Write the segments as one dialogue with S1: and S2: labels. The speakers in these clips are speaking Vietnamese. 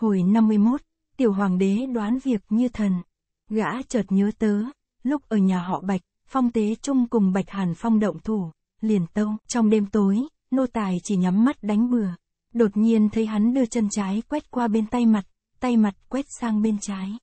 S1: Hồi 51, tiểu hoàng đế đoán việc như thần. Gã chợt nhớ tớ, lúc ở nhà họ Bạch, phong tế chung cùng Bạch Hàn phong động thủ, liền tông trong đêm tối, nô tài chỉ nhắm mắt đánh bừa. Đột nhiên thấy hắn đưa chân trái quét qua bên tay mặt, tay mặt quét sang bên trái.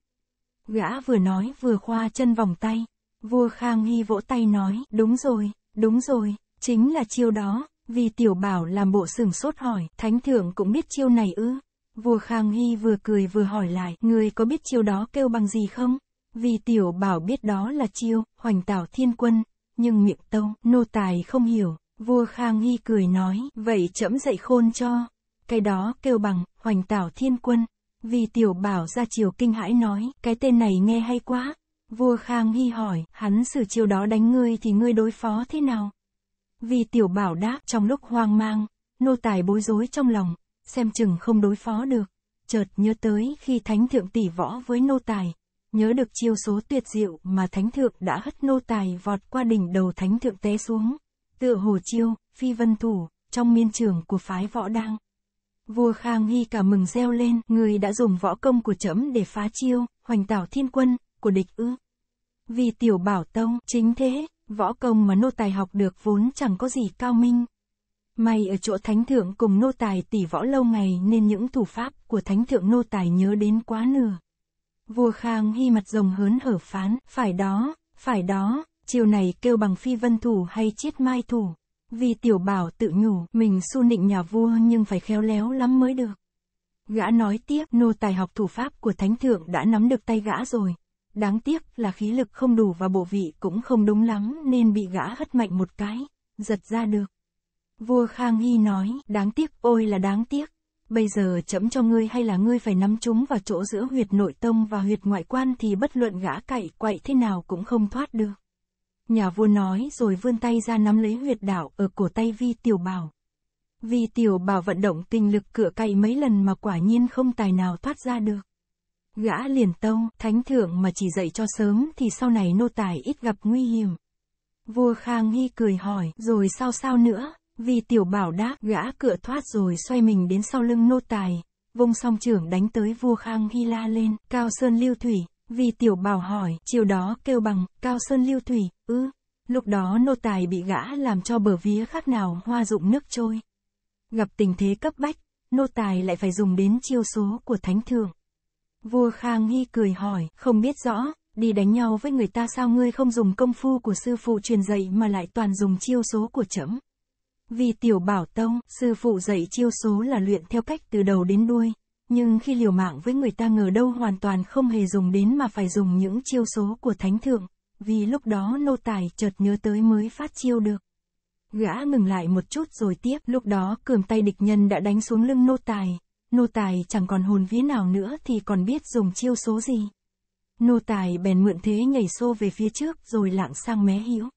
S1: Gã vừa nói vừa khoa chân vòng tay, vua Khang Hy vỗ tay nói, đúng rồi, đúng rồi, chính là chiêu đó, vì tiểu bảo làm bộ sừng sốt hỏi, thánh thượng cũng biết chiêu này ư. Vua Khang Hy vừa cười vừa hỏi lại, người có biết chiêu đó kêu bằng gì không? Vì tiểu bảo biết đó là chiêu, hoành tảo thiên quân, nhưng miệng tâu, nô tài không hiểu. Vua Khang Hy cười nói, vậy chậm dạy khôn cho. Cái đó kêu bằng, hoành tảo thiên quân. Vì tiểu bảo ra chiều kinh hãi nói, cái tên này nghe hay quá. Vua Khang Hy hỏi, hắn xử chiêu đó đánh ngươi thì ngươi đối phó thế nào? Vì tiểu bảo đáp, trong lúc hoang mang, nô tài bối rối trong lòng, xem chừng không đối phó được. Chợt nhớ tới khi thánh thượng tỷ võ với nô tài, nhớ được chiêu số tuyệt diệu mà thánh thượng đã hất nô tài vọt qua đỉnh đầu thánh thượng té xuống. Tựa hồ chiêu, phi vân thủ, trong miên trường của phái võ đang. Vua Khang Hy cả mừng reo lên, người đã dùng võ công của trẫm để phá chiêu, hoành tảo thiên quân, của địch ư. Vì tiểu bảo tông, chính thế, võ công mà nô tài học được vốn chẳng có gì cao minh, May ở chỗ thánh thượng cùng nô tài tỉ võ lâu ngày nên những thủ pháp của thánh thượng nô tài nhớ đến quá nửa. Vua Khang Hy mặt rồng hớn hở phán, phải đó, phải đó, chiều này kêu bằng phi vân thủ hay chiết mai thủ. Vì tiểu bảo tự nhủ, mình su nịnh nhà vua nhưng phải khéo léo lắm mới được. Gã nói tiếp, nô tài học thủ pháp của thánh thượng đã nắm được tay gã rồi. Đáng tiếc là khí lực không đủ và bộ vị cũng không đúng lắm nên bị gã hất mạnh một cái, giật ra được. Vua Khang Hy nói, đáng tiếc, ôi là đáng tiếc. Bây giờ chấm cho ngươi hay là ngươi phải nắm chúng vào chỗ giữa huyệt nội tông và huyệt ngoại quan thì bất luận gã cậy quậy thế nào cũng không thoát được. Nhà vua nói rồi vươn tay ra nắm lấy huyệt đảo ở cổ tay vi tiểu bảo. Vi tiểu bảo vận động kinh lực cửa cậy mấy lần mà quả nhiên không tài nào thoát ra được. Gã liền tông, thánh thượng mà chỉ dạy cho sớm thì sau này nô tài ít gặp nguy hiểm. Vua Khang nghi cười hỏi, rồi sao sao nữa? Vì tiểu bảo đã gã cửa thoát rồi xoay mình đến sau lưng nô tài, vung song trưởng đánh tới vua Khang Hy la lên, Cao Sơn Lưu Thủy, vì tiểu bảo hỏi, chiều đó kêu bằng, Cao Sơn Lưu Thủy, ư, lúc đó nô tài bị gã làm cho bờ vía khác nào hoa dụng nước trôi. Gặp tình thế cấp bách, nô tài lại phải dùng đến chiêu số của thánh thượng. Vua Khang Hy cười hỏi, không biết rõ, đi đánh nhau với người ta sao ngươi không dùng công phu của sư phụ truyền dạy mà lại toàn dùng chiêu số của trẫm vì tiểu bảo tông, sư phụ dạy chiêu số là luyện theo cách từ đầu đến đuôi, nhưng khi liều mạng với người ta ngờ đâu hoàn toàn không hề dùng đến mà phải dùng những chiêu số của thánh thượng, vì lúc đó nô tài chợt nhớ tới mới phát chiêu được. Gã ngừng lại một chút rồi tiếp, lúc đó cường tay địch nhân đã đánh xuống lưng nô tài, nô tài chẳng còn hồn vía nào nữa thì còn biết dùng chiêu số gì. Nô tài bèn mượn thế nhảy xô về phía trước rồi lạng sang mé hiếu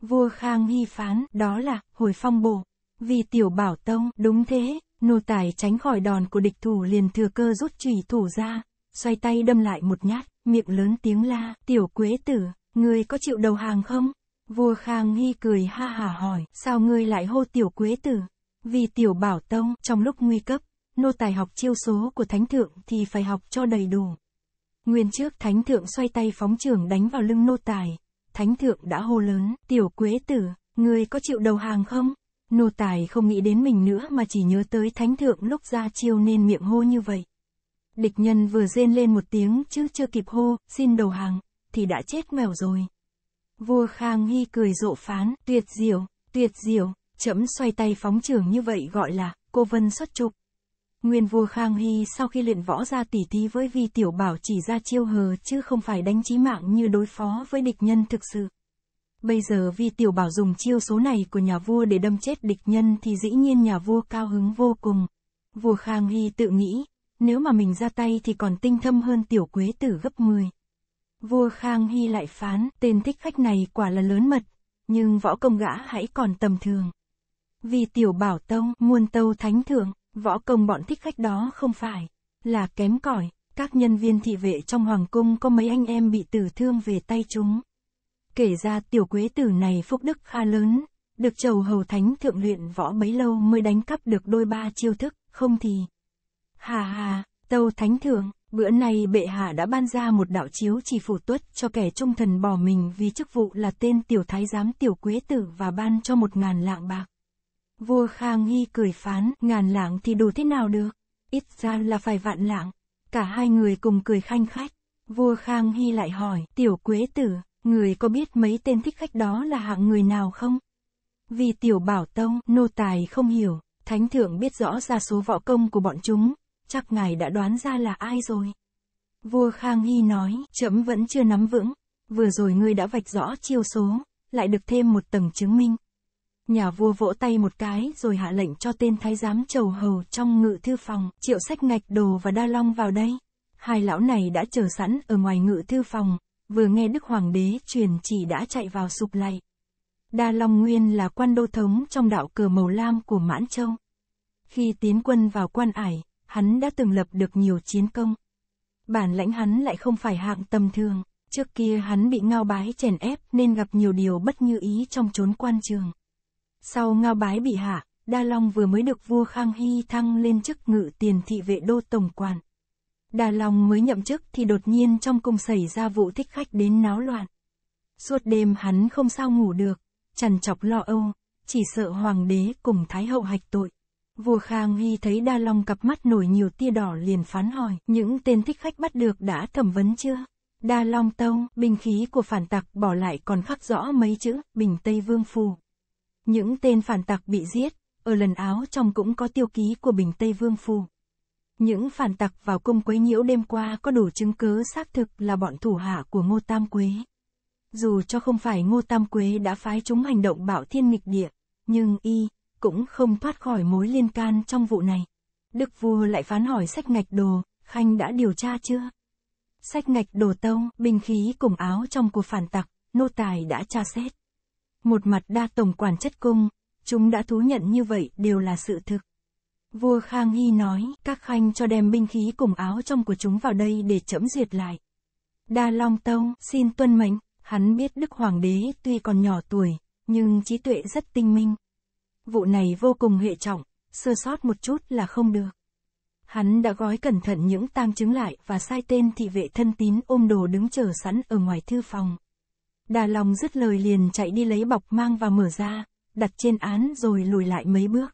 S1: vua Khang Hy phán, đó là, hồi phong bổ. Vì tiểu bảo tông, đúng thế, nô tài tránh khỏi đòn của địch thủ liền thừa cơ rút chùy thủ ra, xoay tay đâm lại một nhát, miệng lớn tiếng la, tiểu quế tử, ngươi có chịu đầu hàng không? Vua Khang Hy cười ha hả hỏi, sao ngươi lại hô tiểu quế tử? Vì tiểu bảo tông, trong lúc nguy cấp, nô tài học chiêu số của thánh thượng thì phải học cho đầy đủ. Nguyên trước thánh thượng xoay tay phóng trưởng đánh vào lưng nô tài, thánh thượng đã hô lớn, tiểu quế tử, ngươi có chịu đầu hàng không? Nô tài không nghĩ đến mình nữa mà chỉ nhớ tới thánh thượng lúc ra chiêu nên miệng hô như vậy. Địch nhân vừa rên lên một tiếng chứ chưa kịp hô, xin đầu hàng, thì đã chết mèo rồi. Vua Khang Hy cười rộ phán, tuyệt diệu, tuyệt diệu, chấm xoay tay phóng trưởng như vậy gọi là, cô vân xuất trục. Nguyên vua Khang Hy sau khi luyện võ ra tỉ thí với Vi Tiểu Bảo chỉ ra chiêu hờ chứ không phải đánh chí mạng như đối phó với địch nhân thực sự. Bây giờ Vi Tiểu Bảo dùng chiêu số này của nhà vua để đâm chết địch nhân thì dĩ nhiên nhà vua cao hứng vô cùng. Vua Khang Hy tự nghĩ, nếu mà mình ra tay thì còn tinh thâm hơn Tiểu Quế Tử gấp 10. Vua Khang Hy lại phán, tên thích khách này quả là lớn mật, nhưng võ công gã hãy còn tầm thường. vi Tiểu Bảo Tông, muôn tâu thánh thượng. Võ công bọn thích khách đó không phải là kém cỏi, các nhân viên thị vệ trong hoàng cung có mấy anh em bị tử thương về tay chúng. Kể ra tiểu quế tử này phúc đức khá lớn, được chầu hầu thánh thượng luyện võ bấy lâu mới đánh cắp được đôi ba chiêu thức, không thì. Hà hà, tâu thánh thượng, bữa nay bệ hạ đã ban ra một đạo chiếu chỉ phủ tuất cho kẻ trung thần bỏ mình vì chức vụ là tên tiểu thái giám tiểu quế tử và ban cho một ngàn lạng bạc. Vua Khang Hy cười phán, ngàn lạng thì đủ thế nào được, ít ra là phải vạn lạng. Cả hai người cùng cười khanh khách. Vua Khang Hy lại hỏi, tiểu quế tử, người có biết mấy tên thích khách đó là hạng người nào không? Vì tiểu bảo tông, nô tài không hiểu, thánh thượng biết rõ ra số võ công của bọn chúng, chắc ngài đã đoán ra là ai rồi. Vua Khang Hy nói, chấm vẫn chưa nắm vững, vừa rồi ngươi đã vạch rõ chiêu số, lại được thêm một tầng chứng minh, Nhà vua vỗ tay một cái rồi hạ lệnh cho tên thái giám chầu hầu trong ngự thư phòng, triệu sách ngạch đồ và đa long vào đây. Hai lão này đã chờ sẵn ở ngoài ngự thư phòng, vừa nghe Đức Hoàng đế truyền chỉ đã chạy vào sụp lạy. Đa Long Nguyên là quan đô thống trong đạo cờ màu lam của Mãn Châu. Khi tiến quân vào quan ải, hắn đã từng lập được nhiều chiến công. Bản lãnh hắn lại không phải hạng tầm thường, trước kia hắn bị ngao bái chèn ép nên gặp nhiều điều bất như ý trong chốn quan trường. Sau Ngao Bái bị hạ, Đa Long vừa mới được vua Khang Hy thăng lên chức ngự tiền thị vệ đô tổng quản. Đa Long mới nhậm chức thì đột nhiên trong cung xảy ra vụ thích khách đến náo loạn. Suốt đêm hắn không sao ngủ được, trằn chọc lo âu, chỉ sợ hoàng đế cùng thái hậu hạch tội. Vua Khang Hy thấy Đa Long cặp mắt nổi nhiều tia đỏ liền phán hỏi, những tên thích khách bắt được đã thẩm vấn chưa? Đa Long Tông, binh khí của phản tặc bỏ lại còn khắc rõ mấy chữ, Bình Tây Vương Phù. Những tên phản tặc bị giết, ở lần áo trong cũng có tiêu ký của Bình Tây Vương Phù. Những phản tặc vào cung quấy nhiễu đêm qua có đủ chứng cứ xác thực là bọn thủ hạ của Ngô Tam Quế. Dù cho không phải Ngô Tam Quế đã phái chúng hành động bạo thiên nghịch địa, nhưng y cũng không thoát khỏi mối liên can trong vụ này. Đức vua lại phán hỏi sách ngạch đồ, Khanh đã điều tra chưa? Sách ngạch đồ tông, binh khí cùng áo trong của phản tặc, nô tài đã tra xét. Một mặt đa tổng quản chất cung, chúng đã thú nhận như vậy đều là sự thực. Vua Khang Hy nói, các khanh cho đem binh khí cùng áo trong của chúng vào đây để chẫm duyệt lại. Đa Long Tông, xin tuân mệnh, hắn biết Đức Hoàng đế tuy còn nhỏ tuổi, nhưng trí tuệ rất tinh minh. Vụ này vô cùng hệ trọng, sơ sót một chút là không được. Hắn đã gói cẩn thận những tam chứng lại và sai tên thị vệ thân tín ôm đồ đứng chờ sẵn ở ngoài thư phòng. Đà Long dứt lời liền chạy đi lấy bọc mang và mở ra, đặt trên án rồi lùi lại mấy bước.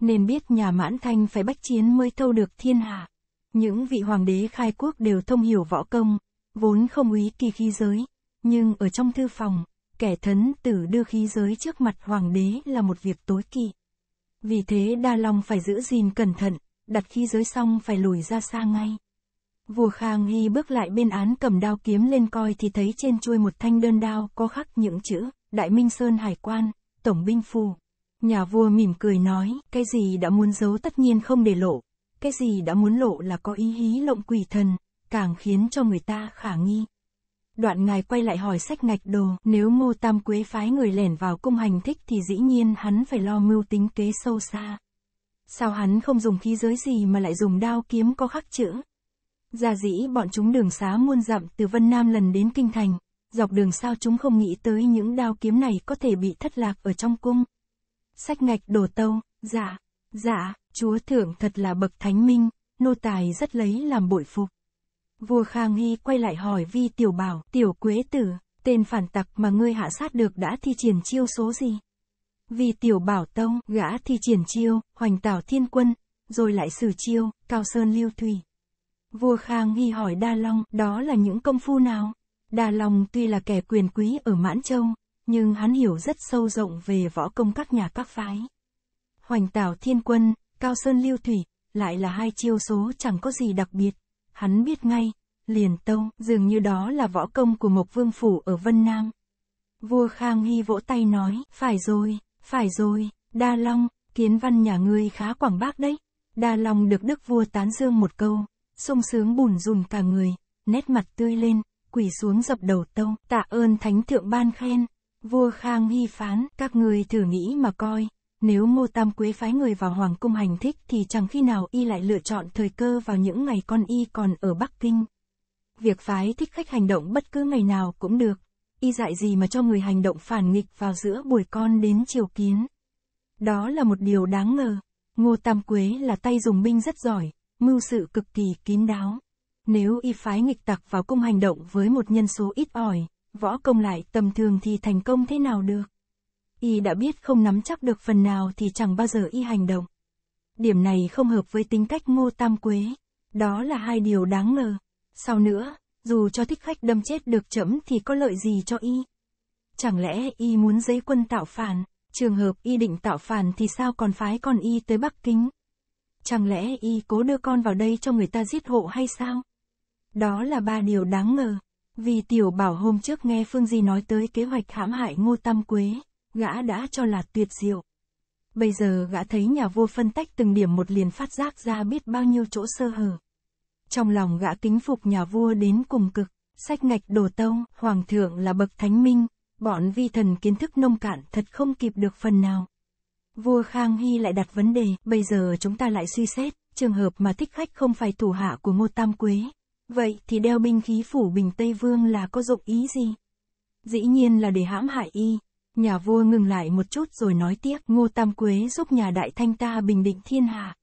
S1: Nên biết nhà mãn thanh phải bách chiến mới thâu được thiên hạ. Những vị hoàng đế khai quốc đều thông hiểu võ công, vốn không ý kỳ khí giới, nhưng ở trong thư phòng, kẻ thấn tử đưa khí giới trước mặt hoàng đế là một việc tối kỵ. Vì thế Đa Long phải giữ gìn cẩn thận, đặt khí giới xong phải lùi ra xa ngay. Vua Khang Hy bước lại bên án cầm đao kiếm lên coi thì thấy trên chuôi một thanh đơn đao có khắc những chữ, Đại Minh Sơn Hải Quan, Tổng Binh Phù. Nhà vua mỉm cười nói, cái gì đã muốn giấu tất nhiên không để lộ, cái gì đã muốn lộ là có ý hí lộng quỷ thần, càng khiến cho người ta khả nghi. Đoạn ngài quay lại hỏi sách ngạch đồ, nếu mô tam quế phái người lẻn vào cung hành thích thì dĩ nhiên hắn phải lo mưu tính kế sâu xa. Sao hắn không dùng khí giới gì mà lại dùng đao kiếm có khắc chữ, Giả dĩ bọn chúng đường xá muôn dặm từ Vân Nam lần đến Kinh Thành, dọc đường sao chúng không nghĩ tới những đao kiếm này có thể bị thất lạc ở trong cung. Sách ngạch đổ tâu, dạ, dạ, chúa thượng thật là bậc thánh minh, nô tài rất lấy làm bội phục. Vua Khang Hy quay lại hỏi vi tiểu bảo, tiểu quế tử, tên phản tặc mà ngươi hạ sát được đã thi triển chiêu số gì? vi tiểu bảo tông, gã thi triển chiêu, hoành tảo thiên quân, rồi lại sử chiêu, cao sơn lưu thủy. Vua Khang Hy hỏi Đa Long, đó là những công phu nào? Đa Long tuy là kẻ quyền quý ở Mãn Châu, nhưng hắn hiểu rất sâu rộng về võ công các nhà các phái. Hoành Tảo Thiên Quân, Cao Sơn Lưu Thủy, lại là hai chiêu số chẳng có gì đặc biệt. Hắn biết ngay, liền tâu, dường như đó là võ công của Mộc Vương Phủ ở Vân Nam. Vua Khang Hy vỗ tay nói, phải rồi, phải rồi, Đa Long, kiến văn nhà ngươi khá quảng bác đấy. Đa Long được đức vua tán dương một câu, sung sướng bùn rùn cả người, nét mặt tươi lên, quỳ xuống dập đầu tông, tạ ơn thánh thượng ban khen. Vua Khang Hy phán, các người thử nghĩ mà coi, nếu Ngô Tam Quế phái người vào Hoàng cung hành thích thì chẳng khi nào y lại lựa chọn thời cơ vào những ngày con y còn ở Bắc Kinh. Việc phái thích khách hành động bất cứ ngày nào cũng được, y dạy gì mà cho người hành động phản nghịch vào giữa buổi con đến chiều kiến. Đó là một điều đáng ngờ, Ngô Tam Quế là tay dùng binh rất giỏi, mưu sự cực kỳ kín đáo. Nếu y phái nghịch tặc vào công hành động với một nhân số ít ỏi, võ công lại tầm thường thì thành công thế nào được? Y đã biết không nắm chắc được phần nào thì chẳng bao giờ y hành động. Điểm này không hợp với tính cách ngô tam quế. Đó là hai điều đáng ngờ. Sau nữa, dù cho thích khách đâm chết được chấm thì có lợi gì cho y? Chẳng lẽ y muốn giấy quân tạo phản? Trường hợp y định tạo phản thì sao còn phái con y tới Bắc Kinh? Chẳng lẽ y cố đưa con vào đây cho người ta giết hộ hay sao? Đó là ba điều đáng ngờ. Vì tiểu bảo hôm trước nghe Phương Di nói tới kế hoạch hãm hại Ngô Tam Quế, gã đã cho là tuyệt diệu. Bây giờ gã thấy nhà vua phân tách từng điểm một liền phát giác ra biết bao nhiêu chỗ sơ hở. Trong lòng gã kính phục nhà vua đến cùng cực, sách ngạch đồ tông, hoàng thượng là bậc thánh minh, bọn vi thần kiến thức nông cạn thật không kịp được phần nào. Vua Khang Hy lại đặt vấn đề, bây giờ chúng ta lại suy xét, trường hợp mà thích khách không phải thủ hạ của Ngô Tam Quế. Vậy thì đeo binh khí phủ bình Tây Vương là có dụng ý gì? Dĩ nhiên là để hãm hại y. Nhà vua ngừng lại một chút rồi nói tiếp, Ngô Tam Quế giúp nhà đại thanh ta bình định thiên hạ.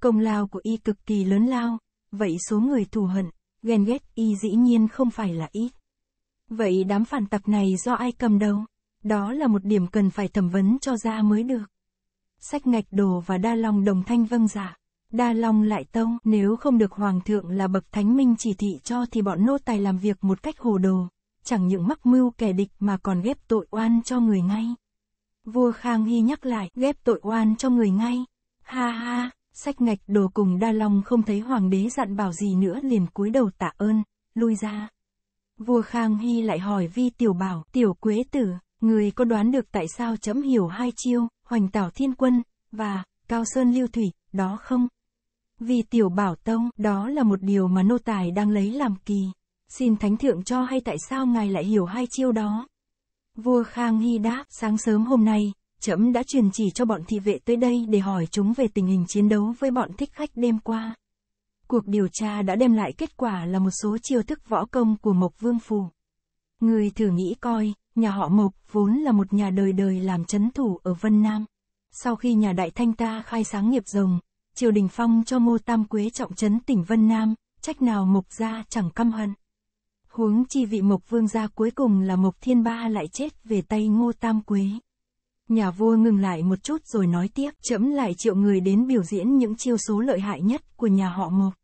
S1: Công lao của y cực kỳ lớn lao, vậy số người thù hận, ghen ghét y dĩ nhiên không phải là ít. Vậy đám phản tặc này do ai cầm đầu? Đó là một điểm cần phải thẩm vấn cho ra mới được sách ngạch đồ và đa long đồng thanh vâng dạ. Đa Long lại tông, nếu không được Hoàng thượng là bậc thánh minh chỉ thị cho thì bọn nô tài làm việc một cách hồ đồ, chẳng những mắc mưu kẻ địch mà còn ghép tội oan cho người ngay. Vua Khang Hy nhắc lại, ghép tội oan cho người ngay. Ha ha, sách ngạch đồ cùng Đa Long không thấy Hoàng đế dặn bảo gì nữa liền cúi đầu tạ ơn, lui ra. Vua Khang Hy lại hỏi vi tiểu bảo, tiểu quế tử, Người có đoán được tại sao chấm hiểu hai chiêu, hoành tảo thiên quân, và, cao sơn lưu thủy, đó không? Vì tiểu bảo tông, đó là một điều mà nô tài đang lấy làm kỳ. Xin thánh thượng cho hay tại sao ngài lại hiểu hai chiêu đó? Vua Khang Hy đáp, sáng sớm hôm nay, trẫm đã truyền chỉ cho bọn thị vệ tới đây để hỏi chúng về tình hình chiến đấu với bọn thích khách đêm qua. Cuộc điều tra đã đem lại kết quả là một số chiêu thức võ công của Mộc Vương Phù. Người thử nghĩ coi, Nhà họ Mộc vốn là một nhà đời đời làm chấn thủ ở Vân Nam. Sau khi nhà Đại Thanh ta khai sáng nghiệp rồng, triều đình phong cho Ngô Tam Quế trọng chấn tỉnh Vân Nam, trách nào Mộc gia chẳng căm hận. Huống chi vị Mộc Vương gia cuối cùng là Mộc Thiên Ba lại chết về tay Ngô Tam Quế. Nhà vua ngừng lại một chút rồi nói tiếp, chẫm lại triệu người đến biểu diễn những chiêu số lợi hại nhất của nhà họ Mộc.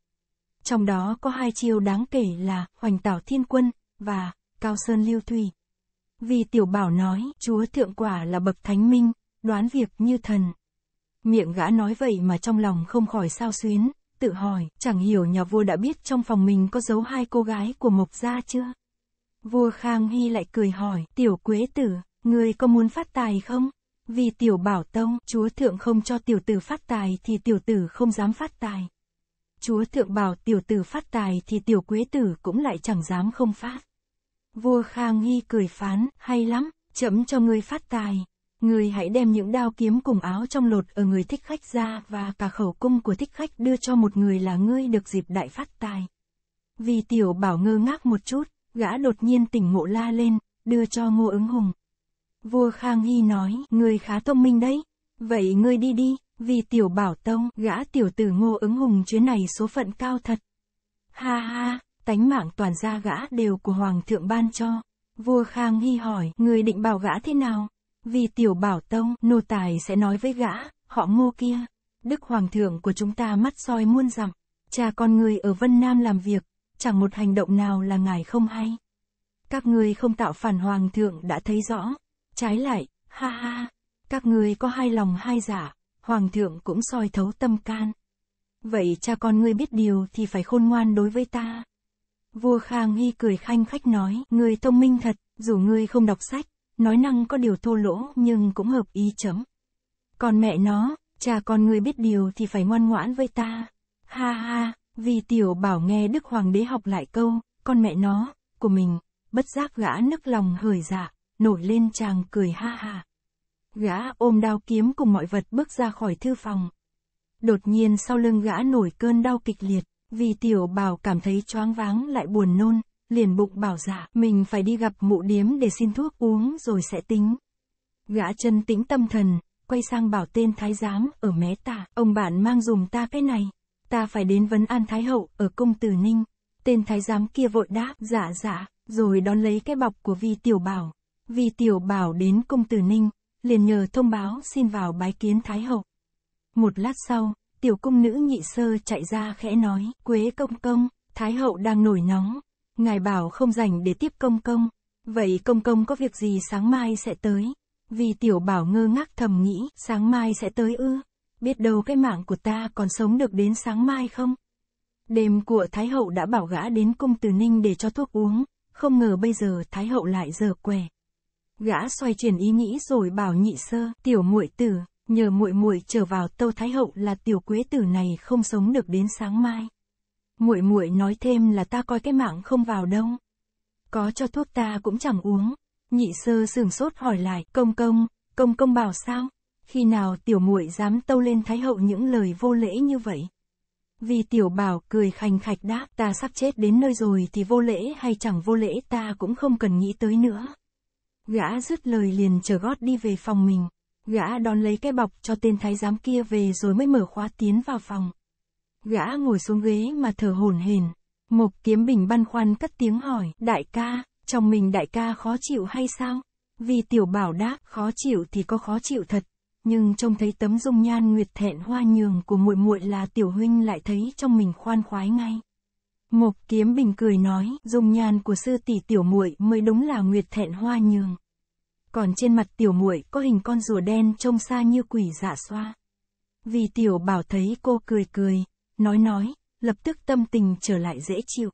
S1: Trong đó có hai chiêu đáng kể là Hoành Tảo Thiên Quân và Cao Sơn Lưu Thủy. Vì tiểu bảo nói, chúa thượng quả là bậc thánh minh, đoán việc như thần. Miệng gã nói vậy mà trong lòng không khỏi sao xuyến, tự hỏi, chẳng hiểu nhà vua đã biết trong phòng mình có giấu hai cô gái của Mộc Gia chưa? Vua Khang Hy lại cười hỏi, tiểu quế tử, ngươi có muốn phát tài không? Vì tiểu bảo tông, chúa thượng không cho tiểu tử phát tài thì tiểu tử không dám phát tài. Chúa thượng bảo tiểu tử phát tài thì tiểu quế tử cũng lại chẳng dám không phát. Vua Khang Hy cười phán, hay lắm, chấm cho ngươi phát tài. Ngươi hãy đem những đao kiếm cùng áo trong lột ở người thích khách ra và cả khẩu cung của thích khách đưa cho một người là ngươi được dịp đại phát tài. Vì tiểu bảo ngơ ngác một chút, gã đột nhiên tỉnh ngộ la lên, đưa cho ngô ứng hùng. Vua Khang Hy nói, ngươi khá thông minh đấy, vậy ngươi đi đi, vì tiểu bảo tông, gã tiểu tử ngô ứng hùng chuyến này số phận cao thật. Ha ha, tánh mạng toàn gia gã đều của hoàng thượng ban cho. Vua Khang Hy hỏi, người định bảo gã thế nào? Vì tiểu bảo tông, nô tài sẽ nói với gã, họ ngô kia. Đức Hoàng thượng của chúng ta mắt soi muôn dặm, cha con người ở Vân Nam làm việc, chẳng một hành động nào là ngài không hay. Các ngươi không tạo phản Hoàng thượng đã thấy rõ, trái lại, ha ha, các ngươi có hai lòng hai giả, dạ, Hoàng thượng cũng soi thấu tâm can. Vậy cha con ngươi biết điều thì phải khôn ngoan đối với ta. Vua Khang Hy cười khanh khách nói, người thông minh thật, dù ngươi không đọc sách, nói năng có điều thô lỗ nhưng cũng hợp ý chấm. Còn mẹ nó, cha con ngươi biết điều thì phải ngoan ngoãn với ta. Ha ha, vì tiểu bảo nghe Đức Hoàng đế học lại câu, con mẹ nó, của mình, bất giác gã nức lòng hời dạ, nổi lên chàng cười ha ha. Gã ôm đao kiếm cùng mọi vật bước ra khỏi thư phòng. Đột nhiên sau lưng gã nổi cơn đau kịch liệt, vì tiểu bảo cảm thấy choáng váng lại buồn nôn, liền bụng bảo dạ, mình phải đi gặp mụ điếm để xin thuốc uống rồi sẽ tính. Gã chân tĩnh tâm thần, quay sang bảo tên thái giám ở mé tả, ông bạn mang dùng ta cái này, ta phải đến vấn an thái hậu ở cung tử ninh. Tên thái giám kia vội đáp, dạ dạ, rồi đón lấy cái bọc của vi tiểu bảo. Vi tiểu bảo đến cung tử ninh, liền nhờ thông báo xin vào bái kiến thái hậu. Một lát sau, tiểu cung nữ nhị sơ chạy ra khẽ nói, Quế công công, Thái hậu đang nổi nóng, ngài bảo không dành để tiếp công công, vậy công công có việc gì sáng mai sẽ tới? Vì tiểu bảo ngơ ngác thầm nghĩ, sáng mai sẽ tới ư, biết đâu cái mạng của ta còn sống được đến sáng mai không? Đêm của Thái hậu đã bảo gã đến cung từ ninh để cho thuốc uống, không ngờ bây giờ Thái hậu lại dở què. Gã xoay chuyển ý nghĩ rồi bảo nhị sơ, tiểu muội tử, nhờ muội muội trở vào tâu thái hậu là tiểu quế tử này không sống được đến sáng mai muội muội nói thêm là ta coi cái mạng không vào đâu có cho thuốc ta cũng chẳng uống nhị sơ sửng sốt hỏi lại công công công công bảo sao khi nào tiểu muội dám tâu lên thái hậu những lời vô lễ như vậy vì tiểu bảo cười khành khạch đáp ta sắp chết đến nơi rồi thì vô lễ hay chẳng vô lễ ta cũng không cần nghĩ tới nữa gã dứt lời liền chờ gót đi về phòng mình Gã đón lấy cái bọc cho tên thái giám kia về rồi mới mở khóa tiến vào phòng. Gã ngồi xuống ghế mà thở hổn hển. Mộc kiếm bình băn khoăn cất tiếng hỏi, đại ca, chồng mình đại ca khó chịu hay sao? Vì tiểu bảo đáp, khó chịu thì có khó chịu thật, nhưng trông thấy tấm dung nhan nguyệt thẹn hoa nhường của muội muội là tiểu huynh lại thấy trong mình khoan khoái ngay. Mộc Kiếm Bình cười nói, dung nhan của sư tỷ tiểu muội mới đúng là nguyệt thẹn hoa nhường còn trên mặt tiểu muội có hình con rùa đen trông xa như quỷ giả dạ xoa. Vì tiểu bảo thấy cô cười cười, nói nói, lập tức tâm tình trở lại dễ chịu.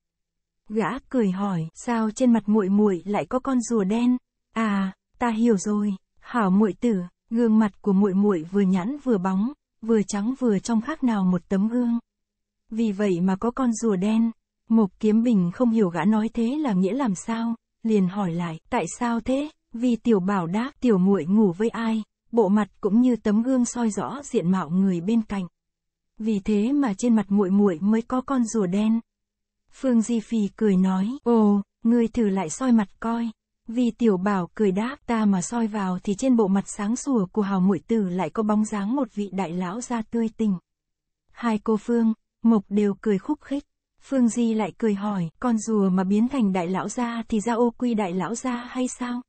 S1: Gã cười hỏi, sao trên mặt muội muội lại có con rùa đen? À, ta hiểu rồi, hảo muội tử, gương mặt của muội muội vừa nhẵn vừa bóng, vừa trắng vừa trong khác nào một tấm gương. Vì vậy mà có con rùa đen, Mục Kiếm Bình không hiểu gã nói thế là nghĩa làm sao, liền hỏi lại, tại sao thế? Vì tiểu bảo đáp tiểu muội ngủ với ai, bộ mặt cũng như tấm gương soi rõ diện mạo người bên cạnh. Vì thế mà trên mặt muội muội mới có con rùa đen. Phương Di phì cười nói, ồ, người thử lại soi mặt coi. Vì tiểu bảo cười đáp ta mà soi vào thì trên bộ mặt sáng sủa của hào muội tử lại có bóng dáng một vị đại lão ra tươi tình. Hai cô Phương, Mộc đều cười khúc khích. Phương Di lại cười hỏi, con rùa mà biến thành đại lão gia thì ra ô quy đại lão gia hay sao?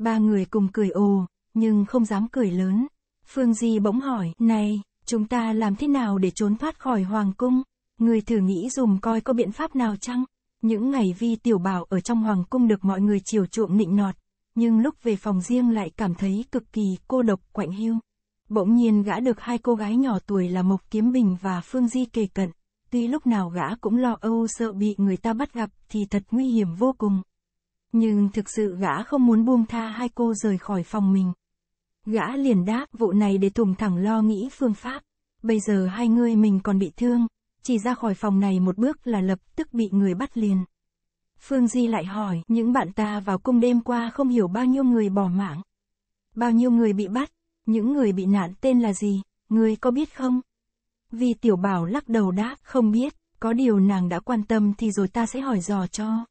S1: Ba người cùng cười ồ, nhưng không dám cười lớn. Phương Di bỗng hỏi, này, chúng ta làm thế nào để trốn thoát khỏi Hoàng Cung? Người thử nghĩ dùm coi có biện pháp nào chăng? Những ngày vi tiểu bảo ở trong Hoàng Cung được mọi người chiều chuộng nịnh nọt, nhưng lúc về phòng riêng lại cảm thấy cực kỳ cô độc quạnh hiu. Bỗng nhiên gã được hai cô gái nhỏ tuổi là Mộc Kiếm Bình và Phương Di kề cận, tuy lúc nào gã cũng lo âu sợ bị người ta bắt gặp thì thật nguy hiểm vô cùng nhưng thực sự gã không muốn buông tha hai cô rời khỏi phòng mình. Gã liền đáp vụ này để Tùng thẳng lo nghĩ phương pháp. Bây giờ hai người mình còn bị thương, chỉ ra khỏi phòng này một bước là lập tức bị người bắt liền. Phương Di lại hỏi, những bạn ta vào cung đêm qua không hiểu bao nhiêu người bỏ mạng. Bao nhiêu người bị bắt, những người bị nạn tên là gì, người có biết không? Vì tiểu bảo lắc đầu đáp, không biết, có điều nàng đã quan tâm thì rồi ta sẽ hỏi dò cho.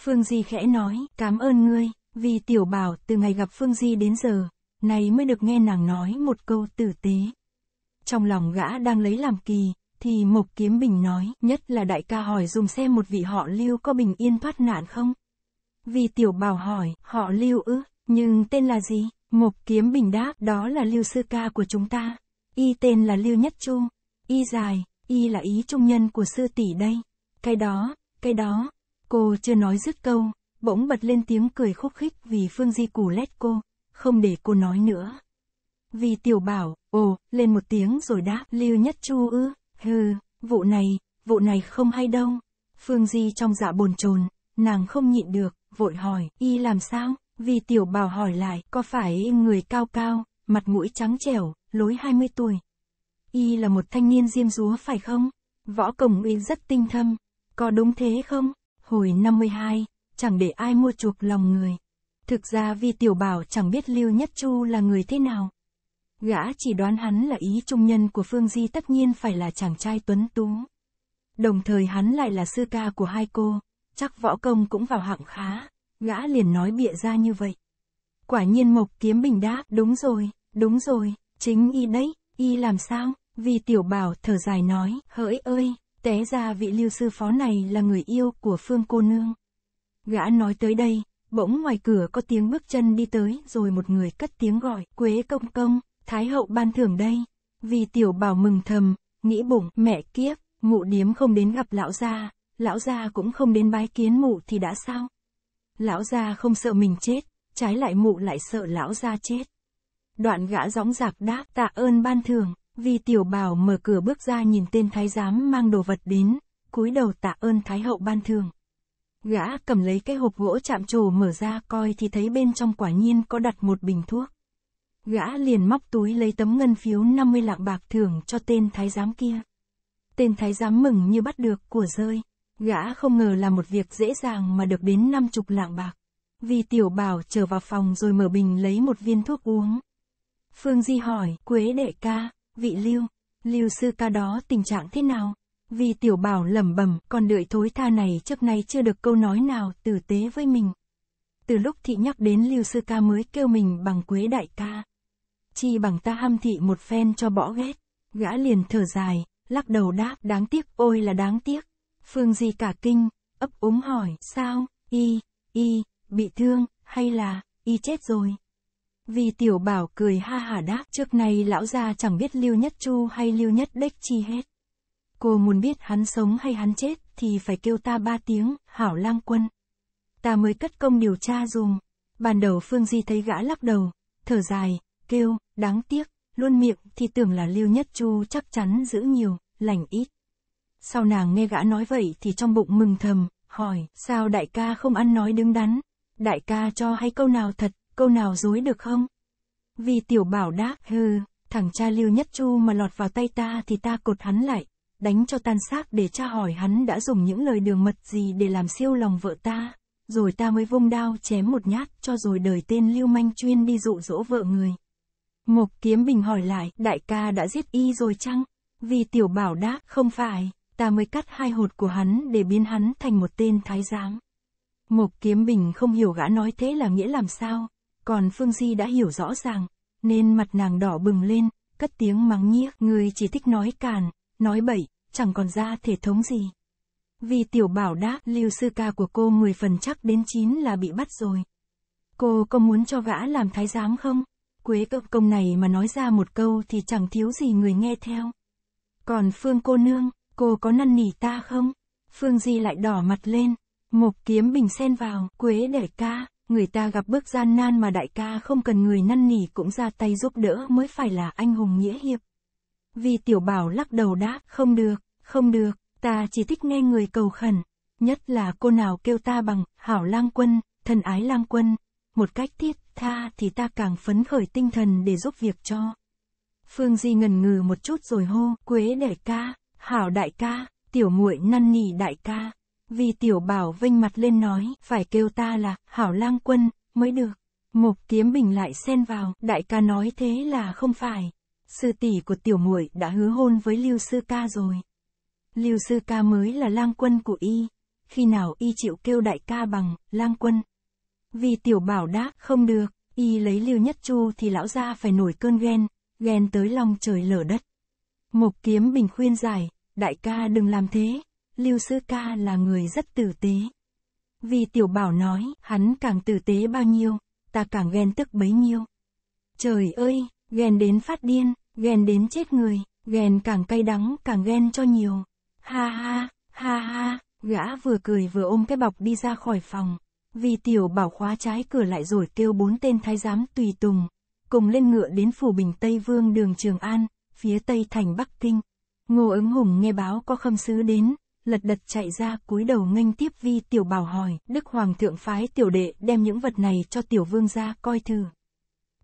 S1: Phương Di khẽ nói, cảm ơn ngươi, vì tiểu bảo từ ngày gặp Phương Di đến giờ, này mới được nghe nàng nói một câu tử tế. Trong lòng gã đang lấy làm kỳ, thì Mộc Kiếm Bình nói, nhất là đại ca hỏi dùng xem một vị họ lưu có bình yên thoát nạn không? Vì tiểu bảo hỏi, họ lưu ư, nhưng tên là gì? Mộc Kiếm Bình đáp, đó là lưu sư ca của chúng ta. Y tên là lưu nhất chu, y dài, y là ý trung nhân của sư tỷ đây. Cái đó, cái đó, Cô chưa nói dứt câu, bỗng bật lên tiếng cười khúc khích vì Phương Di củ lét cô, không để cô nói nữa. Vì tiểu bảo, ồ, lên một tiếng rồi đáp, lưu nhất chu ư, hừ, vụ này, vụ này không hay đâu. Phương Di trong dạ bồn chồn, nàng không nhịn được, vội hỏi, y làm sao? Vì tiểu bảo hỏi lại, có phải người cao cao, mặt mũi trắng trẻo, lối 20 tuổi. Y là một thanh niên diêm dúa phải không? Võ Cổng Uy rất tinh thâm, có đúng thế không? Hồi 52, chẳng để ai mua chuộc lòng người. Thực ra vì tiểu bảo chẳng biết Lưu Nhất Chu là người thế nào. Gã chỉ đoán hắn là ý trung nhân của Phương Di tất nhiên phải là chàng trai tuấn tú. Đồng thời hắn lại là sư ca của hai cô, chắc võ công cũng vào hạng khá, gã liền nói bịa ra như vậy. Quả nhiên Mộc Kiếm Bình đáp, đúng rồi, đúng rồi, chính y đấy, y làm sao, vì tiểu bảo thở dài nói, hỡi ơi, Té ra vị lưu sư phó này là người yêu của Phương cô nương. Gã nói tới đây, bỗng ngoài cửa có tiếng bước chân đi tới rồi một người cất tiếng gọi, Quế công công, Thái hậu ban thưởng đây. Vì tiểu bảo mừng thầm, nghĩ bụng, mẹ kiếp, mụ điếm không đến gặp lão gia, lão gia cũng không đến bái kiến mụ thì đã sao? Lão gia không sợ mình chết, trái lại mụ lại sợ lão gia chết. Đoạn gã gióng giạc đáp tạ ơn ban thưởng, Vi tiểu bảo mở cửa bước ra nhìn tên thái giám mang đồ vật đến, cúi đầu tạ ơn thái hậu ban thường. Gã cầm lấy cái hộp gỗ chạm trổ mở ra coi thì thấy bên trong quả nhiên có đặt một bình thuốc. Gã liền móc túi lấy tấm ngân phiếu 50 lạng bạc thưởng cho tên thái giám kia. Tên thái giám mừng như bắt được của rơi. Gã không ngờ là một việc dễ dàng mà được đến 50 lạng bạc. Vì tiểu bảo trở vào phòng rồi mở bình lấy một viên thuốc uống. Phương Di hỏi, Quế đệ ca, vị lưu lưu sư ca đó tình trạng thế nào vì tiểu bảo lẩm bẩm còn đợi thối tha này trước nay chưa được câu nói nào tử tế với mình từ lúc thị nhắc đến lưu sư ca mới kêu mình bằng quế đại ca chi bằng ta ham thị một phen cho bỏ ghét gã liền thở dài lắc đầu đáp đáng tiếc ôi là đáng tiếc phương gì cả kinh ấp úng hỏi sao y y bị thương hay là y chết rồi vì tiểu bảo cười ha hà đáp, trước nay lão gia chẳng biết Lưu Nhất Chu hay Lưu Nhất Đếch chi hết. Cô muốn biết hắn sống hay hắn chết, thì phải kêu ta ba tiếng, hảo lang quân. Ta mới cất công điều tra dùm. Ban đầu Phương Di thấy gã lắc đầu, thở dài, kêu, đáng tiếc, luôn miệng thì tưởng là Lưu Nhất Chu chắc chắn giữ nhiều, lành ít. Sau nàng nghe gã nói vậy thì trong bụng mừng thầm, hỏi, sao đại ca không ăn nói đứng đắn, đại ca cho hay câu nào thật, câu nào dối được không? Vì tiểu bảo đáp, hừ, thằng cha lưu nhất chu mà lọt vào tay ta thì ta cột hắn lại, đánh cho tan xác để cha hỏi hắn đã dùng những lời đường mật gì để làm siêu lòng vợ ta, rồi ta mới vung đao chém một nhát cho rồi đời tên lưu manh chuyên đi dụ dỗ vợ người. Mộc Kiếm Bình hỏi lại, đại ca đã giết y rồi chăng? Vì tiểu bảo đáp, không phải, ta mới cắt hai hột của hắn để biến hắn thành một tên thái giám. Mộc Kiếm Bình không hiểu gã nói thế là nghĩa làm sao, còn Phương Di đã hiểu rõ ràng, nên mặt nàng đỏ bừng lên, cất tiếng mắng nhiếc. Người chỉ thích nói càn, nói bậy, chẳng còn ra thể thống gì. Vì tiểu bảo đáp, lưu sư ca của cô 10 phần chắc đến 9 là bị bắt rồi. Cô có muốn cho gã làm thái giám không? Quế cập công này mà nói ra một câu thì chẳng thiếu gì người nghe theo. Còn Phương cô nương, cô có năn nỉ ta không? Phương Di lại đỏ mặt lên, một kiếm bình sen vào, Quế để ca, người ta gặp bước gian nan mà đại ca không cần người năn nỉ cũng ra tay giúp đỡ mới phải là anh hùng nghĩa hiệp. Vì tiểu bảo lắc đầu đáp, không được, không được, ta chỉ thích nghe người cầu khẩn, nhất là cô nào kêu ta bằng, hảo lang quân, thần ái lang quân, một cách thiết tha thì ta càng phấn khởi tinh thần để giúp việc cho. Phương Di ngần ngừ một chút rồi hô, quế đại ca, hảo đại ca, tiểu muội năn nỉ đại ca. Vì tiểu bảo vênh mặt lên nói, phải kêu ta là, hảo lang quân, mới được. Mục kiếm bình lại xen vào, đại ca nói thế là không phải. Sư tỷ của tiểu muội đã hứa hôn với lưu sư ca rồi. Lưu sư ca mới là lang quân của y. Khi nào y chịu kêu đại ca bằng, lang quân. Vì tiểu bảo đáp, không được, y lấy lưu nhất chu thì lão gia phải nổi cơn ghen, ghen tới lòng trời lở đất. Mục kiếm bình khuyên giải, đại ca đừng làm thế, Lưu Sư Ca là người rất tử tế. Vì Tiểu Bảo nói, hắn càng tử tế bao nhiêu, ta càng ghen tức bấy nhiêu. Trời ơi, ghen đến phát điên, ghen đến chết người, ghen càng cay đắng càng ghen cho nhiều. Ha ha, ha ha, gã vừa cười vừa ôm cái bọc đi ra khỏi phòng. Vì Tiểu Bảo khóa trái cửa lại rồi kêu bốn tên thái giám tùy tùng, cùng lên ngựa đến phủ Bình Tây Vương đường Trường An, phía Tây thành Bắc Kinh. Ngô ứng hùng nghe báo có khâm sứ đến, lật đật chạy ra cúi đầu nghênh tiếp vi tiểu bảo hỏi, Đức Hoàng thượng phái tiểu đệ đem những vật này cho tiểu vương gia coi thử.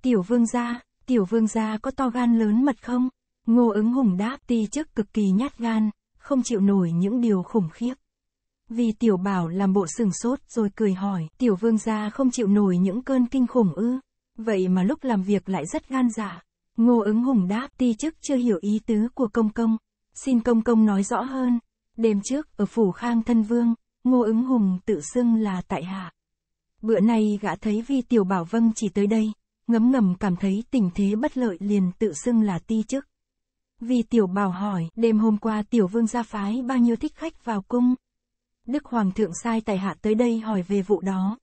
S1: Tiểu vương gia, tiểu vương gia có to gan lớn mật không? Ngô ứng hùng đáp ti chức cực kỳ nhát gan, không chịu nổi những điều khủng khiếp. Vì tiểu bảo làm bộ sừng sốt rồi cười hỏi, tiểu vương gia không chịu nổi những cơn kinh khủng ư. Vậy mà lúc làm việc lại rất gan dạ. Ngô ứng hùng đáp ti chức chưa hiểu ý tứ của công công. Xin công công nói rõ hơn. Đêm trước, ở phủ Khang Thân Vương, Ngô ứng hùng tự xưng là tại hạ. Bữa nay gã thấy vi tiểu bảo vâng chỉ tới đây, ngấm ngầm cảm thấy tình thế bất lợi liền tự xưng là ti chức. Vi tiểu bảo hỏi, đêm hôm qua tiểu vương ra phái bao nhiêu thích khách vào cung? Đức Hoàng thượng sai tại hạ tới đây hỏi về vụ đó.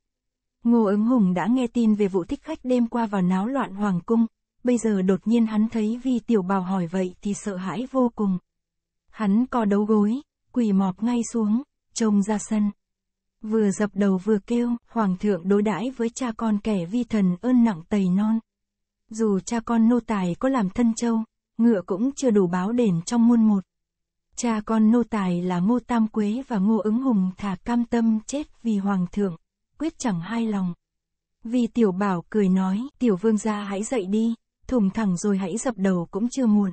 S1: Ngô ứng hùng đã nghe tin về vụ thích khách đêm qua vào náo loạn hoàng cung, bây giờ đột nhiên hắn thấy vi tiểu bảo hỏi vậy thì sợ hãi vô cùng. Hắn co đấu gối, quỳ mọp ngay xuống, trông ra sân. Vừa dập đầu vừa kêu, hoàng thượng đối đãi với cha con kẻ vi thần ơn nặng tầy non. Dù cha con nô tài có làm thân châu, ngựa cũng chưa đủ báo đền trong muôn một. Cha con nô tài là Ngô Tam Quế và Ngô Ứng Hùng thả cam tâm chết vì hoàng thượng, quyết chẳng hai lòng. Vì tiểu bảo cười nói, tiểu vương gia hãy dậy đi, thủng thẳng rồi hãy dập đầu cũng chưa muộn.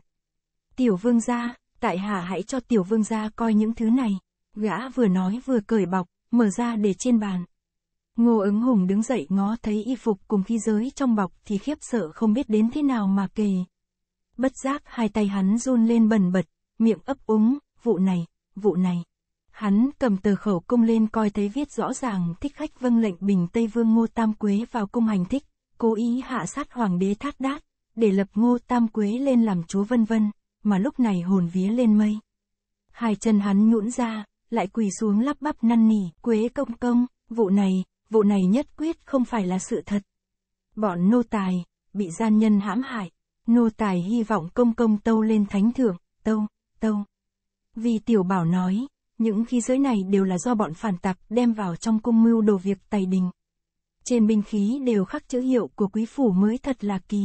S1: Tiểu vương gia, tại hạ hãy cho tiểu vương gia coi những thứ này. Gã vừa nói vừa cởi bọc, mở ra để trên bàn. Ngô ứng hùng đứng dậy ngó thấy y phục cùng khí giới trong bọc thì khiếp sợ không biết đến thế nào mà kề. Bất giác hai tay hắn run lên bần bật, miệng ấp úng, vụ này, vụ này. Hắn cầm tờ khẩu cung lên coi thấy viết rõ ràng thích khách vâng lệnh bình Tây Vương Ngô Tam Quế vào cung hành thích, cố ý hạ sát hoàng đế thác đát, để lập Ngô Tam Quế lên làm chúa vân vân mà lúc này hồn vía lên mây. Hai chân hắn nhũn ra, lại quỳ xuống lắp bắp năn nỉ, quế công công, vụ này, vụ này nhất quyết không phải là sự thật. Bọn nô tài, bị gian nhân hãm hại, nô tài hy vọng công công tâu lên thánh thượng, tâu, tâu. Vì tiểu bảo nói, những khí giới này đều là do bọn phản tặc đem vào trong cung mưu đồ việc tài đình. Trên binh khí đều khắc chữ hiệu của quý phủ mới thật là kỳ.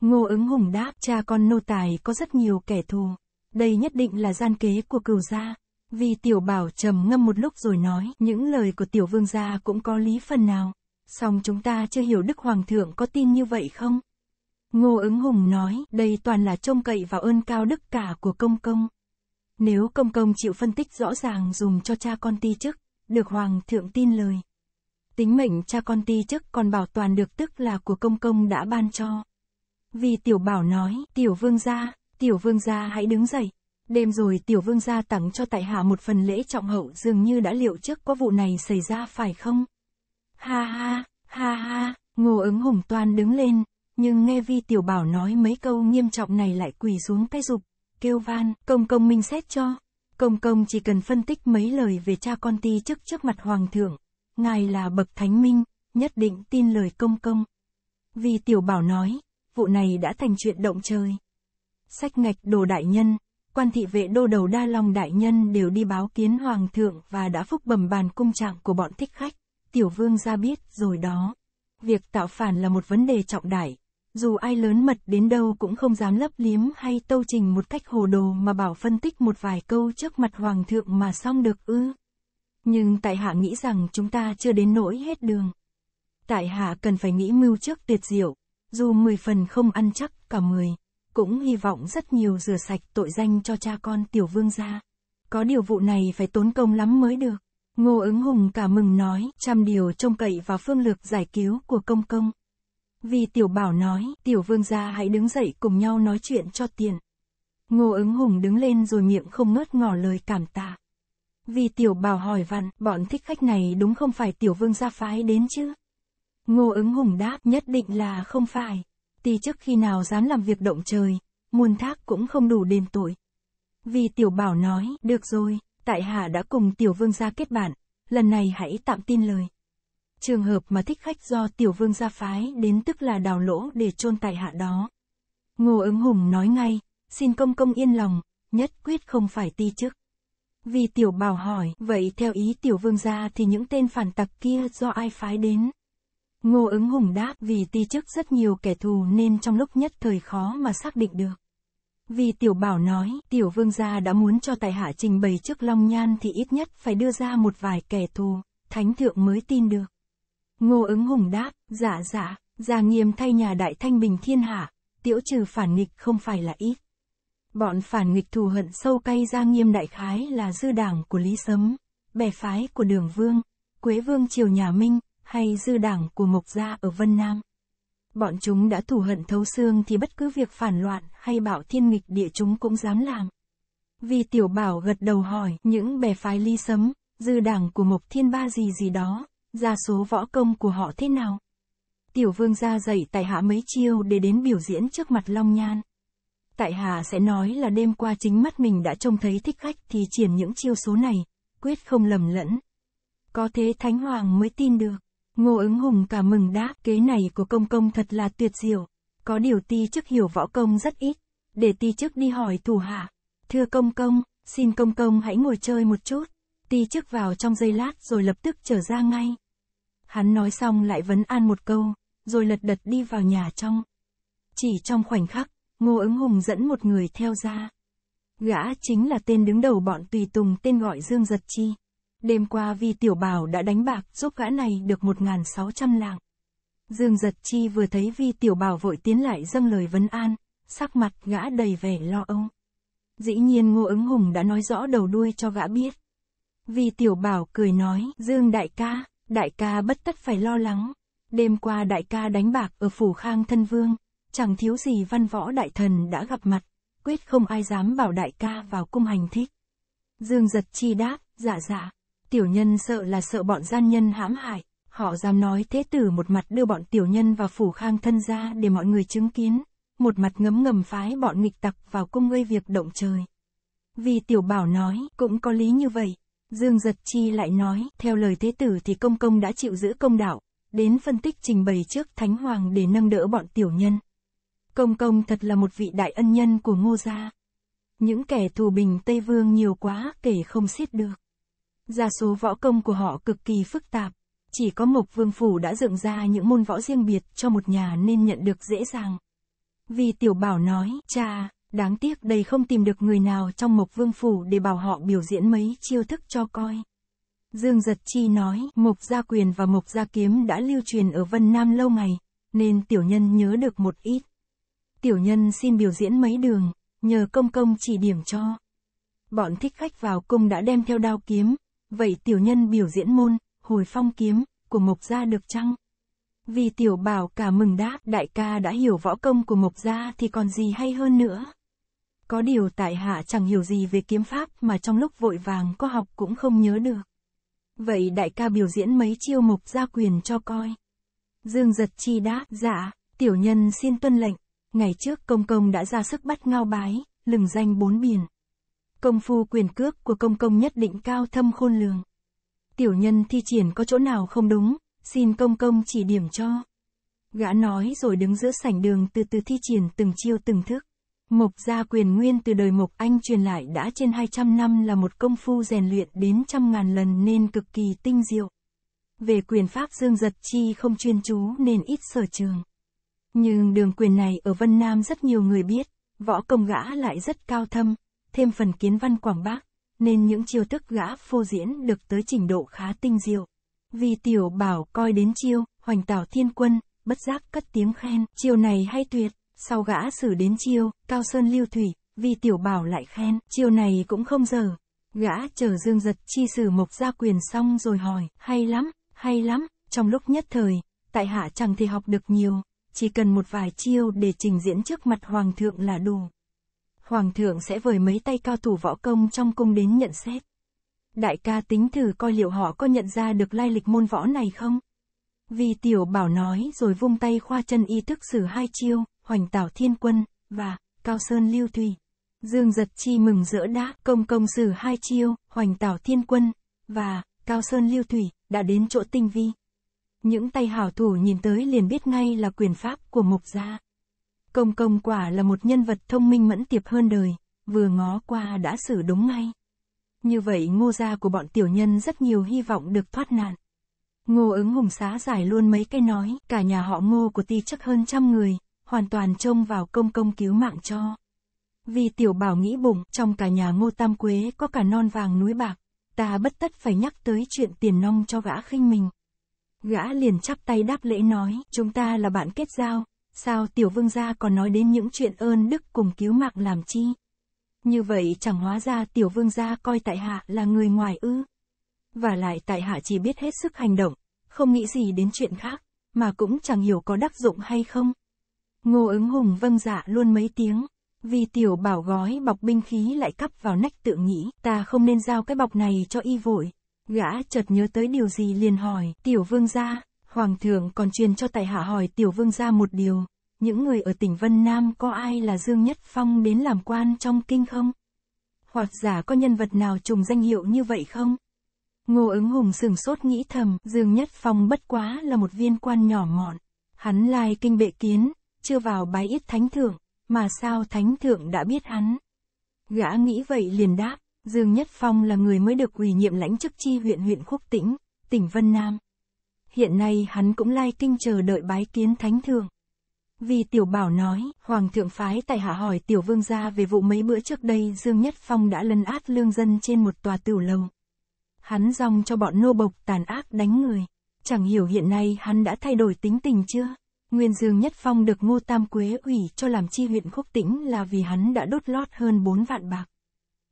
S1: Ngô ứng hùng đáp, cha con nô tài có rất nhiều kẻ thù. Đây nhất định là gian kế của cửu gia. Vì tiểu bảo trầm ngâm một lúc rồi nói, những lời của tiểu vương gia cũng có lý phần nào. Song chúng ta chưa hiểu Đức Hoàng thượng có tin như vậy không? Ngô ứng hùng nói, đây toàn là trông cậy vào ơn cao đức cả của công công. Nếu công công chịu phân tích rõ ràng dùng cho cha con ti chức, được hoàng thượng tin lời. Tính mệnh cha con ti chức còn bảo toàn được tức là của công công đã ban cho. Vì tiểu bảo nói, tiểu vương gia, tiểu vương gia hãy đứng dậy. Đêm rồi tiểu vương gia tặng cho tại hạ một phần lễ trọng hậu dường như đã liệu trước có vụ này xảy ra phải không? Ha ha, ha ha, ngô ứng hùng toan đứng lên, nhưng nghe vi tiểu bảo nói mấy câu nghiêm trọng này lại quỳ xuống cái dục, kêu van, công công minh xét cho. Công công chỉ cần phân tích mấy lời về cha con ti trước trước mặt hoàng thượng, ngài là bậc thánh minh, nhất định tin lời công công. Vì tiểu bảo nói, vụ này đã thành chuyện động trời. Sách ngạch đồ đại nhân, quan thị vệ đô đầu đa long đại nhân đều đi báo kiến hoàng thượng và đã phúc bẩm bàn cung trạng của bọn thích khách, tiểu vương ra biết rồi đó. Việc tạo phản là một vấn đề trọng đại, dù ai lớn mật đến đâu cũng không dám lấp liếm hay tâu trình một cách hồ đồ mà bảo phân tích một vài câu trước mặt hoàng thượng mà xong được ư. Nhưng tại hạ nghĩ rằng chúng ta chưa đến nỗi hết đường. Tại hạ cần phải nghĩ mưu trước tuyệt diệu, dù 10 phần không ăn chắc cả 10, cũng hy vọng rất nhiều rửa sạch tội danh cho cha con tiểu vương gia. Có điều vụ này phải tốn công lắm mới được. Ngô ứng hùng cả mừng nói, trăm điều trông cậy vào phương lược giải cứu của công công. Vì tiểu bảo nói, tiểu vương gia hãy đứng dậy cùng nhau nói chuyện cho tiền. Ngô ứng hùng đứng lên rồi miệng không ngớt ngỏ lời cảm tạ. Vì tiểu bảo hỏi vặn, bọn thích khách này đúng không phải tiểu vương gia phái đến chứ? Ngô ứng hùng đáp nhất định là không phải. Tì trước khi nào dám làm việc động trời, muôn thác cũng không đủ đền tội. Vì tiểu bảo nói, được rồi, tại hạ đã cùng tiểu vương gia kết bạn, lần này hãy tạm tin lời. Trường hợp mà thích khách do tiểu vương gia phái đến tức là đào lỗ để chôn tại hạ đó. Ngô ứng hùng nói ngay, xin công công yên lòng, nhất quyết không phải ti chức. Vì tiểu bảo hỏi, vậy theo ý tiểu vương gia thì những tên phản tặc kia do ai phái đến? Ngô ứng hùng đáp vì ti chức rất nhiều kẻ thù nên trong lúc nhất thời khó mà xác định được. Vì tiểu bảo nói, tiểu vương gia đã muốn cho tài hạ trình bày trước long nhan thì ít nhất phải đưa ra một vài kẻ thù, thánh thượng mới tin được. Ngô ứng hùng đáp, dạ dạ, gia nghiêm thay nhà đại thanh bình thiên hạ, tiểu trừ phản nghịch không phải là ít. Bọn phản nghịch thù hận sâu cay gia nghiêm đại khái là dư đảng của Lý Sấm, bè phái của đường vương, quế vương triều nhà Minh, hay dư đảng của Mộc Gia ở Vân Nam. Bọn chúng đã thù hận thấu xương thì bất cứ việc phản loạn hay bảo thiên nghịch địa chúng cũng dám làm. Vì tiểu bảo gật đầu hỏi những bè phái ly sấm, dư đảng của Mộc Thiên Ba gì gì đó, ra số võ công của họ thế nào. Tiểu vương ra dạy tại hạ mấy chiêu để đến biểu diễn trước mặt Long Nhan. Tại hạ sẽ nói là đêm qua chính mắt mình đã trông thấy thích khách thì triển những chiêu số này, quyết không lầm lẫn. Có thế Thánh Hoàng mới tin được. Ngô ứng hùng cả mừng đáp, kế này của công công thật là tuyệt diệu. Có điều ti chức hiểu võ công rất ít, để ti chức đi hỏi thủ hạ. Thưa công công, xin công công hãy ngồi chơi một chút. Ti chức vào trong giây lát rồi lập tức trở ra ngay. Hắn nói xong lại vấn an một câu, rồi lật đật đi vào nhà trong. Chỉ trong khoảnh khắc, Ngô ứng hùng dẫn một người theo ra. Gã chính là tên đứng đầu bọn tùy tùng tên gọi Dương Giật Chi. Đêm qua vì tiểu bảo đã đánh bạc giúp gã này được 1.600 lạng. Dương giật chi vừa thấy vi tiểu bảo vội tiến lại dâng lời vấn an, sắc mặt gã đầy vẻ lo âu. Dĩ nhiên ngô ứng hùng đã nói rõ đầu đuôi cho gã biết. Vi tiểu bảo cười nói, Dương đại ca, đại ca bất tất phải lo lắng. Đêm qua đại ca đánh bạc ở phủ khang thân vương, chẳng thiếu gì văn võ đại thần đã gặp mặt, quyết không ai dám bảo đại ca vào cung hành thích. Dương giật chi đáp, dạ dạ. Tiểu nhân sợ là sợ bọn gian nhân hãm hại, họ dám nói thế tử một mặt đưa bọn tiểu nhân vào phủ khang thân ra để mọi người chứng kiến, một mặt ngấm ngầm phái bọn nghịch tặc vào cung ngươi việc động trời. Vì tiểu bảo nói, cũng có lý như vậy. Dương Giật Chi lại nói, theo lời thế tử thì công công đã chịu giữ công đạo, đến phân tích trình bày trước Thánh Hoàng để nâng đỡ bọn tiểu nhân. Công công thật là một vị đại ân nhân của ngô gia. Những kẻ thù bình Tây Vương nhiều quá kể không xiết được. Gia số võ công của họ cực kỳ phức tạp. Chỉ có Mộc Vương Phủ đã dựng ra những môn võ riêng biệt cho một nhà nên nhận được dễ dàng. Vì Tiểu Bảo nói, cha, đáng tiếc đây không tìm được người nào trong Mộc Vương Phủ để bảo họ biểu diễn mấy chiêu thức cho coi. Dương Giật Chi nói, Mộc Gia Quyền và Mộc Gia Kiếm đã lưu truyền ở Vân Nam lâu ngày, nên tiểu nhân nhớ được một ít. Tiểu nhân xin biểu diễn mấy đường, nhờ công công chỉ điểm cho. Bọn thích khách vào cung đã đem theo đao kiếm, Vậy tiểu nhân biểu diễn môn, hồi phong kiếm, của Mộc Gia được chăng? Vì tiểu bảo cả mừng đáp đại ca đã hiểu võ công của Mộc Gia thì còn gì hay hơn nữa. Có điều tại hạ chẳng hiểu gì về kiếm pháp mà trong lúc vội vàng có học cũng không nhớ được. Vậy đại ca biểu diễn mấy chiêu Mộc Gia quyền cho coi. Dương giật chi đáp, dạ, tiểu nhân xin tuân lệnh. Ngày trước công công đã ra sức bắt ngao bái, lừng danh bốn biển. Công phu quyền cước của công công nhất định cao thâm khôn lường. Tiểu nhân thi triển có chỗ nào không đúng, xin công công chỉ điểm cho. Gã nói rồi đứng giữa sảnh đường từ từ thi triển từng chiêu từng thức. Mộc gia quyền nguyên từ đời Mộc Anh truyền lại đã trên 200 năm là một công phu rèn luyện đến trăm ngàn lần nên cực kỳ tinh diệu. Về quyền pháp Dương Giật Chi không chuyên chú nên ít sở trường. Nhưng đường quyền này ở Vân Nam rất nhiều người biết, võ công gã lại rất cao thâm, thêm phần kiến văn quảng bác, nên những chiêu thức gã phô diễn được tới trình độ khá tinh diệu. Vì tiểu bảo coi đến chiêu, hoành tảo thiên quân, bất giác cất tiếng khen, chiêu này hay tuyệt, sau gã xử đến chiêu, cao sơn lưu thủy, vì tiểu bảo lại khen, chiêu này cũng không dở. Gã chờ dương giật chi sử mộc gia quyền xong rồi hỏi, hay lắm, hay lắm, trong lúc nhất thời, tại hạ chẳng thể học được nhiều, chỉ cần một vài chiêu để trình diễn trước mặt hoàng thượng là đủ. Hoàng thượng sẽ vời mấy tay cao thủ võ công trong cung đến nhận xét. Đại ca tính thử coi liệu họ có nhận ra được lai lịch môn võ này không? Vì tiểu bảo nói rồi vung tay khoa chân y thức xử hai chiêu, hoành tảo thiên quân, và, cao sơn lưu thủy. Dương giật chi mừng rỡ đã, công công xử hai chiêu, hoành tảo thiên quân, và, cao sơn lưu thủy, đã đến chỗ tinh vi. Những tay hảo thủ nhìn tới liền biết ngay là quyền pháp của mục gia. Công công quả là một nhân vật thông minh mẫn tiệp hơn đời, vừa ngó qua đã xử đúng ngay. Như vậy ngô gia của bọn tiểu nhân rất nhiều hy vọng được thoát nạn. Ngô ứng hùng xá giải luôn mấy cái nói, cả nhà họ ngô của ti chắc hơn trăm người, hoàn toàn trông vào công công cứu mạng cho. Vì tiểu bảo nghĩ bụng, trong cả nhà ngô tam quế có cả non vàng núi bạc, ta bất tất phải nhắc tới chuyện tiền nong cho gã khinh mình. Gã liền chắp tay đáp lễ nói, chúng ta là bạn kết giao, sao tiểu vương gia còn nói đến những chuyện ơn đức cùng cứu mạng làm chi? Như vậy chẳng hóa ra tiểu vương gia coi tại hạ là người ngoài ư. Và lại tại hạ chỉ biết hết sức hành động, không nghĩ gì đến chuyện khác, mà cũng chẳng hiểu có đắc dụng hay không. Ngô ứng hùng vâng dạ luôn mấy tiếng, vì tiểu bảo gói bọc binh khí lại cắp vào nách tự nghĩ ta không nên giao cái bọc này cho y vội. Gã chợt nhớ tới điều gì liền hỏi, tiểu vương gia, Hoàng thượng còn truyền cho tại hạ hỏi tiểu vương ra một điều, những người ở tỉnh Vân Nam có ai là Dương Nhất Phong đến làm quan trong kinh không? Hoặc giả có nhân vật nào trùng danh hiệu như vậy không? Ngô ứng hùng sừng sốt nghĩ thầm, Dương Nhất Phong bất quá là một viên quan nhỏ mọn. Hắn lai kinh bệ kiến, chưa vào bái ít thánh thượng, mà sao thánh thượng đã biết hắn? Gã nghĩ vậy liền đáp, Dương Nhất Phong là người mới được ủy nhiệm lãnh chức chi huyện huyện Khúc Tĩnh, tỉnh Vân Nam hiện nay hắn cũng lai kinh chờ đợi bái kiến thánh thượng. Vì tiểu bảo nói, hoàng thượng phái tại hạ hỏi tiểu vương gia về vụ mấy bữa trước đây Dương Nhất Phong đã lân át lương dân trên một tòa tửu lầu. Hắn dòng cho bọn nô bộc tàn ác đánh người. Chẳng hiểu hiện nay hắn đã thay đổi tính tình chưa? Nguyên Dương Nhất Phong được Ngô Tam Quế ủy cho làm chi huyện khúc tĩnh là vì hắn đã đốt lót hơn 4 vạn bạc.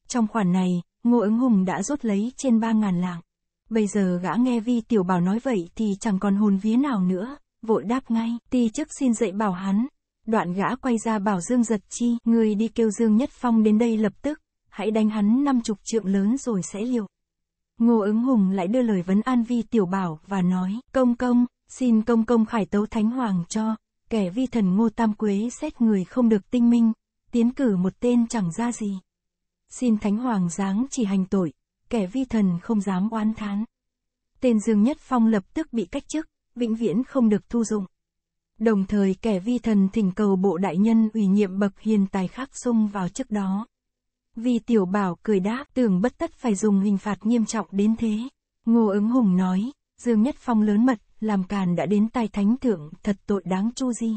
S1: Trong khoản này, Ngô ứng hùng đã rút lấy trên 3.000 lạng. Bây giờ gã nghe Vi Tiểu Bảo nói vậy thì chẳng còn hồn vía nào nữa, vội đáp ngay, ti chức xin dậy bảo hắn. Đoạn gã quay ra bảo Dương Giật Chi, người đi kêu Dương Nhất Phong đến đây lập tức, hãy đánh hắn năm chục trượng lớn rồi sẽ liệu. Ngô ứng hùng lại đưa lời vấn an Vi Tiểu Bảo và nói, công công, xin công công khải tấu thánh hoàng cho, kẻ vi thần ngô tam quế xét người không được tinh minh, tiến cử một tên chẳng ra gì. Xin thánh hoàng giáng chỉ hành tội, kẻ vi thần không dám oán thán. Tên Dương Nhất Phong lập tức bị cách chức, vĩnh viễn không được thu dụng. Đồng thời kẻ vi thần thỉnh cầu bộ đại nhân ủy nhiệm bậc hiền tài khác sung vào chức đó. Vì tiểu bảo cười đáp tưởng bất tất phải dùng hình phạt nghiêm trọng đến thế. Ngô ứng hùng nói, Dương Nhất Phong lớn mật, làm càn đã đến tai thánh thượng, thật tội đáng chu di.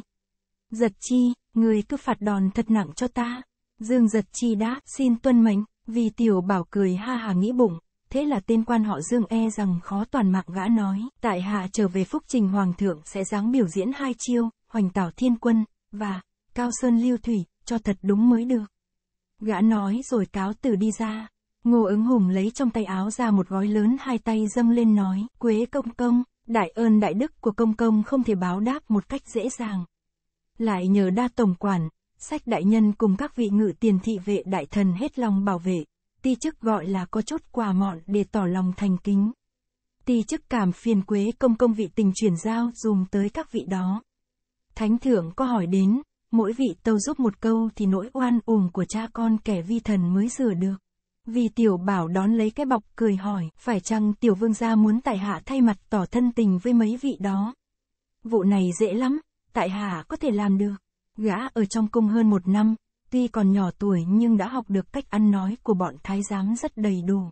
S1: Giật chi, người cứ phạt đòn thật nặng cho ta. Dương giật chi đáp xin tuân mệnh. Vì tiểu bảo cười ha hà nghĩ bụng, thế là tên quan họ Dương e rằng khó toàn mạng gã nói. Tại hạ trở về Phúc Trình Hoàng thượng sẽ dáng biểu diễn hai chiêu, hoành tảo thiên quân, và cao sơn lưu thủy, cho thật đúng mới được. Gã nói rồi cáo từ đi ra. Ngô ứng hùng lấy trong tay áo ra một gói lớn hai tay dâng lên nói, Quế công công, đại ơn đại đức của công công không thể báo đáp một cách dễ dàng. Lại nhờ đa tổng quản, sách đại nhân cùng các vị ngự tiền thị vệ đại thần hết lòng bảo vệ, ti chức gọi là có chốt quà mọn để tỏ lòng thành kính. Ti chức cảm phiền quế công công vị tình truyền giao dùng tới các vị đó. Thánh thượng có hỏi đến, mỗi vị tâu giúp một câu thì nỗi oan uổng của cha con kẻ vi thần mới sửa được. Vì tiểu bảo đón lấy cái bọc cười hỏi, phải chăng tiểu vương gia muốn tại hạ thay mặt tỏ thân tình với mấy vị đó? Vụ này dễ lắm, tại hạ có thể làm được. Gã ở trong cung hơn một năm, tuy còn nhỏ tuổi nhưng đã học được cách ăn nói của bọn thái giám rất đầy đủ.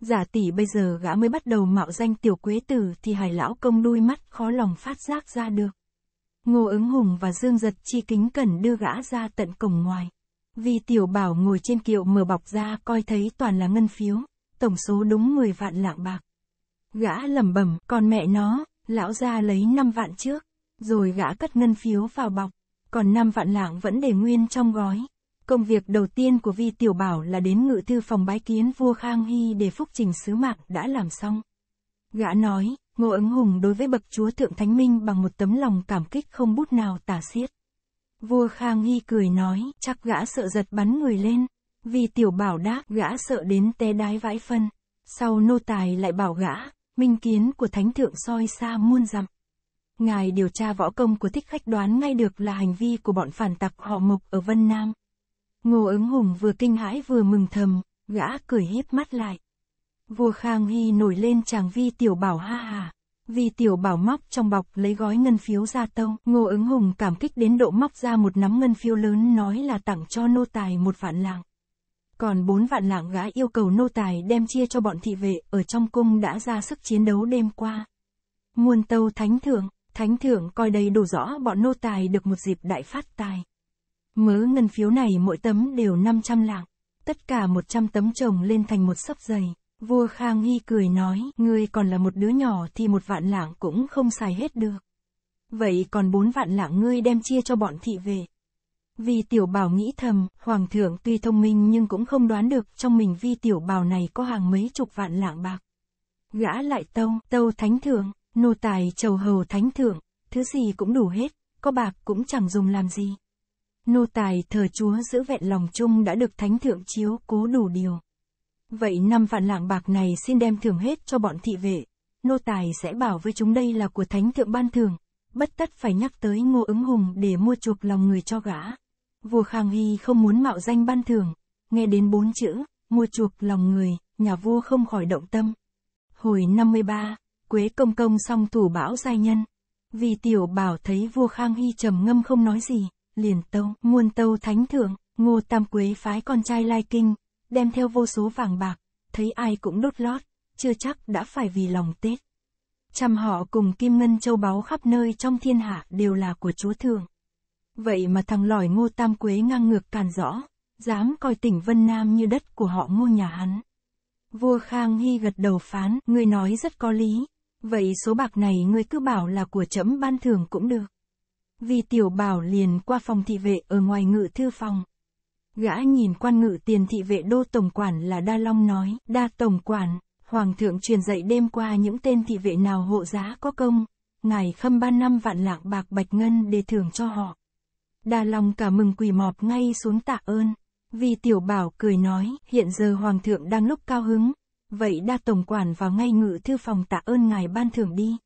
S1: Giả tỷ bây giờ gã mới bắt đầu mạo danh tiểu quế tử thì hải lão công đuôi mắt khó lòng phát giác ra được. Ngô ứng hùng và dương giật chi kính cẩn đưa gã ra tận cổng ngoài. Vì tiểu bảo ngồi trên kiệu mở bọc ra coi thấy toàn là ngân phiếu, tổng số đúng 10 vạn lạng bạc. Gã lẩm bẩm, còn mẹ nó, lão ra lấy 5 vạn trước, rồi gã cất ngân phiếu vào bọc còn 5 vạn lạng vẫn để nguyên trong gói. Công việc đầu tiên của Vi Tiểu Bảo là đến ngự thư phòng bái kiến vua Khang Hy để phúc trình sứ mạng đã làm xong. Gã nói, Ngô Ứng Hùng đối với bậc chúa Thượng Thánh Minh bằng một tấm lòng cảm kích không bút nào tả xiết. Vua Khang Hy cười nói, chắc gã sợ giật bắn người lên. Vi tiểu bảo đáp, gã sợ đến té đái vãi phân. Sau nô tài lại bảo gã, minh kiến của thánh thượng soi xa muôn dặm. Ngài điều tra võ công của thích khách đoán ngay được là hành vi của bọn phản tặc họ mục ở Vân Nam. Ngô ứng hùng vừa kinh hãi vừa mừng thầm, gã cười hiếp mắt lại. Vua Khang Hy nổi lên chàng vi tiểu bảo ha hà. Vi tiểu bảo móc trong bọc lấy gói ngân phiếu ra tông. Ngô ứng hùng cảm kích đến độ móc ra một nắm ngân phiếu lớn nói là tặng cho nô tài một vạn lạng. Còn bốn vạn lạng gã yêu cầu nô tài đem chia cho bọn thị vệ ở trong cung đã ra sức chiến đấu đêm qua. Muôn tâu thánh thượng. Thánh thượng coi đây đủ rõ bọn nô tài được một dịp đại phát tài. Mớ ngân phiếu này mỗi tấm đều 500 lạng, tất cả 100 tấm chồng lên thành một sấp giày. Vua Khang Hy cười nói, ngươi còn là một đứa nhỏ thì một vạn lạng cũng không xài hết được. Vậy còn bốn vạn lạng ngươi đem chia cho bọn thị về. Vì tiểu bảo nghĩ thầm, hoàng thượng tuy thông minh nhưng cũng không đoán được trong mình vi tiểu bảo này có hàng mấy chục vạn lạng bạc. Gã lại tâu, tâu thánh thượng, Nô tài chầu hầu thánh thượng, thứ gì cũng đủ hết, có bạc cũng chẳng dùng làm gì. Nô tài thờ chúa giữ vẹn lòng chung đã được thánh thượng chiếu cố đủ điều. Vậy năm vạn lạng bạc này xin đem thưởng hết cho bọn thị vệ. Nô tài sẽ bảo với chúng đây là của thánh thượng ban thưởng, bất tất phải nhắc tới ngô ứng hùng để mua chuộc lòng người cho gã. Vua Khang Hy không muốn mạo danh ban thưởng, nghe đến bốn chữ, mua chuộc lòng người, nhà vua không khỏi động tâm. Hồi 53 Quế công công song thủ bão giai nhân. Vì tiểu bảo thấy vua Khang Hy trầm ngâm không nói gì, liền tâu, muôn tâu thánh thượng, ngô tam quế phái con trai lai kinh, đem theo vô số vàng bạc, thấy ai cũng đốt lót, chưa chắc đã phải vì lòng Tết. Trăm họ cùng kim ngân châu báu khắp nơi trong thiên hạ đều là của chúa thượng Vậy mà thằng lỏi ngô tam quế ngang ngược càn rõ, dám coi tỉnh Vân Nam như đất của họ ngô nhà hắn. Vua Khang Hy gật đầu phán, người nói rất có lý, Vậy số bạc này ngươi cứ bảo là của trẫm ban thưởng cũng được. Vì tiểu bảo liền qua phòng thị vệ ở ngoài ngự thư phòng. Gã nhìn quan ngự tiền thị vệ đô tổng quản là Đa Long nói, Đa tổng quản, Hoàng thượng truyền dạy đêm qua những tên thị vệ nào hộ giá có công, ngài khâm ban năm vạn lạng bạc bạch ngân để thưởng cho họ. Đa Long cả mừng quỳ mọp ngay xuống tạ ơn. Vì tiểu bảo cười nói, hiện giờ hoàng thượng đang lúc cao hứng, Vậy đa tổng quản vào ngay ngự thư phòng tạ ơn ngài ban thưởng đi.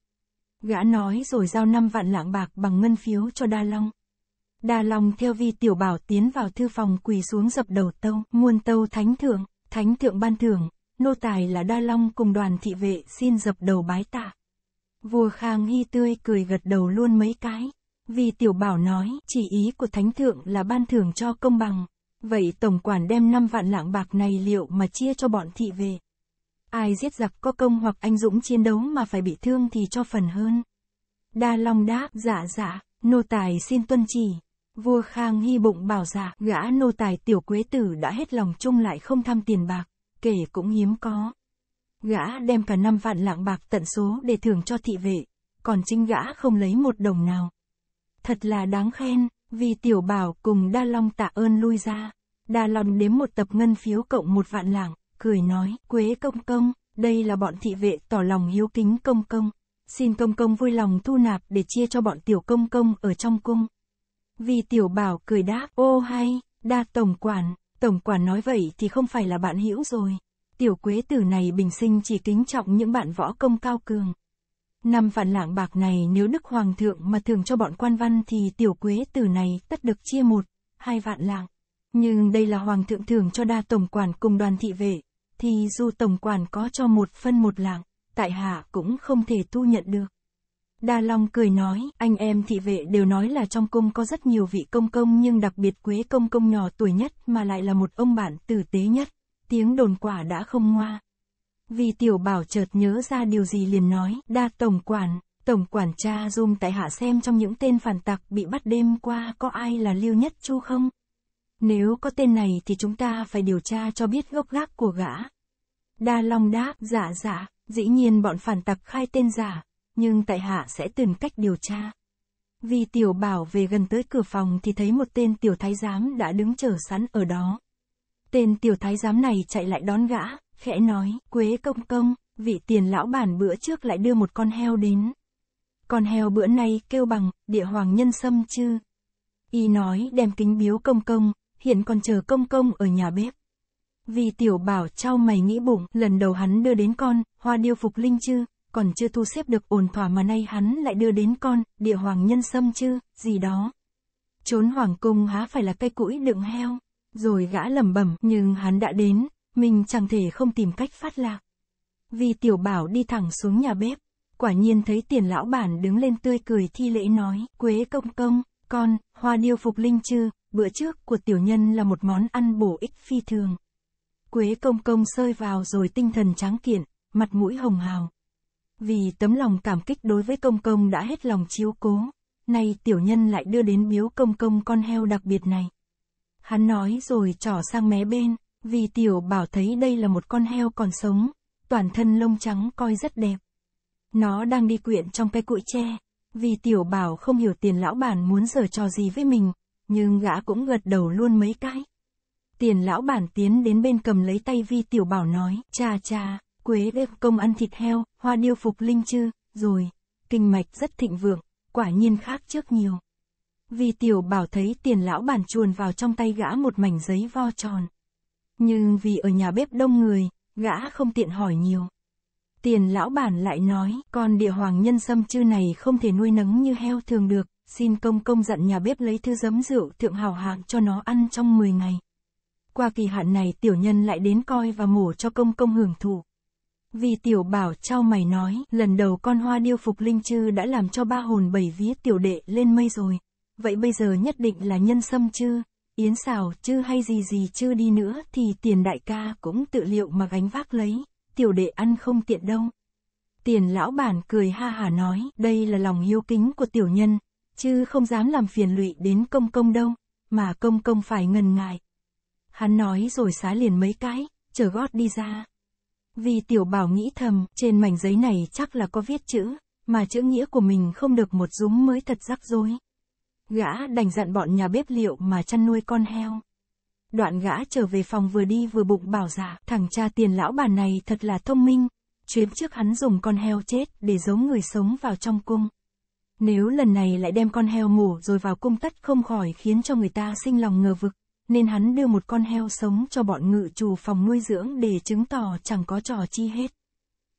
S1: Gã nói rồi giao 5 vạn lạng bạc bằng ngân phiếu cho Đa Long. Đa Long theo vi tiểu bảo tiến vào thư phòng quỳ xuống dập đầu tâu, muôn tâu thánh thượng, thánh thượng ban thưởng, nô tài là Đa Long cùng đoàn thị vệ xin dập đầu bái tạ. Vua Khang Hy tươi cười gật đầu luôn mấy cái. Vì tiểu bảo nói, chỉ ý của thánh thượng là ban thưởng cho công bằng. Vậy tổng quản đem 5 vạn lạng bạc này liệu mà chia cho bọn thị về. Ai giết giặc có công hoặc anh dũng chiến đấu mà phải bị thương thì cho phần hơn. Đa Long đáp, dạ dạ, nô tài xin tuân chỉ. Vua Khang hy bụng bảo dạ, gã nô tài tiểu quế tử đã hết lòng chung lại không tham tiền bạc, kể cũng hiếm có. Gã đem cả năm vạn lạng bạc tận số để thưởng cho thị vệ, còn chính gã không lấy một đồng nào. Thật là đáng khen, vì tiểu bảo cùng Đa Long tạ ơn lui ra. Đa Long đếm một tập ngân phiếu cộng một vạn lạng cười nói, Quế công công, đây là bọn thị vệ tỏ lòng hiếu kính công công. Xin công công vui lòng thu nạp để chia cho bọn tiểu công công ở trong cung. Vì tiểu bảo cười đáp, ô hay, đa tổng quản, tổng quản nói vậy thì không phải là bạn hữu rồi. Tiểu quế tử này bình sinh chỉ kính trọng những bạn võ công cao cường. Năm vạn lạng bạc này nếu đức hoàng thượng mà thường cho bọn quan văn thì tiểu quế tử này tất được chia một, hai vạn lạng. Nhưng đây là hoàng thượng thưởng cho đa tổng quản cùng đoàn thị vệ, thì dù tổng quản có cho một phân một lạng, tại hạ cũng không thể thu nhận được. Đa Long cười nói, anh em thị vệ đều nói là trong cung có rất nhiều vị công công nhưng đặc biệt quế công công nhỏ tuổi nhất mà lại là một ông bạn tử tế nhất, tiếng đồn quả đã không ngoa. Vì tiểu bảo chợt nhớ ra điều gì liền nói, đa tổng quản, tổng quản cha zoom tại hạ xem trong những tên phản tặc bị bắt đêm qua có ai là lưu nhất chu không? Nếu có tên này thì chúng ta phải điều tra cho biết gốc gác của gã. Đa Long đáp, giả dạ, giả, dạ, dĩ nhiên bọn phản tặc khai tên giả, nhưng tại hạ sẽ tìm cách điều tra. Vì tiểu bảo về gần tới cửa phòng thì thấy một tên tiểu thái giám đã đứng chờ sẵn ở đó. Tên tiểu thái giám này chạy lại đón gã, khẽ nói, quế công công, vị tiền lão bản bữa trước lại đưa một con heo đến. Con heo bữa nay kêu bằng, địa hoàng nhân sâm chư. Y nói đem kính biếu công công, hiện còn chờ công công ở nhà bếp. Vì tiểu bảo trao mày nghĩ bụng, lần đầu hắn đưa đến con, hoa điêu phục linh chư, còn chưa thu xếp được ổn thỏa mà nay hắn lại đưa đến con, địa hoàng nhân sâm chư, gì đó. Trốn hoàng cung há phải là cây củi đựng heo, rồi gã lẩm bẩm, nhưng hắn đã đến, mình chẳng thể không tìm cách phát lạc. Vì tiểu bảo đi thẳng xuống nhà bếp, quả nhiên thấy tiền lão bản đứng lên tươi cười thi lễ nói, quế công công, con, hoa điêu phục linh chư, Bữa trước của tiểu nhân là một món ăn bổ ích phi thường. Quế công công sơi vào rồi tinh thần tráng kiện, mặt mũi hồng hào. Vì tấm lòng cảm kích đối với công công đã hết lòng chiếu cố, nay tiểu nhân lại đưa đến biếu công công con heo đặc biệt này. Hắn nói rồi trỏ sang mé bên, vì tiểu bảo thấy đây là một con heo còn sống, toàn thân lông trắng coi rất đẹp. Nó đang đi quyện trong cái cụi tre, vì tiểu bảo không hiểu tiền lão bản muốn giở trò gì với mình, nhưng gã cũng gật đầu luôn mấy cái. Tiền lão bản tiến đến bên cầm lấy tay vi tiểu bảo nói, cha cha, quế ép công ăn thịt heo, hoa điêu phục linh chư, rồi, kinh mạch rất thịnh vượng, quả nhiên khác trước nhiều. Vi tiểu bảo thấy tiền lão bản chuồn vào trong tay gã một mảnh giấy vo tròn. Nhưng vì ở nhà bếp đông người, gã không tiện hỏi nhiều. Tiền lão bản lại nói, con địa hoàng nhân sâm chư này không thể nuôi nấng như heo thường được, xin công công dặn nhà bếp lấy thứ giấm rượu thượng hào hạng cho nó ăn trong 10 ngày. Qua kỳ hạn này tiểu nhân lại đến coi và mổ cho công công hưởng thụ. Vì tiểu bảo trao mày nói, lần đầu con hoa điêu phục linh chư đã làm cho ba hồn bảy vía tiểu đệ lên mây rồi. Vậy bây giờ nhất định là nhân sâm chư, yến xào chư hay gì gì chư đi nữa thì tiền đại ca cũng tự liệu mà gánh vác lấy, tiểu đệ ăn không tiện đâu. Tiền lão bản cười ha hà nói, đây là lòng yêu kính của tiểu nhân, chứ không dám làm phiền lụy đến công công đâu, mà công công phải ngần ngại. Hắn nói rồi xá liền mấy cái, chờ gót đi ra. Vì tiểu bảo nghĩ thầm, trên mảnh giấy này chắc là có viết chữ, mà chữ nghĩa của mình không được một dúng mới thật rắc rối. Gã đành dặn bọn nhà bếp liệu mà chăn nuôi con heo. Đoạn gã trở về phòng vừa đi vừa bụng bảo giả, dạ, thằng cha tiền lão bà này thật là thông minh. Chuyến trước hắn dùng con heo chết để giấu người sống vào trong cung. Nếu lần này lại đem con heo mổ rồi vào cung tắt không khỏi khiến cho người ta sinh lòng ngờ vực, nên hắn đưa một con heo sống cho bọn ngự chủ phòng nuôi dưỡng để chứng tỏ chẳng có trò chi hết.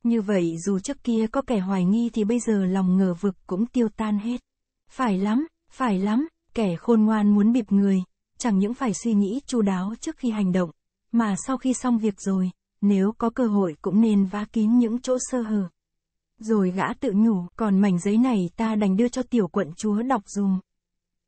S1: Như vậy dù trước kia có kẻ hoài nghi thì bây giờ lòng ngờ vực cũng tiêu tan hết. Phải lắm, phải lắm, kẻ khôn ngoan muốn bịp người, chẳng những phải suy nghĩ chu đáo trước khi hành động, mà sau khi xong việc rồi, nếu có cơ hội cũng nên vá kín những chỗ sơ hở. Rồi gã tự nhủ, còn mảnh giấy này ta đành đưa cho tiểu quận chúa đọc dùm.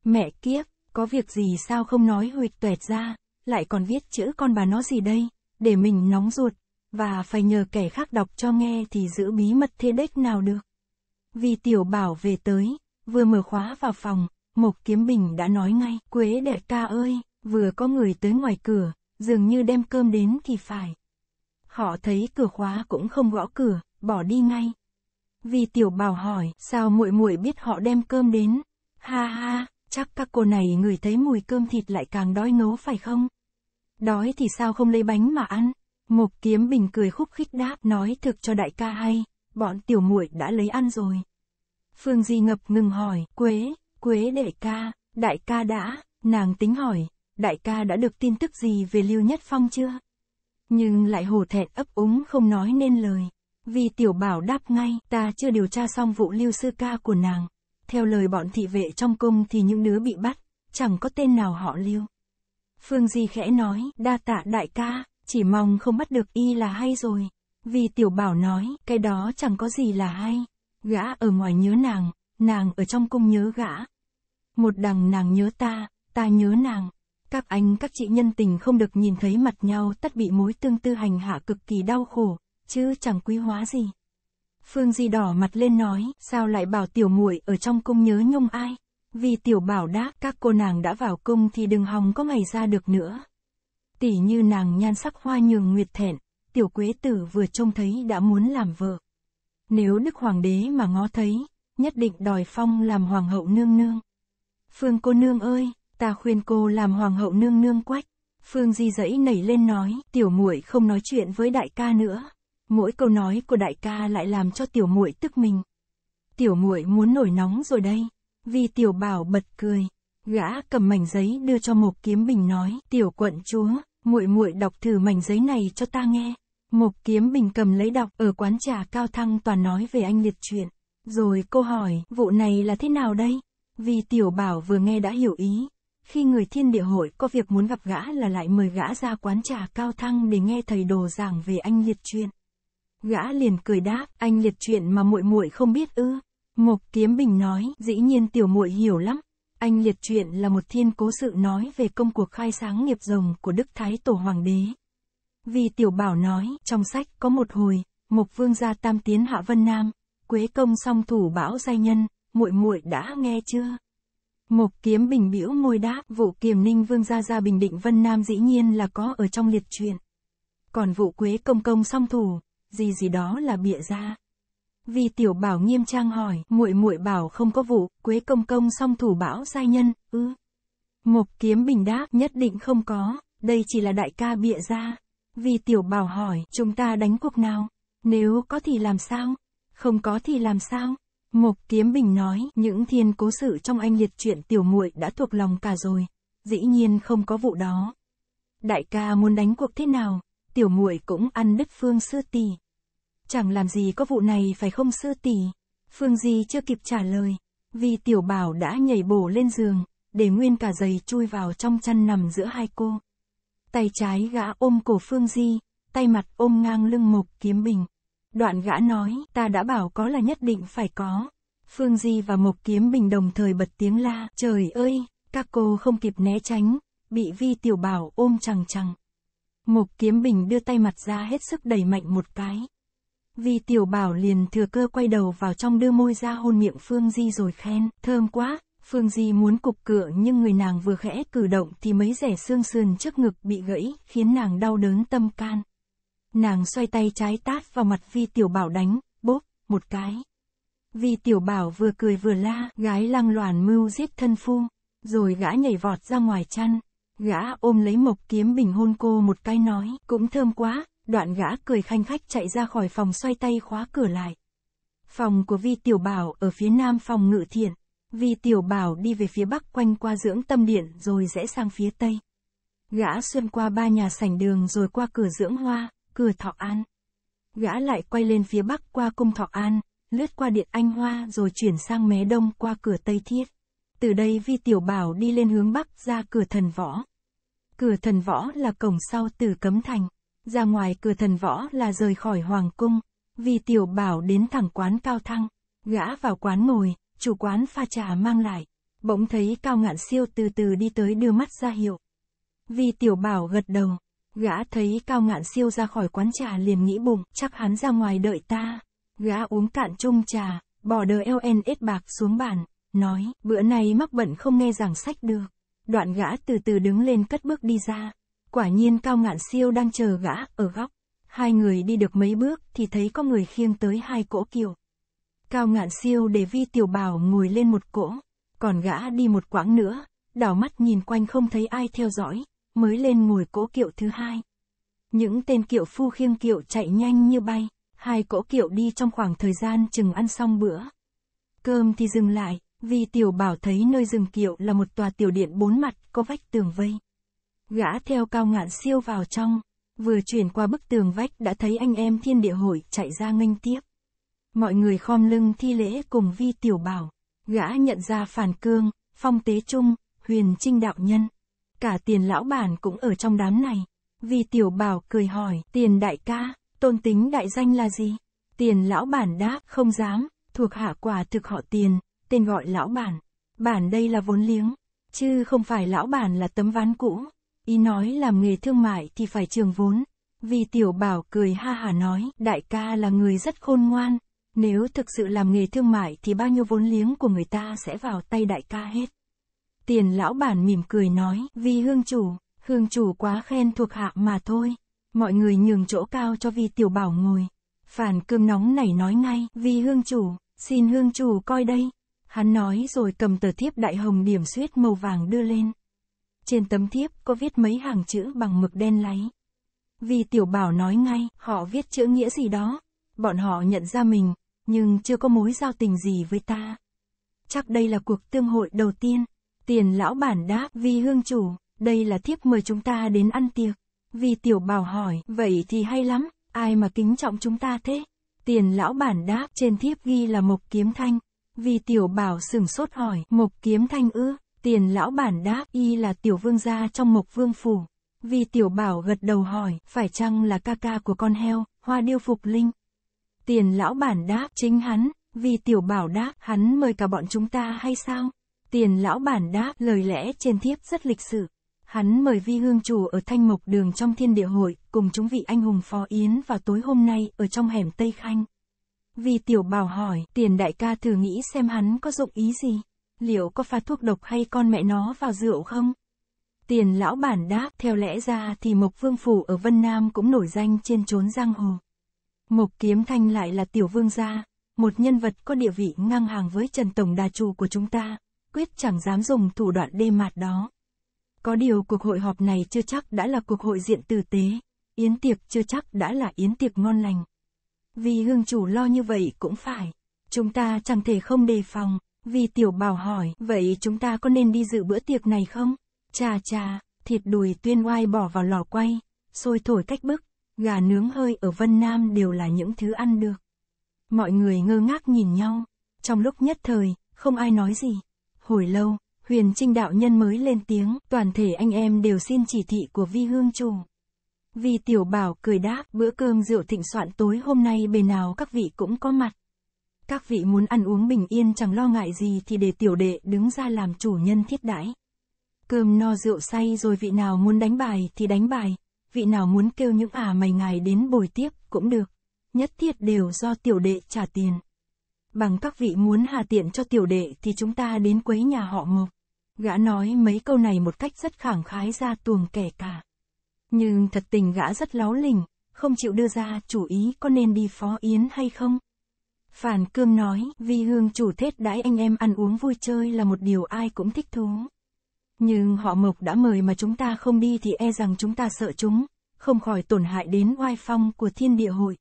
S1: Mẹ kiếp, có việc gì sao không nói huyệt tuệt ra, lại còn viết chữ con bà nó gì đây, để mình nóng ruột, và phải nhờ kẻ khác đọc cho nghe thì giữ bí mật thế đếch nào được. Vì tiểu bảo về tới, vừa mở khóa vào phòng, Mộc Kiếm Bình đã nói ngay, Quế đệ ca ơi, vừa có người tới ngoài cửa, dường như đem cơm đến thì phải. Họ thấy cửa khóa cũng không gõ cửa, bỏ đi ngay, vì tiểu bảo hỏi, sao muội muội biết họ đem cơm đến? Ha ha, chắc các cô này ngửi thấy mùi cơm thịt lại càng đói ngấu phải không? Đói thì sao không lấy bánh mà ăn? mục Kiếm Bình cười khúc khích đáp nói thực cho đại ca hay, bọn tiểu muội đã lấy ăn rồi. Phương Di ngập ngừng hỏi, Quế, Quế đệ ca, đại ca đã, nàng tính hỏi, đại ca đã được tin tức gì về Lưu Nhất Phong chưa? Nhưng lại hổ thẹn ấp úng không nói nên lời. Vì tiểu bảo đáp ngay, ta chưa điều tra xong vụ lưu sư ca của nàng. Theo lời bọn thị vệ trong cung thì những đứa bị bắt, chẳng có tên nào họ lưu. Phương Di khẽ nói, đa tạ đại ca, chỉ mong không bắt được y là hay rồi. Vì tiểu bảo nói, cái đó chẳng có gì là hay. Gã ở ngoài nhớ nàng, nàng ở trong cung nhớ gã. Một đằng nàng nhớ ta, ta nhớ nàng. Các anh các chị nhân tình không được nhìn thấy mặt nhau tất bị mối tương tư hành hạ cực kỳ đau khổ chứ chẳng quý hóa gì. Phương Di đỏ mặt lên nói, sao lại bảo tiểu muội ở trong cung nhớ nhung ai? Vì tiểu bảo đáp, các cô nàng đã vào cung thì đừng hòng có ngày ra được nữa. Tỷ như nàng nhan sắc hoa nhường nguyệt thẹn, tiểu quế tử vừa trông thấy đã muốn làm vợ. Nếu đức hoàng đế mà ngó thấy, nhất định đòi phong làm hoàng hậu nương nương. Phương cô nương ơi, ta khuyên cô làm hoàng hậu nương nương quách. Phương Di dẫy nảy lên nói, tiểu muội không nói chuyện với đại ca nữa. Mỗi câu nói của đại ca lại làm cho tiểu muội tức mình. Tiểu muội muốn nổi nóng rồi đây. Vì tiểu bảo bật cười, gã cầm mảnh giấy đưa cho Mộc Kiếm Bình nói: "Tiểu quận chúa, muội muội đọc thử mảnh giấy này cho ta nghe." Mộc Kiếm Bình cầm lấy đọc, ở quán trà Cao Thăng toàn nói về anh liệt chuyện, rồi cô hỏi: "Vụ này là thế nào đây?" Vì tiểu bảo vừa nghe đã hiểu ý, khi người thiên địa hội có việc muốn gặp gã là lại mời gã ra quán trà cao thăng để nghe thầy đồ giảng về anh liệt chuyện. Gã liền cười đáp, anh liệt chuyện mà muội muội không biết ư? Mộc Kiếm Bình nói, dĩ nhiên tiểu muội hiểu lắm. Anh liệt chuyện là một thiên cố sự nói về công cuộc khai sáng nghiệp rồng của Đức Thái Tổ Hoàng đế. Vì tiểu bảo nói, trong sách có một hồi, Mộc Vương gia Tam Tiến Hạ Vân Nam, Quế công song thủ bão giai nhân, muội muội đã nghe chưa? Mộc Kiếm Bình bĩu môi đáp, vụ Kiềm Ninh Vương gia gia Bình Định Vân Nam dĩ nhiên là có ở trong liệt truyện. Còn vụ Quế công công song thủ, gì gì đó là bịa ra. Vì tiểu bảo nghiêm trang hỏi, muội muội bảo không có vụ, quế công công song thủ bão sai nhân, ư. Ừ. Mộc kiếm bình đáp, nhất định không có, đây chỉ là đại ca bịa ra. Vì tiểu bảo hỏi, chúng ta đánh cuộc nào? Nếu có thì làm sao? Không có thì làm sao? Mộc kiếm bình nói, những thiên cố sự trong anh liệt chuyện tiểu muội đã thuộc lòng cả rồi. Dĩ nhiên không có vụ đó. Đại ca muốn đánh cuộc thế nào? tiểu muội cũng ăn đứt Phương sư tỷ. Chẳng làm gì có vụ này phải không sư tỷ? Phương Di chưa kịp trả lời, vì tiểu bảo đã nhảy bổ lên giường, để nguyên cả giày chui vào trong chăn nằm giữa hai cô. Tay trái gã ôm cổ Phương Di, tay mặt ôm ngang lưng Mộc Kiếm Bình. Đoạn gã nói, ta đã bảo có là nhất định phải có. Phương Di và Mộc Kiếm Bình đồng thời bật tiếng la, trời ơi, các cô không kịp né tránh, bị Vi Tiểu Bảo ôm chằng chằng. Mục Kiếm Bình đưa tay mặt ra hết sức đẩy mạnh một cái. vì Tiểu Bảo liền thừa cơ quay đầu vào trong đưa môi ra hôn miệng Phương Di rồi khen, thơm quá, Phương Di muốn cục cửa nhưng người nàng vừa khẽ cử động thì mấy rẻ xương sườn trước ngực bị gãy, khiến nàng đau đớn tâm can. Nàng xoay tay trái tát vào mặt Vi Tiểu Bảo đánh, bốp, một cái. Vi Tiểu Bảo vừa cười vừa la, gái lăng loàn mưu giết thân phu, rồi gã nhảy vọt ra ngoài chăn gã ôm lấy mộc kiếm bình hôn cô một cái nói, cũng thơm quá, đoạn gã cười khanh khách chạy ra khỏi phòng xoay tay khóa cửa lại. Phòng của Vi Tiểu Bảo ở phía nam phòng ngự thiện, Vi Tiểu Bảo đi về phía bắc quanh qua dưỡng tâm điện rồi rẽ sang phía tây. Gã xuyên qua ba nhà sảnh đường rồi qua cửa dưỡng hoa, cửa thọ an. Gã lại quay lên phía bắc qua cung thọ an, lướt qua điện anh hoa rồi chuyển sang mé đông qua cửa tây thiết. Từ đây Vi Tiểu Bảo đi lên hướng Bắc ra cửa thần võ. Cửa thần võ là cổng sau từ cấm thành. Ra ngoài cửa thần võ là rời khỏi Hoàng Cung. Vi Tiểu Bảo đến thẳng quán Cao Thăng. Gã vào quán ngồi, chủ quán pha trà mang lại. Bỗng thấy Cao Ngạn Siêu từ từ đi tới đưa mắt ra hiệu. Vi Tiểu Bảo gật đầu. Gã thấy Cao Ngạn Siêu ra khỏi quán trà liền nghĩ bụng, chắc hắn ra ngoài đợi ta. Gã uống cạn chung trà, bỏ đờ LNS bạc xuống bàn, nói, bữa nay mắc bận không nghe giảng sách được. Đoạn gã từ từ đứng lên cất bước đi ra. Quả nhiên cao ngạn siêu đang chờ gã, ở góc. Hai người đi được mấy bước, thì thấy có người khiêng tới hai cỗ kiều. Cao ngạn siêu để vi tiểu bảo ngồi lên một cỗ. Còn gã đi một quãng nữa, đảo mắt nhìn quanh không thấy ai theo dõi, mới lên ngồi cỗ kiệu thứ hai. Những tên kiệu phu khiêng kiệu chạy nhanh như bay, hai cỗ kiệu đi trong khoảng thời gian chừng ăn xong bữa. Cơm thì dừng lại, vì tiểu bảo thấy nơi rừng kiệu là một tòa tiểu điện bốn mặt, có vách tường vây. Gã theo cao ngạn siêu vào trong, vừa chuyển qua bức tường vách đã thấy anh em thiên địa hội chạy ra nghênh tiếp. Mọi người khom lưng thi lễ cùng vi tiểu bảo. Gã nhận ra Phản Cương, Phong Tế Trung, Huyền Trinh Đạo Nhân. Cả tiền lão bản cũng ở trong đám này. Vi tiểu bảo cười hỏi, tiền đại ca, tôn tính đại danh là gì? Tiền lão bản đáp, không dám, thuộc hạ quả thực họ tiền, tên gọi lão bản. Bản đây là vốn liếng, chứ không phải lão bản là tấm ván cũ. Ý nói làm nghề thương mại thì phải trường vốn. Vì tiểu bảo cười ha hà nói, đại ca là người rất khôn ngoan. Nếu thực sự làm nghề thương mại thì bao nhiêu vốn liếng của người ta sẽ vào tay đại ca hết. Tiền lão bản mỉm cười nói, vì hương chủ, hương chủ quá khen thuộc hạ mà thôi. Mọi người nhường chỗ cao cho vi tiểu bảo ngồi. Phản cơm nóng này nói ngay, vì hương chủ, xin hương chủ coi đây. Hắn nói rồi cầm tờ thiếp đại hồng điểm xuyết màu vàng đưa lên. Trên tấm thiếp có viết mấy hàng chữ bằng mực đen láy. Vì tiểu bảo nói ngay, họ viết chữ nghĩa gì đó. Bọn họ nhận ra mình, nhưng chưa có mối giao tình gì với ta. Chắc đây là cuộc tương hội đầu tiên. Tiền lão bản đáp, vì hương chủ, đây là thiếp mời chúng ta đến ăn tiệc. Vì tiểu bảo hỏi, vậy thì hay lắm, ai mà kính trọng chúng ta thế? Tiền lão bản đáp, trên thiếp ghi là mục kiếm thanh, vì tiểu bảo sửng sốt hỏi, mộc kiếm thanh ư, tiền lão bản đáp, y là tiểu vương gia trong mộc vương phủ. Vì tiểu bảo gật đầu hỏi, phải chăng là ca ca của con heo, hoa điêu phục linh? Tiền lão bản đáp, chính hắn, vì tiểu bảo đáp, hắn mời cả bọn chúng ta hay sao? Tiền lão bản đáp, lời lẽ trên thiếp rất lịch sự. Hắn mời vi hương chủ ở thanh mục đường trong thiên địa hội, cùng chúng vị anh hùng phò yến vào tối hôm nay ở trong hẻm Tây Khanh. Vi tiểu bảo hỏi, tiền đại ca thử nghĩ xem hắn có dụng ý gì? Liệu có pha thuốc độc hay con mẹ nó vào rượu không? Tiền lão bản đáp, theo lẽ ra thì Mộc Vương Phủ ở Vân Nam cũng nổi danh trên chốn giang hồ. Mộc Kiếm Thanh lại là tiểu vương gia, một nhân vật có địa vị ngang hàng với Trần Tổng Đà Chủ của chúng ta, quyết chẳng dám dùng thủ đoạn đê mạt đó. Có điều cuộc hội họp này chưa chắc đã là cuộc hội diện tử tế, yến tiệc chưa chắc đã là yến tiệc ngon lành. Vì hương chủ lo như vậy cũng phải. Chúng ta chẳng thể không đề phòng. Vì tiểu bảo hỏi, vậy chúng ta có nên đi dự bữa tiệc này không? Chà chà, thịt đùi tuyên oai bỏ vào lò quay, sôi thổi cách bức, gà nướng hơi ở Vân Nam đều là những thứ ăn được. Mọi người ngơ ngác nhìn nhau, trong lúc nhất thời, không ai nói gì. Hồi lâu, huyền trinh đạo nhân mới lên tiếng, toàn thể anh em đều xin chỉ thị của vi hương chủ. Vì tiểu bảo cười đáp bữa cơm rượu thịnh soạn tối hôm nay bề nào các vị cũng có mặt. Các vị muốn ăn uống bình yên chẳng lo ngại gì thì để tiểu đệ đứng ra làm chủ nhân thiết đãi. Cơm no rượu say rồi vị nào muốn đánh bài thì đánh bài, vị nào muốn kêu những ả à mày ngài đến bồi tiếp cũng được. Nhất thiết đều do tiểu đệ trả tiền. Bằng các vị muốn hà tiện cho tiểu đệ thì chúng ta đến quấy nhà họ Mộc. Gã nói mấy câu này một cách rất khẳng khái ra tuồng kẻ cả. Nhưng thật tình gã rất láo lỉnh, không chịu đưa ra chủ ý có nên đi phó yến hay không. Phản Cương nói, vì hương chủ thết đãi anh em ăn uống vui chơi là một điều ai cũng thích thú. Nhưng họ Mộc đã mời mà chúng ta không đi thì e rằng chúng ta sợ chúng, không khỏi tổn hại đến oai phong của thiên địa hội.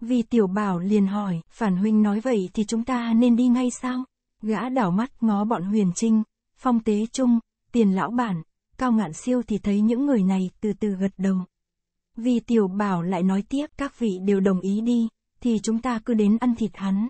S1: Vì tiểu bảo liền hỏi, phản huynh nói vậy thì chúng ta nên đi ngay sao? Gã đảo mắt ngó bọn huyền trinh, phong tế trung, tiền lão bản, Cao ngạn siêu thì thấy những người này từ từ gật đầu. Vì tiểu bảo lại nói tiếp các vị đều đồng ý đi, thì chúng ta cứ đến ăn thịt hắn.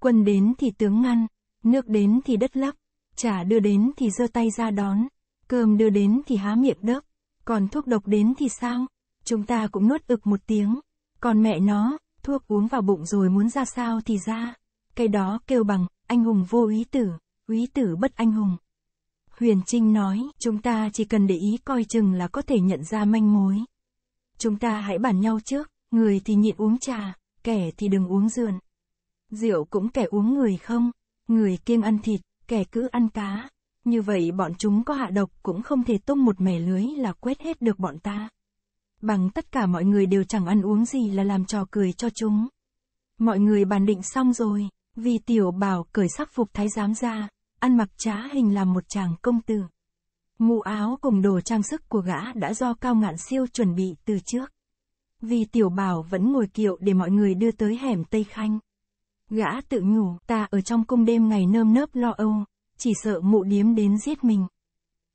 S1: Quân đến thì tướng ngăn, nước đến thì đất lấp, trà đưa đến thì giơ tay ra đón, cơm đưa đến thì há miệng đớp, còn thuốc độc đến thì sao? Chúng ta cũng nuốt ực một tiếng, còn mẹ nó, thuốc uống vào bụng rồi muốn ra sao thì ra. Cái đó kêu bằng, anh hùng vô ý tử, ý tử bất anh hùng. Huyền Trinh nói, chúng ta chỉ cần để ý coi chừng là có thể nhận ra manh mối. Chúng ta hãy bàn nhau trước, người thì nhịn uống trà, kẻ thì đừng uống rượu. Rượu cũng kẻ uống người không, người kiêng ăn thịt, kẻ cứ ăn cá. Như vậy bọn chúng có hạ độc cũng không thể tung một mẻ lưới là quét hết được bọn ta. Bằng tất cả mọi người đều chẳng ăn uống gì là làm trò cười cho chúng. Mọi người bàn định xong rồi, vì tiểu bảo cởi sắc phục thái giám ra, ăn mặc trá hình làm một chàng công tử. Mũ áo cùng đồ trang sức của gã đã do cao ngạn siêu chuẩn bị từ trước. Vì tiểu bảo vẫn ngồi kiệu để mọi người đưa tới hẻm Tây Khanh. Gã tự nhủ, ta ở trong cung đêm ngày nơm nớp lo âu, chỉ sợ mụ điếm đến giết mình.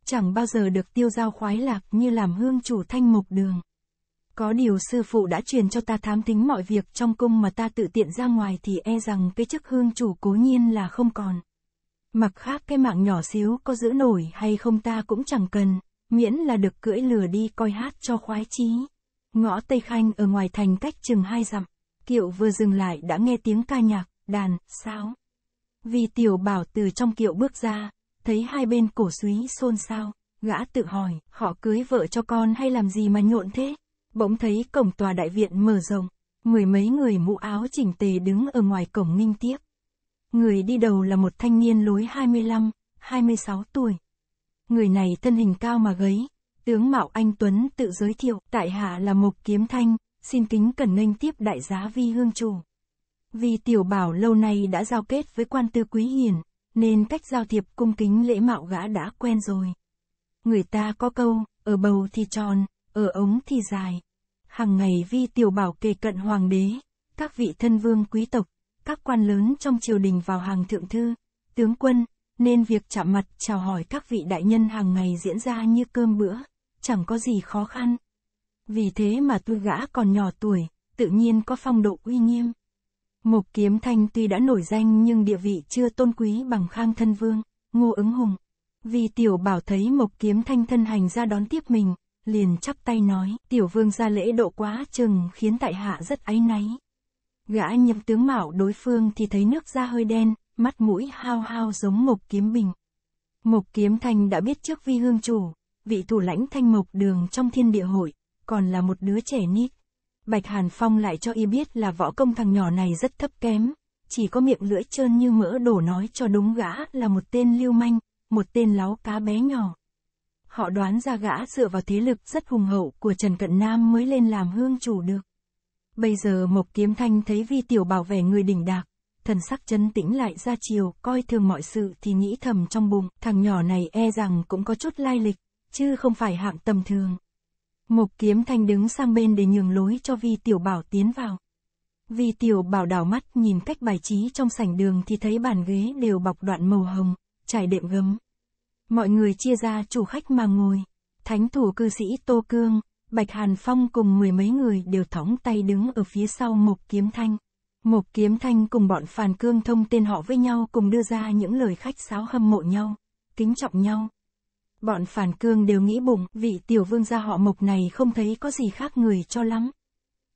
S1: Chẳng bao giờ được tiêu giao khoái lạc như làm hương chủ thanh mục đường. Có điều sư phụ đã truyền cho ta thám tính mọi việc trong cung mà ta tự tiện ra ngoài thì e rằng cái chức hương chủ cố nhiên là không còn. Mặc khác cái mạng nhỏ xíu có giữ nổi hay không ta cũng chẳng cần, miễn là được cưỡi lừa đi coi hát cho khoái chí. Ngõ Tây Khanh ở ngoài thành cách chừng hai dặm, kiệu vừa dừng lại đã nghe tiếng ca nhạc, đàn, sáo. Vì tiểu bảo từ trong kiệu bước ra, thấy hai bên cổ suý xôn xao, gã tự hỏi, họ cưới vợ cho con hay làm gì mà nhộn thế? Bỗng thấy cổng tòa đại viện mở rộng, mười mấy người mũ áo chỉnh tề đứng ở ngoài cổng nghinh tiếp. Người đi đầu là một thanh niên lối 25, 26 tuổi. Người này thân hình cao mà gấy, tướng Mạo Anh Tuấn tự giới thiệu, tại hạ là Mục Kiếm Thanh, xin kính cẩn nghênh tiếp đại giá vi hương chủ. Vì tiểu bảo lâu nay đã giao kết với quan tư quý hiền, nên cách giao thiệp cung kính lễ mạo gã đã quen rồi. Người ta có câu, ở bầu thì tròn, ở ống thì dài. Hằng ngày vi tiểu bảo kề cận hoàng đế, các vị thân vương quý tộc các quan lớn trong triều đình vào hàng thượng thư, tướng quân, nên việc chạm mặt chào hỏi các vị đại nhân hàng ngày diễn ra như cơm bữa, chẳng có gì khó khăn. Vì thế mà tôi gã còn nhỏ tuổi, tự nhiên có phong độ uy nghiêm. Mục Kiếm Thanh tuy đã nổi danh nhưng địa vị chưa tôn quý bằng Khang Thân Vương, Ngô Ứng Hùng. Vì Tiểu Bảo thấy Mục Kiếm Thanh thân hành ra đón tiếp mình, liền chắp tay nói, Tiểu Vương ra lễ độ quá chừng khiến tại hạ rất áy náy. Gã nhầm tướng mạo đối phương thì thấy nước da hơi đen, mắt mũi hao hao giống Mộc Kiếm Bình. Mộc Kiếm Thành đã biết trước vi hương chủ, vị thủ lãnh thanh mộc đường trong thiên địa hội, còn là một đứa trẻ nít. Bạch Hàn Phong lại cho y biết là võ công thằng nhỏ này rất thấp kém, chỉ có miệng lưỡi trơn như mỡ đổ nói cho đúng gã là một tên lưu manh, một tên láo cá bé nhỏ. Họ đoán ra gã dựa vào thế lực rất hùng hậu của Trần Cận Nam mới lên làm hương chủ được. Bây giờ Mộc Kiếm Thanh thấy vi tiểu bảo vẻ người đỉnh đạc, thần sắc chân tĩnh lại ra chiều, coi thường mọi sự thì nghĩ thầm trong bụng, thằng nhỏ này e rằng cũng có chút lai lịch, chứ không phải hạng tầm thường. Mộc Kiếm Thanh đứng sang bên để nhường lối cho vi tiểu bảo tiến vào. Vi tiểu bảo đảo mắt nhìn cách bài trí trong sảnh đường thì thấy bàn ghế đều bọc đoạn màu hồng, trải đệm gấm. Mọi người chia ra chủ khách mà ngồi. Thánh thủ cư sĩ Tô Cương, Bạch Hàn Phong cùng mười mấy người đều thõng tay đứng ở phía sau Mục Kiếm Thanh. Mục Kiếm Thanh cùng bọn Phàn Cương thông tên họ với nhau cùng đưa ra những lời khách sáo hâm mộ nhau, kính trọng nhau. Bọn Phàn Cương đều nghĩ bụng, vị tiểu vương gia họ Mộc này không thấy có gì khác người cho lắm.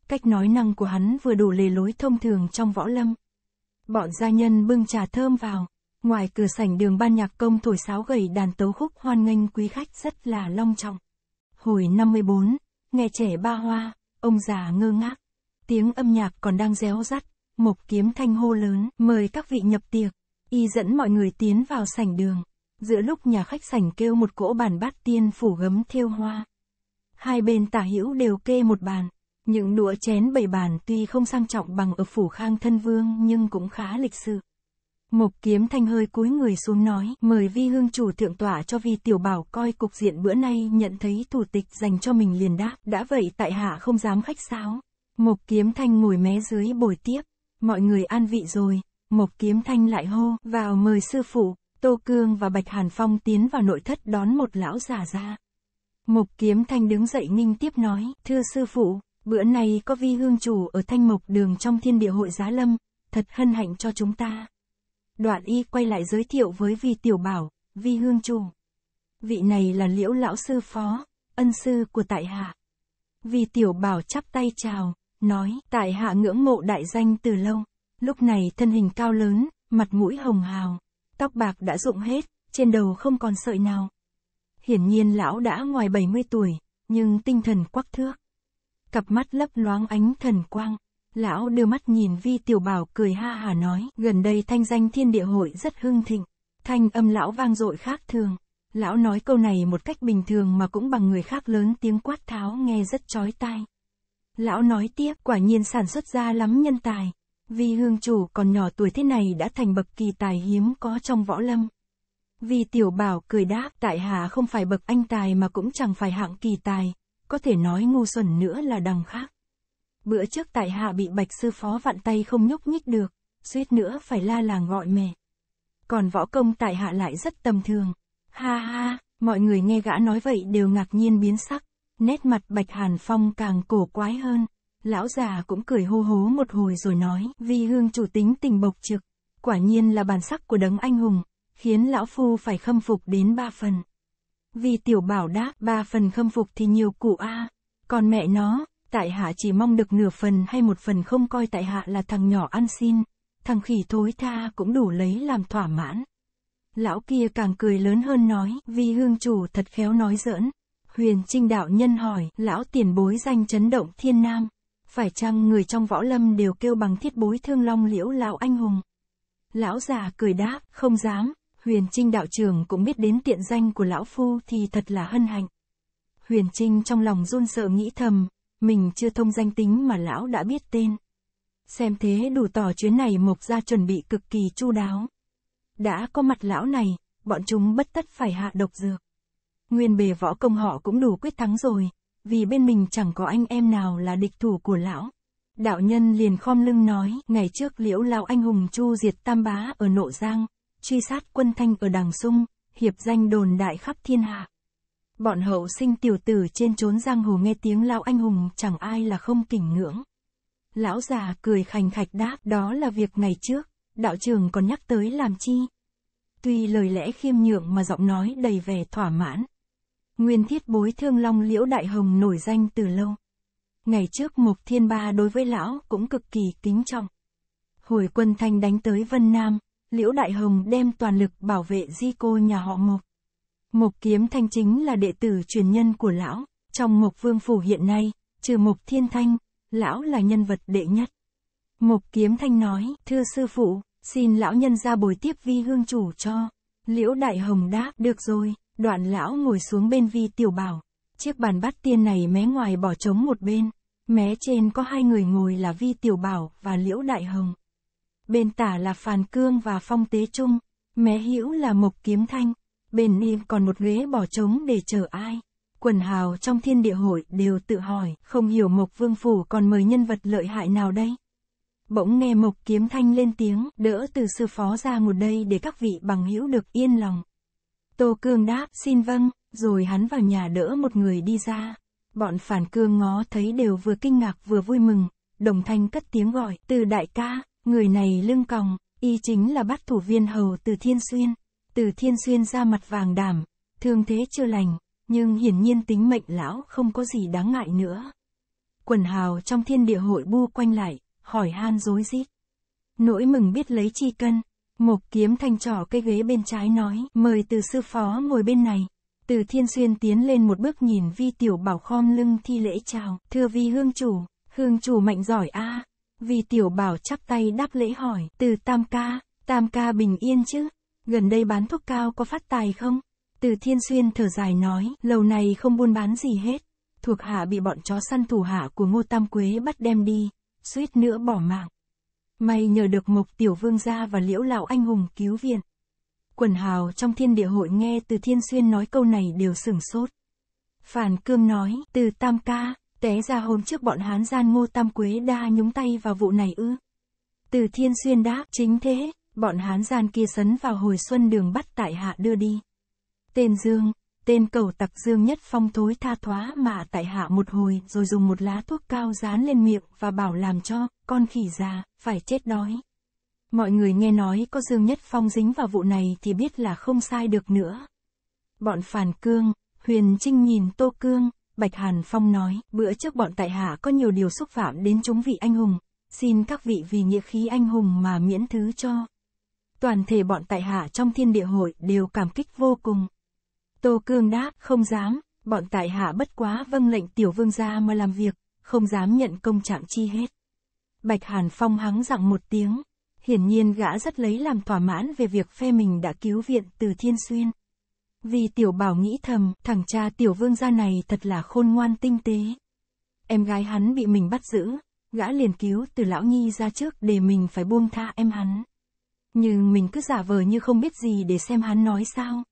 S1: Cách nói năng của hắn vừa đủ lề lối thông thường trong võ lâm. Bọn gia nhân bưng trà thơm vào, ngoài cửa sảnh đường ban nhạc công thổi sáo gầy đàn tấu khúc hoan nghênh quý khách rất là long trọng. Hồi 54, nghe trẻ ba hoa, ông già ngơ ngác. Tiếng âm nhạc còn đang réo rắt, Mộc Kiếm Thanh hô lớn, mời các vị nhập tiệc. Y dẫn mọi người tiến vào sảnh đường. Giữa lúc nhà khách sảnh kêu một cỗ bàn bát tiên phủ gấm thêu hoa. Hai bên tả hữu đều kê một bàn. Những đũa chén bày bàn tuy không sang trọng bằng ở phủ khang thân vương nhưng cũng khá lịch sự. Mục kiếm thanh hơi cúi người xuống nói, mời vi hương chủ thượng tọa cho vi tiểu bảo coi cục diện bữa nay nhận thấy thủ tịch dành cho mình liền đáp, đã vậy tại hạ không dám khách sáo. Mục kiếm thanh ngồi mé dưới bồi tiếp, mọi người an vị rồi, mục kiếm thanh lại hô, vào mời sư phụ, Tô Cương và Bạch Hàn Phong tiến vào nội thất đón một lão già ra. Mục kiếm thanh đứng dậy ninh tiếp nói, thưa sư phụ, bữa nay có vi hương chủ ở thanh mộc đường trong thiên địa hội giá lâm, thật hân hạnh cho chúng ta. Đoạn y quay lại giới thiệu với Vi Tiểu Bảo, Vi Hương Trùng. Vị này là liễu lão sư phó, ân sư của tại hạ. Vi Tiểu Bảo chắp tay chào, nói tại hạ ngưỡng mộ đại danh từ lâu. Lúc này thân hình cao lớn, mặt mũi hồng hào, tóc bạc đã rụng hết, trên đầu không còn sợi nào. Hiển nhiên lão đã ngoài 70 tuổi, nhưng tinh thần quắc thước. Cặp mắt lấp loáng ánh thần quang. Lão đưa mắt nhìn vi tiểu bảo cười ha hà nói, gần đây thanh danh thiên địa hội rất hưng thịnh. Thanh âm lão vang dội khác thường. Lão nói câu này một cách bình thường mà cũng bằng người khác lớn tiếng quát tháo nghe rất chói tai. Lão nói tiếp, quả nhiên sản xuất ra lắm nhân tài. vi hương chủ còn nhỏ tuổi thế này đã thành bậc kỳ tài hiếm có trong võ lâm. vi tiểu bảo cười đáp, tại hạ không phải bậc anh tài mà cũng chẳng phải hạng kỳ tài, có thể nói ngu xuẩn nữa là đằng khác. Bữa trước tại hạ bị bạch sư phó vặn tay không nhúc nhích được, suýt nữa phải la làng gọi mẹ. Còn võ công tại hạ lại rất tầm thường. Ha ha, mọi người nghe gã nói vậy đều ngạc nhiên biến sắc. Nét mặt bạch hàn phong càng cổ quái hơn. Lão già cũng cười hô hố một hồi rồi nói, vi hương chủ tính tình bộc trực. Quả nhiên là bản sắc của đấng anh hùng, khiến lão phu phải khâm phục đến ba phần. Vì tiểu bảo đáp ba phần khâm phục thì nhiều cụ a Còn mẹ nó, Tại hạ chỉ mong được nửa phần hay một phần không coi tại hạ là thằng nhỏ ăn xin, thằng khỉ thối tha cũng đủ lấy làm thỏa mãn. Lão kia càng cười lớn hơn nói, vi hương chủ thật khéo nói giỡn. Huyền Trinh đạo nhân hỏi, lão tiền bối danh chấn động thiên nam, phải chăng người trong võ lâm đều kêu bằng thiết bối thương long liễu lão anh hùng? Lão già cười đáp, không dám, Huyền Trinh đạo trưởng cũng biết đến tiện danh của lão phu thì thật là hân hạnh. Huyền Trinh trong lòng run sợ nghĩ thầm, mình chưa thông danh tính mà lão đã biết tên. Xem thế đủ tỏ chuyến này mộc ra chuẩn bị cực kỳ chu đáo. Đã có mặt lão này, bọn chúng bất tất phải hạ độc dược. Nguyên bề võ công họ cũng đủ quyết thắng rồi, vì bên mình chẳng có anh em nào là địch thủ của lão. Đạo nhân liền khom lưng nói, ngày trước liễu lão anh hùng chu diệt tam bá ở Nộ Giang, truy sát quân thanh ở Đằng Sung, hiệp danh đồn đại khắp thiên hạ. Bọn hậu sinh tiểu tử trên trốn giang hồ nghe tiếng lão anh hùng chẳng ai là không kỉnh ngưỡng. Lão già cười khành khạch đáp đó là việc ngày trước, đạo trường còn nhắc tới làm chi. Tuy lời lẽ khiêm nhượng mà giọng nói đầy vẻ thỏa mãn. Nguyên thiết bối thương long liễu đại hồng nổi danh từ lâu. Ngày trước Mục Thiên Ba đối với lão cũng cực kỳ kính trọng. Hồi quân thanh đánh tới Vân Nam, Liễu Đại Hồng đem toàn lực bảo vệ di cô nhà họ Mục. Mục Kiếm Thanh chính là đệ tử truyền nhân của lão, trong Mục Vương Phủ hiện nay, trừ Mục Thiên Thanh, lão là nhân vật đệ nhất. Mục Kiếm Thanh nói, thưa sư phụ, xin lão nhân ra bồi tiếp vi hương chủ cho. Liễu Đại Hồng đáp, được rồi, đoạn lão ngồi xuống bên vi tiểu bảo. Chiếc bàn bắt tiên này mé ngoài bỏ trống một bên, mé trên có hai người ngồi là vi tiểu bảo và Liễu Đại Hồng. Bên tả là Phàn Cương và Phong Tế Trung, mé hữu là Mộc Kiếm Thanh. Bên im còn một ghế bỏ trống để chờ ai. Quần hào trong thiên địa hội đều tự hỏi, không hiểu Mộc Vương Phủ còn mời nhân vật lợi hại nào đây. Bỗng nghe Mộc Kiếm Thanh lên tiếng, đỡ từ sư phó ra một đây để các vị bằng hữu được yên lòng. Tô Cương đáp, xin vâng, rồi hắn vào nhà đỡ một người đi ra. Bọn phản cương ngó thấy đều vừa kinh ngạc vừa vui mừng, đồng thanh cất tiếng gọi, từ đại ca, người này lưng còng, y chính là bắt thủ viên hầu từ Thiên Xuyên. Từ thiên xuyên ra mặt vàng đảm, thương thế chưa lành, nhưng hiển nhiên tính mệnh lão không có gì đáng ngại nữa. Quần hào trong thiên địa hội bu quanh lại, hỏi han dối rít. Nỗi mừng biết lấy chi cân, một kiếm thanh trỏ cây ghế bên trái nói, mời từ sư phó ngồi bên này. Từ thiên xuyên tiến lên một bước nhìn vi tiểu bảo khom lưng thi lễ chào, thưa vi hương chủ, hương chủ mạnh giỏi a à. Vi tiểu bảo chắp tay đáp lễ hỏi, từ tam ca, tam ca bình yên chứ, gần đây bán thuốc cao có phát tài không? Từ Thiên Xuyên thở dài nói, lầu này không buôn bán gì hết. Thuộc hạ bị bọn chó săn thủ hạ của Ngô Tam Quế bắt đem đi, suýt nữa bỏ mạng. May nhờ được Mộc Tiểu Vương gia và Liễu Lão Anh Hùng cứu viện. Quần hào trong thiên địa hội nghe Từ Thiên Xuyên nói câu này đều sửng sốt. Phản Cương nói, từ Tam Ca, té ra hôm trước bọn hán gian Ngô Tam Quế đa nhúng tay vào vụ này ư. Từ Thiên Xuyên đáp, chính thế, bọn hán gian kia sấn vào hồi xuân đường bắt tại hạ đưa đi. Tên Dương, tên cầu tặc Dương Nhất Phong thối tha thoá mà tại hạ một hồi rồi dùng một lá thuốc cao dán lên miệng và bảo làm cho, con khỉ già, phải chết đói. Mọi người nghe nói có Dương Nhất Phong dính vào vụ này thì biết là không sai được nữa. Bọn Phản Cương, Huyền Trinh nhìn Tô Cương, Bạch Hàn Phong nói, bữa trước bọn tại hạ có nhiều điều xúc phạm đến chúng vị anh hùng, xin các vị vì nghĩa khí anh hùng mà miễn thứ cho toàn thể bọn tại hạ trong thiên địa hội đều cảm kích vô cùng. Tô Cương đáp, không dám, bọn tại hạ bất quá vâng lệnh tiểu vương gia mà làm việc, không dám nhận công trạng chi hết. Bạch Hàn Phong hắng giọng một tiếng, hiển nhiên gã rất lấy làm thỏa mãn về việc phe mình đã cứu viện từ Thiên Xuyên. Vì tiểu bảo nghĩ thầm, thằng cha tiểu vương gia này thật là khôn ngoan tinh tế. Em gái hắn bị mình bắt giữ, gã liền cứu từ lão nhi ra trước để mình phải buông tha em hắn. Nhưng mình cứ giả vờ như không biết gì để xem hắn nói sao.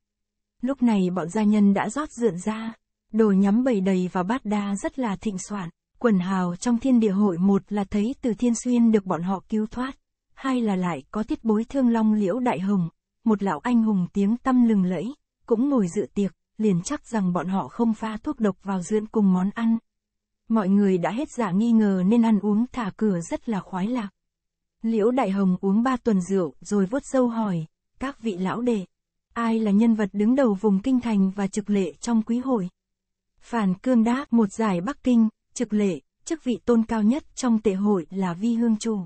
S1: Lúc này bọn gia nhân đã rót rượu ra, đồ nhắm bầy đầy và bát đa rất là thịnh soạn. Quần hào trong thiên địa hội một là thấy từ thiên xuyên được bọn họ cứu thoát, hai là lại có tiết bối thương long liễu đại hùng, một lão anh hùng tiếng tăm lừng lẫy, cũng ngồi dự tiệc, liền chắc rằng bọn họ không pha thuốc độc vào dưỡng cùng món ăn. Mọi người đã hết giả nghi ngờ nên ăn uống thả cửa rất là khoái lạc. Liễu Đại Hồng uống ba tuần rượu, rồi vuốt sâu hỏi, các vị lão đệ, ai là nhân vật đứng đầu vùng kinh thành và trực lệ trong quý hội? Phản Cương đáp một giải Bắc Kinh, trực lệ, chức vị tôn cao nhất trong tệ hội là Vi Hương Chủ.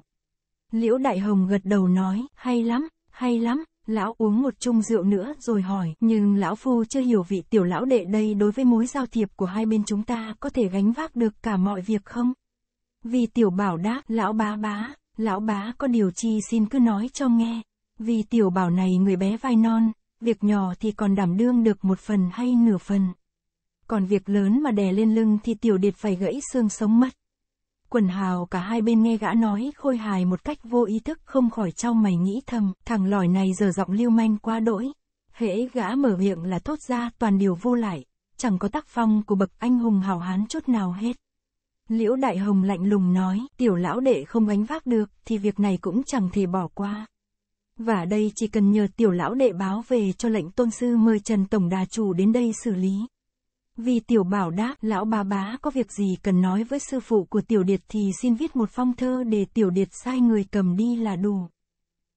S1: Liễu Đại Hồng gật đầu nói, hay lắm, hay lắm, lão uống một chung rượu nữa rồi hỏi, nhưng lão phu chưa hiểu vị tiểu lão đệ đây đối với mối giao thiệp của hai bên chúng ta có thể gánh vác được cả mọi việc không? Vì tiểu bảo đáp, lão bá bá, Lão bá có điều chi xin cứ nói cho nghe, vì tiểu bảo này người bé vai non, việc nhỏ thì còn đảm đương được một phần hay nửa phần. Còn việc lớn mà đè lên lưng thì tiểu điệt phải gãy xương sống mất. Quần hào cả hai bên nghe gã nói khôi hài một cách vô ý thức không khỏi trong mày nghĩ thầm, thằng lòi này giờ giọng lưu manh quá đỗi. Hễ gã mở miệng là thốt ra toàn điều vô lại, chẳng có tác phong của bậc anh hùng hào hán chút nào hết. Liễu Đại Hồng lạnh lùng nói, tiểu lão đệ không gánh vác được, thì việc này cũng chẳng thể bỏ qua. Và đây chỉ cần nhờ tiểu lão đệ báo về cho lệnh tôn sư mời Trần Tổng Đà Chủ đến đây xử lý. Vì tiểu bảo đáp, lão bà bá có việc gì cần nói với sư phụ của tiểu điệt thì xin viết một phong thơ để tiểu điệt sai người cầm đi là đủ.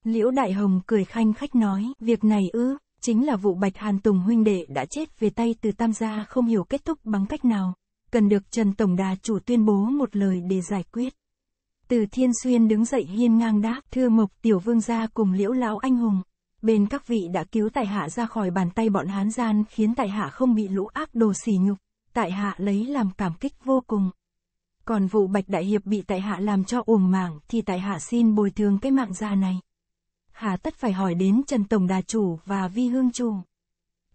S1: Liễu Đại Hồng cười khanh khách nói, việc này ư, chính là vụ Bạch Hàn Tùng huynh đệ đã chết về tay từ tam gia không hiểu kết thúc bằng cách nào cần được Trần Tổng Đà chủ tuyên bố một lời để giải quyết. Từ Thiên Xuyên đứng dậy hiên ngang đáp, thưa Mộc Tiểu Vương gia cùng Liễu Lão Anh Hùng. Bên các vị đã cứu tại hạ ra khỏi bàn tay bọn Hán gian khiến tại hạ không bị lũ ác đồ xỉ nhục, tại hạ lấy làm cảm kích vô cùng. Còn vụ Bạch Đại Hiệp bị tại hạ làm cho uổng mạng thì tại hạ xin bồi thường cái mạng già này. Hà tất phải hỏi đến Trần Tổng Đà Chủ và Vi Hương Chủ.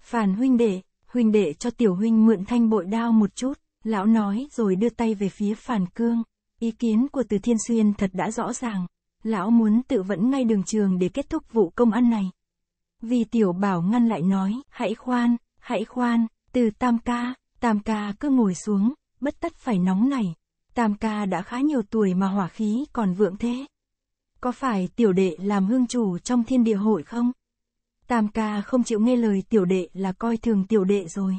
S1: Phản huynh đệ, huynh đệ cho tiểu huynh mượn thanh bội đao một chút. Lão nói rồi đưa tay về phía phản cương. Ý kiến của Từ Thiên Xuyên thật đã rõ ràng. Lão muốn tự vẫn ngay đường trường để kết thúc vụ công ăn này. Vì tiểu bảo ngăn lại nói, hãy khoan, hãy khoan, từ tam ca, tam ca cứ ngồi xuống, bất tất phải nóng này. Tam ca đã khá nhiều tuổi mà hỏa khí còn vượng thế. Có phải tiểu đệ làm hương chủ trong thiên địa hội không? Tam ca không chịu nghe lời tiểu đệ là coi thường tiểu đệ rồi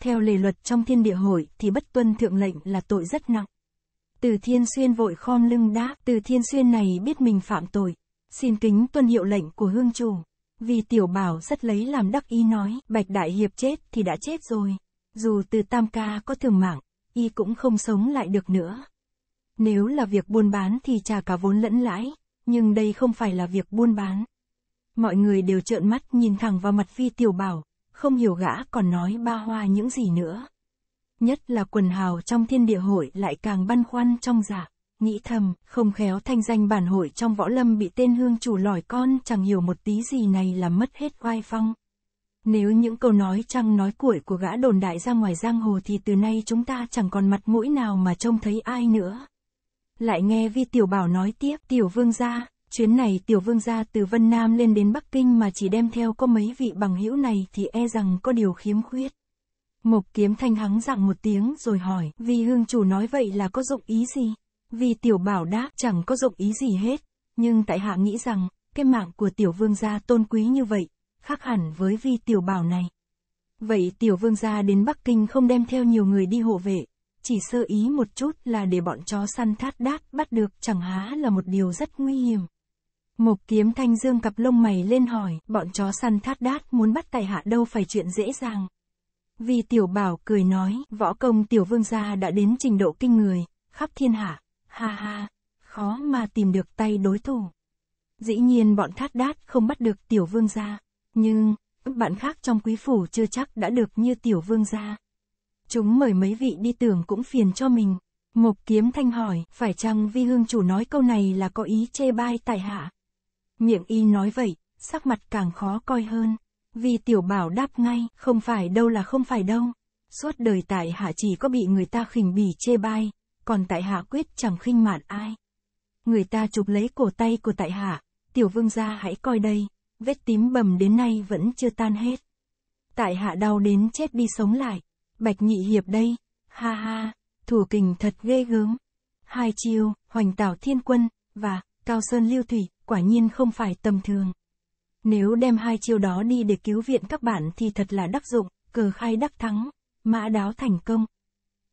S1: theo lề luật trong thiên địa hội thì bất tuân thượng lệnh là tội rất nặng. Từ Thiên Xuyên vội khom lưng đáp, Từ Thiên Xuyên này biết mình phạm tội, xin kính tuân hiệu lệnh của hương chủ. Vì tiểu bảo rất lấy làm đắc ý nói, Bạch Đại Hiệp chết thì đã chết rồi. Dù từ Tam Ca có thường mạng, y cũng không sống lại được nữa. Nếu là việc buôn bán thì trả cả vốn lẫn lãi, nhưng đây không phải là việc buôn bán. Mọi người đều trợn mắt nhìn thẳng vào mặt phi tiểu bảo, không hiểu gã còn nói ba hoa những gì nữa. Nhất là quần hào trong thiên địa hội lại càng băn khoăn trong giả, dạ. nghĩ thầm, không khéo thanh danh bản hội trong võ lâm bị tên hương chủ lòi con chẳng hiểu một tí gì này là mất hết oai phong. Nếu những câu nói trăng nói cuội của gã đồn đại ra ngoài giang hồ thì từ nay chúng ta chẳng còn mặt mũi nào mà trông thấy ai nữa. Lại nghe vi tiểu bảo nói tiếp tiểu vương gia, Chuyến này tiểu vương gia từ Vân Nam lên đến Bắc Kinh mà chỉ đem theo có mấy vị bằng hữu này thì e rằng có điều khiếm khuyết. Mộc kiếm thanh hắng dặng một tiếng rồi hỏi, vì hương chủ nói vậy là có dụng ý gì? Vì tiểu bảo đáp chẳng có dụng ý gì hết, nhưng tại hạ nghĩ rằng, cái mạng của tiểu vương gia tôn quý như vậy, khác hẳn với vi tiểu bảo này. Vậy tiểu vương gia đến Bắc Kinh không đem theo nhiều người đi hộ vệ, chỉ sơ ý một chút là để bọn chó săn thát đác bắt được chẳng há là một điều rất nguy hiểm. Mộc kiếm thanh dương cặp lông mày lên hỏi, bọn chó săn thát đát muốn bắt tài hạ đâu phải chuyện dễ dàng. Vì tiểu bảo cười nói, võ công tiểu vương gia đã đến trình độ kinh người, khắp thiên hạ, ha ha, khó mà tìm được tay đối thủ. Dĩ nhiên bọn thát đát không bắt được tiểu vương gia, nhưng, bạn khác trong quý phủ chưa chắc đã được như tiểu vương gia. Chúng mời mấy vị đi tưởng cũng phiền cho mình. Mộc kiếm thanh hỏi, phải chăng vi hương chủ nói câu này là có ý chê bai tài hạ? miệng y nói vậy, sắc mặt càng khó coi hơn. Vì tiểu bảo đáp ngay, không phải đâu là không phải đâu. Suốt đời tại hạ chỉ có bị người ta khinh bỉ chê bai, còn tại hạ quyết chẳng khinh mạn ai. Người ta chụp lấy cổ tay của tại hạ, tiểu vương gia hãy coi đây, vết tím bầm đến nay vẫn chưa tan hết. Tại hạ đau đến chết đi sống lại, bạch nhị hiệp đây, ha ha, thủ kình thật ghê gớm. Hai chiêu, hoành tảo thiên quân, và, cao sơn lưu thủy, quả nhiên không phải tầm thường. Nếu đem hai chiêu đó đi để cứu viện các bạn thì thật là đắc dụng, cờ khai đắc thắng, mã đáo thành công.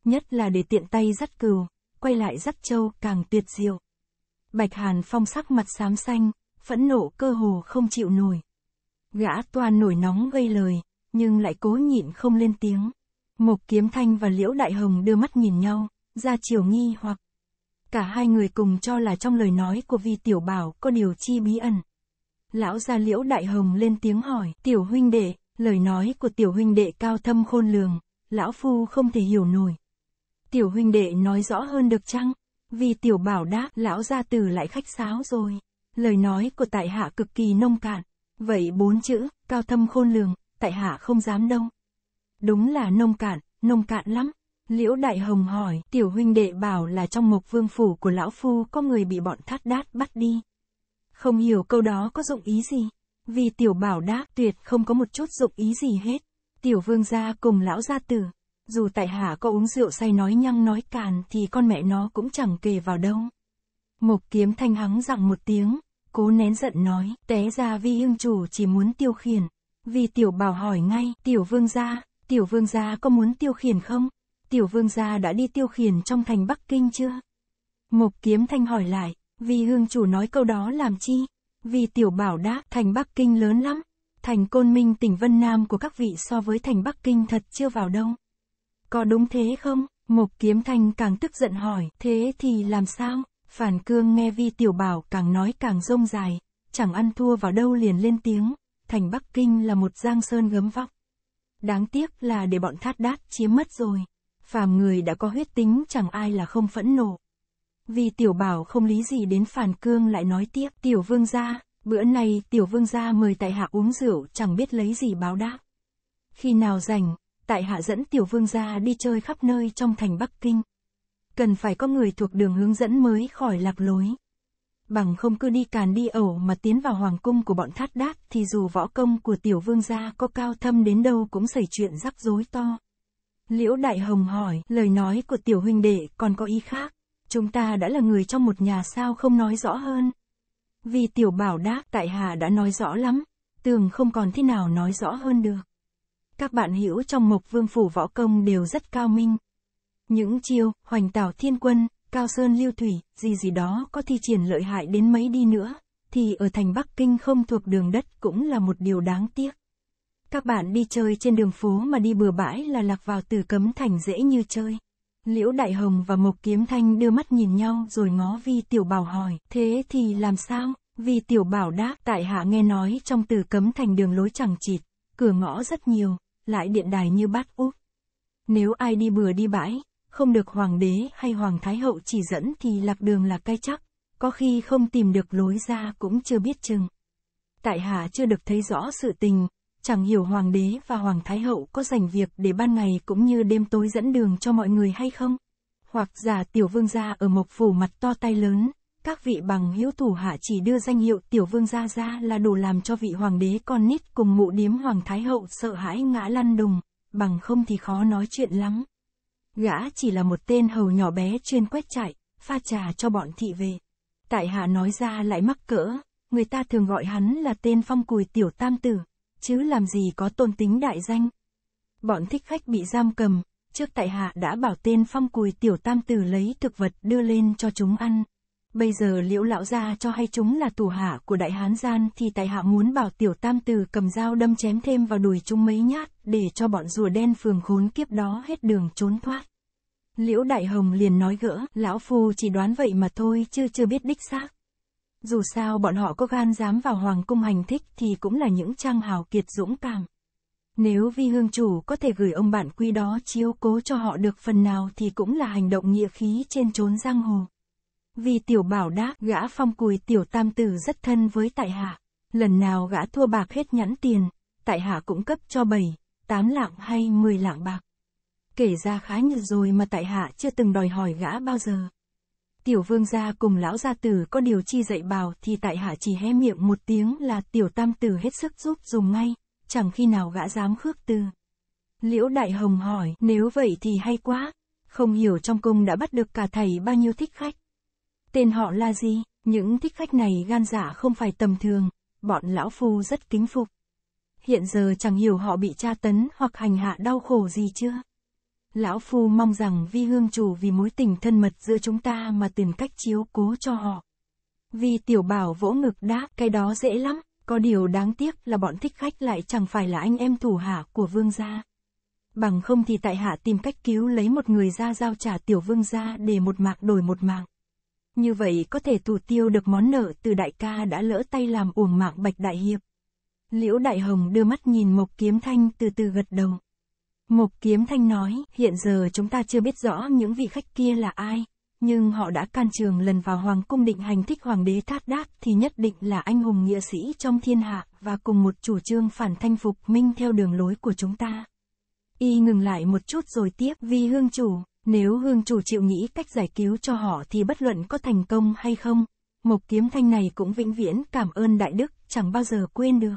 S1: Nhất là để tiện tay dắt cừu, quay lại dắt châu càng tuyệt diệu. Bạch Hàn Phong sắc mặt xám xanh, phẫn nộ cơ hồ không chịu nổi. Gã toàn nổi nóng gây lời, nhưng lại cố nhịn không lên tiếng. Mục Kiếm Thanh và Liễu Đại Hồng đưa mắt nhìn nhau, ra chiều nghi hoặc. Cả hai người cùng cho là trong lời nói của vi tiểu bảo có điều chi bí ẩn. Lão gia liễu đại hồng lên tiếng hỏi, tiểu huynh đệ, lời nói của tiểu huynh đệ cao thâm khôn lường, lão phu không thể hiểu nổi. Tiểu huynh đệ nói rõ hơn được chăng? Vì tiểu bảo đáp, lão gia từ lại khách sáo rồi. Lời nói của tại hạ cực kỳ nông cạn. Vậy bốn chữ, cao thâm khôn lường, tại hạ không dám đông Đúng là nông cạn, nông cạn lắm. Liễu Đại Hồng hỏi, tiểu huynh đệ bảo là trong mục vương phủ của lão phu có người bị bọn thát đát bắt đi. Không hiểu câu đó có dụng ý gì. Vì tiểu bảo đáp tuyệt không có một chút dụng ý gì hết. Tiểu vương gia cùng lão gia tử. Dù tại hạ có uống rượu say nói nhăng nói càn thì con mẹ nó cũng chẳng kề vào đâu. Mộc kiếm thanh hắng rằng một tiếng, cố nén giận nói, té ra vi hương chủ chỉ muốn tiêu khiển. Vì tiểu bảo hỏi ngay, tiểu vương gia, tiểu vương gia có muốn tiêu khiển không? tiểu vương gia đã đi tiêu khiển trong thành Bắc Kinh chưa? Mộc Kiếm Thanh hỏi lại, vì hương chủ nói câu đó làm chi? Vì tiểu bảo đã, thành Bắc Kinh lớn lắm. Thành Côn Minh tỉnh Vân Nam của các vị so với thành Bắc Kinh thật chưa vào đâu. Có đúng thế không? Mộc Kiếm Thanh càng tức giận hỏi, thế thì làm sao? Phản Cương nghe Vi Tiểu Bảo càng nói càng rông dài, chẳng ăn thua vào đâu liền lên tiếng, thành Bắc Kinh là một giang sơn gấm vóc. Đáng tiếc là để bọn thát đát chiếm mất rồi phàm người đã có huyết tính chẳng ai là không phẫn nộ. Vì tiểu bảo không lý gì đến phản cương lại nói tiếp, tiểu vương gia, bữa nay tiểu vương gia mời tại hạ uống rượu chẳng biết lấy gì báo đáp. Khi nào rảnh, tại hạ dẫn tiểu vương gia đi chơi khắp nơi trong thành Bắc Kinh. Cần phải có người thuộc đường hướng dẫn mới khỏi lạc lối. Bằng không cứ đi càn đi ẩu mà tiến vào hoàng cung của bọn thát đát thì dù võ công của tiểu vương gia có cao thâm đến đâu cũng xảy chuyện rắc rối to. Liễu Đại Hồng hỏi, lời nói của tiểu huynh đệ còn có ý khác. Chúng ta đã là người trong một nhà sao không nói rõ hơn. Vì tiểu bảo đáp, tại hạ đã nói rõ lắm, tường không còn thế nào nói rõ hơn được. Các bạn hiểu trong mộc vương phủ võ công đều rất cao minh. Những chiêu, hoành tảo thiên quân, cao sơn lưu thủy, gì gì đó có thi triển lợi hại đến mấy đi nữa, thì ở thành Bắc Kinh không thuộc đường đất cũng là một điều đáng tiếc. Các bạn đi chơi trên đường phố mà đi bừa bãi là lạc vào từ cấm thành dễ như chơi. Liễu Đại Hồng và Mộc Kiếm Thanh đưa mắt nhìn nhau rồi ngó Vi Tiểu Bảo hỏi, thế thì làm sao? Vi Tiểu Bảo đáp, tại hạ nghe nói trong từ cấm thành đường lối chẳng chịt, cửa ngõ rất nhiều, lại điện đài như bát úp. Nếu ai đi bừa đi bãi, không được hoàng đế hay hoàng thái hậu chỉ dẫn thì lạc đường là cay chắc, có khi không tìm được lối ra cũng chưa biết chừng. Tại hạ chưa được thấy rõ sự tình, Chẳng hiểu Hoàng đế và Hoàng Thái Hậu có dành việc để ban ngày cũng như đêm tối dẫn đường cho mọi người hay không? Hoặc giả tiểu vương gia ở mộc phủ mặt to tay lớn, các vị bằng hữu thủ hạ chỉ đưa danh hiệu tiểu vương gia ra là đủ làm cho vị hoàng đế con nít cùng mụ điếm Hoàng Thái Hậu sợ hãi ngã lăn đùng, bằng không thì khó nói chuyện lắm. Gã chỉ là một tên hầu nhỏ bé chuyên quét chạy, pha trà cho bọn thị về. Tại hạ nói ra lại mắc cỡ, người ta thường gọi hắn là tên phong cùi tiểu tam tử chứ làm gì có tôn tính đại danh. Bọn thích khách bị giam cầm, trước tại hạ đã bảo tên phong cùi tiểu tam tử lấy thực vật đưa lên cho chúng ăn. Bây giờ liễu lão gia cho hay chúng là tù hạ của đại hán gian thì tại hạ muốn bảo tiểu tam tử cầm dao đâm chém thêm vào đùi chúng mấy nhát để cho bọn rùa đen phường khốn kiếp đó hết đường trốn thoát. Liễu Đại Hồng liền nói gỡ, lão phu chỉ đoán vậy mà thôi chứ chưa biết đích xác. Dù sao bọn họ có gan dám vào hoàng cung hành thích thì cũng là những trang hào kiệt dũng cảm. Nếu vi hương chủ có thể gửi ông bạn quy đó chiếu cố cho họ được phần nào thì cũng là hành động nghĩa khí trên trốn giang hồ. Vì tiểu bảo đáp gã phong cùi tiểu tam tử rất thân với tại hạ. Lần nào gã thua bạc hết nhãn tiền, tại hạ cũng cấp cho 7, 8 lạng hay 10 lạng bạc. Kể ra khá nhiều rồi mà tại hạ chưa từng đòi hỏi gã bao giờ tiểu vương gia cùng lão gia tử có điều chi dạy bảo thì tại hạ chỉ hé miệng một tiếng là tiểu tam tử hết sức giúp dùng ngay, chẳng khi nào gã dám khước từ. Liễu Đại Hồng hỏi, nếu vậy thì hay quá, không hiểu trong cung đã bắt được cả thầy bao nhiêu thích khách. Tên họ là gì, những thích khách này gan giả dạ không phải tầm thường, bọn lão phu rất kính phục. Hiện giờ chẳng hiểu họ bị tra tấn hoặc hành hạ đau khổ gì chưa lão phu mong rằng vi hương chủ vì mối tình thân mật giữa chúng ta mà tìm cách chiếu cố cho họ. Vi tiểu bảo vỗ ngực đáp, cái đó dễ lắm, có điều đáng tiếc là bọn thích khách lại chẳng phải là anh em thủ hạ của vương gia. Bằng không thì tại hạ tìm cách cứu lấy một người ra giao trả tiểu vương gia để một mạc đổi một mạng. Như vậy có thể thủ tiêu được món nợ từ đại ca đã lỡ tay làm uổng mạng bạch đại hiệp. Liễu Đại Hồng đưa mắt nhìn Mộc Kiếm Thanh từ từ gật đầu. Mục Kiếm Thanh nói, hiện giờ chúng ta chưa biết rõ những vị khách kia là ai, nhưng họ đã can trường lần vào Hoàng cung định hành thích Hoàng đế Thát Đát thì nhất định là anh hùng nghĩa sĩ trong thiên hạ và cùng một chủ trương phản thanh phục minh theo đường lối của chúng ta. Y ngừng lại một chút rồi tiếp, vì hương chủ, nếu hương chủ chịu nghĩ cách giải cứu cho họ thì bất luận có thành công hay không, Mộc Kiếm Thanh này cũng vĩnh viễn cảm ơn Đại Đức, chẳng bao giờ quên được.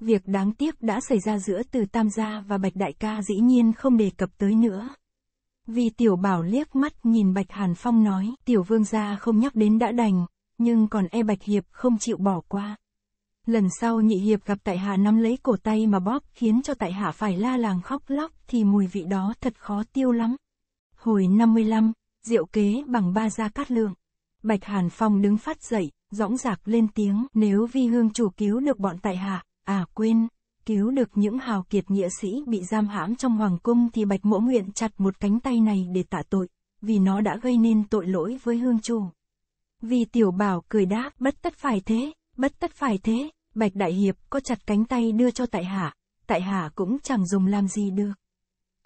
S1: Việc đáng tiếc đã xảy ra giữa từ Tam Gia và Bạch Đại Ca dĩ nhiên không đề cập tới nữa. Vì Tiểu Bảo liếc mắt nhìn Bạch Hàn Phong nói, Tiểu Vương Gia không nhắc đến đã đành, nhưng còn e Bạch Hiệp không chịu bỏ qua. Lần sau nhị hiệp gặp tại hạ nắm lấy cổ tay mà bóp khiến cho tại hạ phải la làng khóc lóc thì mùi vị đó thật khó tiêu lắm. Hồi 55, rượu kế bằng ba gia cát lượng. Bạch Hàn Phong đứng phát dậy, dõng dạc lên tiếng, nếu vi hương chủ cứu được bọn tại hạ, À quên, cứu được những hào kiệt nghĩa sĩ bị giam hãm trong hoàng cung thì Bạch Mỗ nguyện chặt một cánh tay này để tạ tội, vì nó đã gây nên tội lỗi với hương chủ. Vì tiểu bảo cười đáp, bất tất phải thế, bất tất phải thế, Bạch Đại Hiệp có chặt cánh tay đưa cho tại hạ, tại hạ cũng chẳng dùng làm gì được.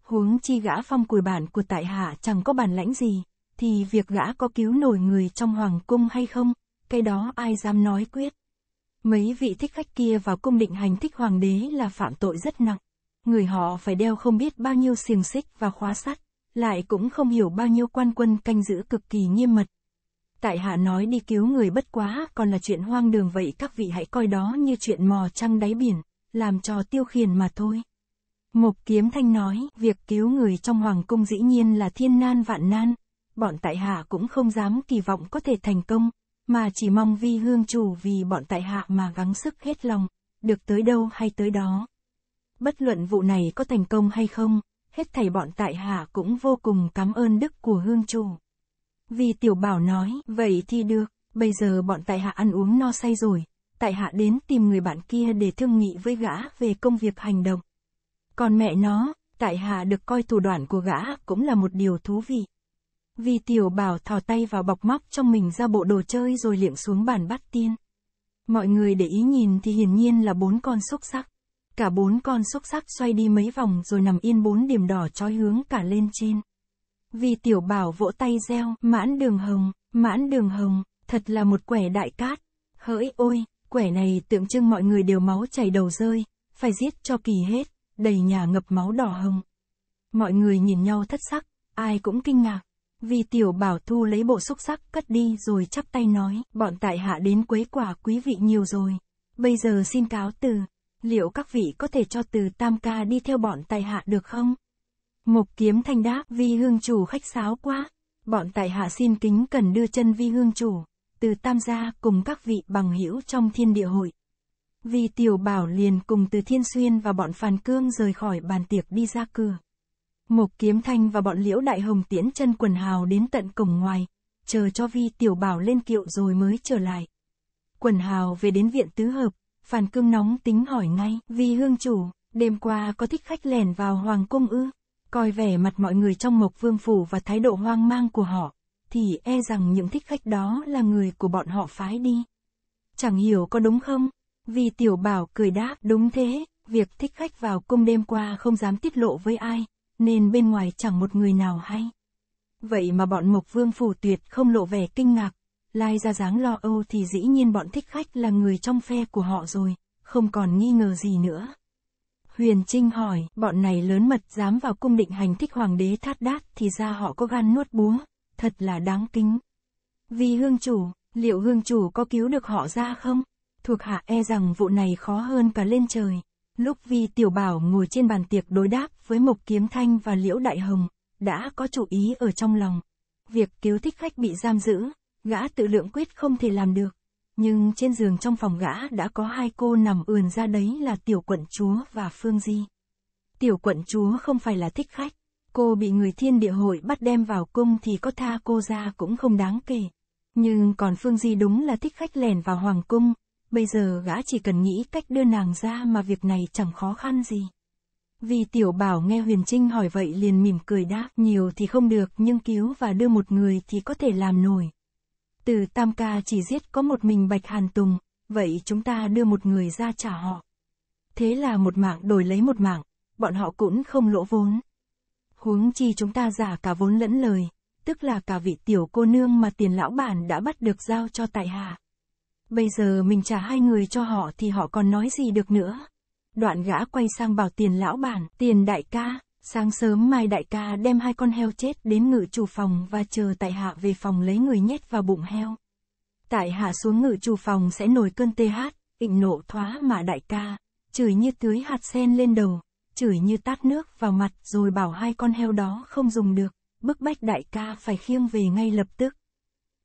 S1: Huống chi gã phong cùi bản của tại hạ chẳng có bản lãnh gì, thì việc gã có cứu nổi người trong hoàng cung hay không, cái đó ai dám nói quyết. Mấy vị thích khách kia vào cung định hành thích hoàng đế là phạm tội rất nặng. Người họ phải đeo không biết bao nhiêu xiềng xích và khóa sắt, lại cũng không hiểu bao nhiêu quan quân canh giữ cực kỳ nghiêm mật. Tại hạ nói đi cứu người bất quá còn là chuyện hoang đường vậy các vị hãy coi đó như chuyện mò trăng đáy biển, làm trò tiêu khiển mà thôi. Mộc Kiếm Thanh nói, việc cứu người trong hoàng cung dĩ nhiên là thiên nan vạn nan, bọn tại hạ cũng không dám kỳ vọng có thể thành công, mà chỉ mong vi hương chủ vì bọn tại hạ mà gắng sức hết lòng, được tới đâu hay tới đó. Bất luận vụ này có thành công hay không, hết thảy bọn tại hạ cũng vô cùng cảm ơn đức của hương chủ. Vì tiểu bảo nói, vậy thì được, bây giờ bọn tại hạ ăn uống no say rồi, tại hạ đến tìm người bạn kia để thương nghị với gã về công việc hành động. Còn mẹ nó, tại hạ được coi thủ đoạn của gã cũng là một điều thú vị. Vì tiểu bảo thò tay vào bọc móc trong mình ra bộ đồ chơi rồi liệng xuống bàn bắt tiên. Mọi người để ý nhìn thì hiển nhiên là bốn con xúc sắc. Cả bốn con xúc sắc xoay đi mấy vòng rồi nằm yên bốn điểm đỏ trói hướng cả lên trên. Vì tiểu bảo vỗ tay reo, mãn đường hồng, mãn đường hồng, thật là một quẻ đại cát. Hỡi ôi, quẻ này tượng trưng mọi người đều máu chảy đầu rơi, phải giết cho kỳ hết, đầy nhà ngập máu đỏ hồng. Mọi người nhìn nhau thất sắc, ai cũng kinh ngạc. Vì tiểu bảo thu lấy bộ xúc sắc cất đi rồi chắp tay nói, bọn tại hạ đến quấy quả quý vị nhiều rồi. Bây giờ xin cáo từ, liệu các vị có thể cho từ tam ca đi theo bọn tại hạ được không? Mục kiếm thanh đáp, vi hương chủ khách sáo quá. Bọn tại hạ xin kính cần đưa chân vi hương chủ, từ tam gia cùng các vị bằng hữu trong thiên địa hội. Vì tiểu bảo liền cùng từ thiên xuyên và bọn phàn cương rời khỏi bàn tiệc đi ra cửa. Mục Kiếm Thanh và bọn Liễu Đại Hồng tiễn chân quần hào đến tận cổng ngoài, chờ cho Vi Tiểu Bảo lên kiệu rồi mới trở lại. Quần hào về đến viện tứ hợp, Phản Cương nóng tính hỏi ngay, Vi Hương Chủ, đêm qua có thích khách lẻn vào Hoàng Cung ư? Coi vẻ mặt mọi người trong Mộc Vương Phủ và thái độ hoang mang của họ, thì e rằng những thích khách đó là người của bọn họ phái đi. Chẳng hiểu có đúng không? Vì Tiểu Bảo cười đáp, đúng thế, việc thích khách vào cung đêm qua không dám tiết lộ với ai, nên bên ngoài chẳng một người nào hay. Vậy mà bọn Mộc Vương phủ tuyệt không lộ vẻ kinh ngạc, lai ra dáng lo âu thì dĩ nhiên bọn thích khách là người trong phe của họ rồi, không còn nghi ngờ gì nữa. Huyền Trinh hỏi, bọn này lớn mật dám vào cung định hành thích hoàng đế thát đát thì ra họ có gan nuốt búa, thật là đáng kính. Vì hương chủ, liệu hương chủ có cứu được họ ra không? Thuộc hạ e rằng vụ này khó hơn cả lên trời. Lúc Vi Tiểu Bảo ngồi trên bàn tiệc đối đáp với Mộc Kiếm Thanh và Liễu Đại Hồng, đã có chủ ý ở trong lòng. Việc cứu thích khách bị giam giữ, gã tự lượng quyết không thể làm được. Nhưng trên giường trong phòng gã đã có hai cô nằm ườn ra đấy là Tiểu Quận Chúa và Phương Di. Tiểu Quận Chúa không phải là thích khách, cô bị người thiên địa hội bắt đem vào cung thì có tha cô ra cũng không đáng kể. Nhưng còn Phương Di đúng là thích khách lẻn vào hoàng cung, Bây giờ gã chỉ cần nghĩ cách đưa nàng ra mà việc này chẳng khó khăn gì. Vì tiểu bảo nghe Huyền Trinh hỏi vậy liền mỉm cười đáp, nhiều thì không được nhưng cứu và đưa một người thì có thể làm nổi. Từ Tam Ca chỉ giết có một mình Bạch Hàn Tùng, vậy chúng ta đưa một người ra trả họ. Thế là một mạng đổi lấy một mạng, bọn họ cũng không lỗ vốn. Huống chi chúng ta giả cả vốn lẫn lời, tức là cả vị tiểu cô nương mà tiền lão bản đã bắt được giao cho tại hạ. Bây giờ mình trả hai người cho họ thì họ còn nói gì được nữa. Đoạn gã quay sang bảo tiền lão bản, tiền đại ca, sáng sớm mai đại ca đem hai con heo chết đến ngự chủ phòng và chờ tại hạ về phòng lấy người nhét vào bụng heo. Tại hạ xuống ngự chủ phòng sẽ nổi cơn tê hát, ịnh nộ thoá mà đại ca, chửi như tưới hạt sen lên đầu, chửi như tát nước vào mặt rồi bảo hai con heo đó không dùng được, bức bách đại ca phải khiêng về ngay lập tức.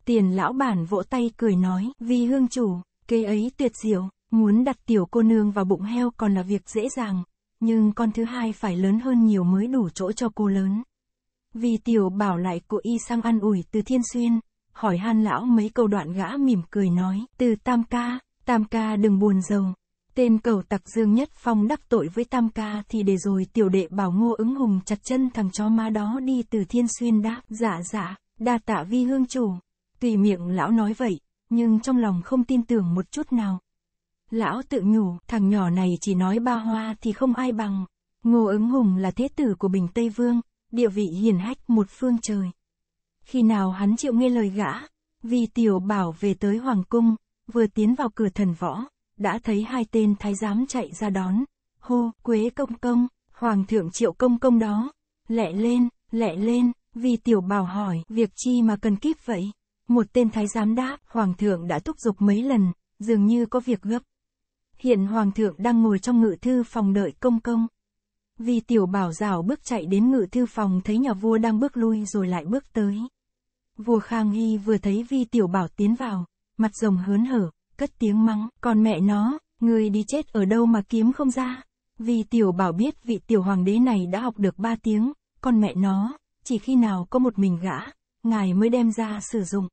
S1: Tiền lão bản vỗ tay cười nói, vì hương chủ, kế ấy tuyệt diệu, muốn đặt tiểu cô nương vào bụng heo còn là việc dễ dàng, nhưng con thứ hai phải lớn hơn nhiều mới đủ chỗ cho cô lớn. Vì tiểu bảo lại của y sang ăn ủi từ thiên xuyên, hỏi han lão mấy câu đoạn gã mỉm cười nói, từ tam ca, tam ca đừng buồn rầu Tên cầu tặc Dương Nhất Phong đắc tội với tam ca thì để rồi tiểu đệ bảo ngô ứng hùng chặt chân thằng chó ma đó đi từ thiên xuyên đáp, giả dạ, giả dạ, đa tạ vi hương chủ. Tùy miệng lão nói vậy, nhưng trong lòng không tin tưởng một chút nào. Lão tự nhủ, thằng nhỏ này chỉ nói ba hoa thì không ai bằng. Ngô ứng hùng là thế tử của Bình Tây Vương, địa vị hiền hách một phương trời. Khi nào hắn chịu nghe lời gã, vì tiểu bảo về tới Hoàng Cung, vừa tiến vào cửa thần võ, đã thấy hai tên thái giám chạy ra đón. Hô, Quế Công Công, Hoàng thượng Triệu Công Công đó. Lẹ lên, lẹ lên, vì tiểu bảo hỏi, việc chi mà cần kíp vậy? Một tên thái giám đã, hoàng thượng đã thúc giục mấy lần, dường như có việc gấp. Hiện hoàng thượng đang ngồi trong ngự thư phòng đợi công công. Vì tiểu bảo rào bước chạy đến ngự thư phòng thấy nhà vua đang bước lui rồi lại bước tới. Vua Khang Hy vừa thấy vi tiểu bảo tiến vào, mặt rồng hớn hở, cất tiếng mắng, còn mẹ nó, người đi chết ở đâu mà kiếm không ra. Vì tiểu bảo biết vị tiểu hoàng đế này đã học được ba tiếng, còn mẹ nó, chỉ khi nào có một mình gã, ngài mới đem ra sử dụng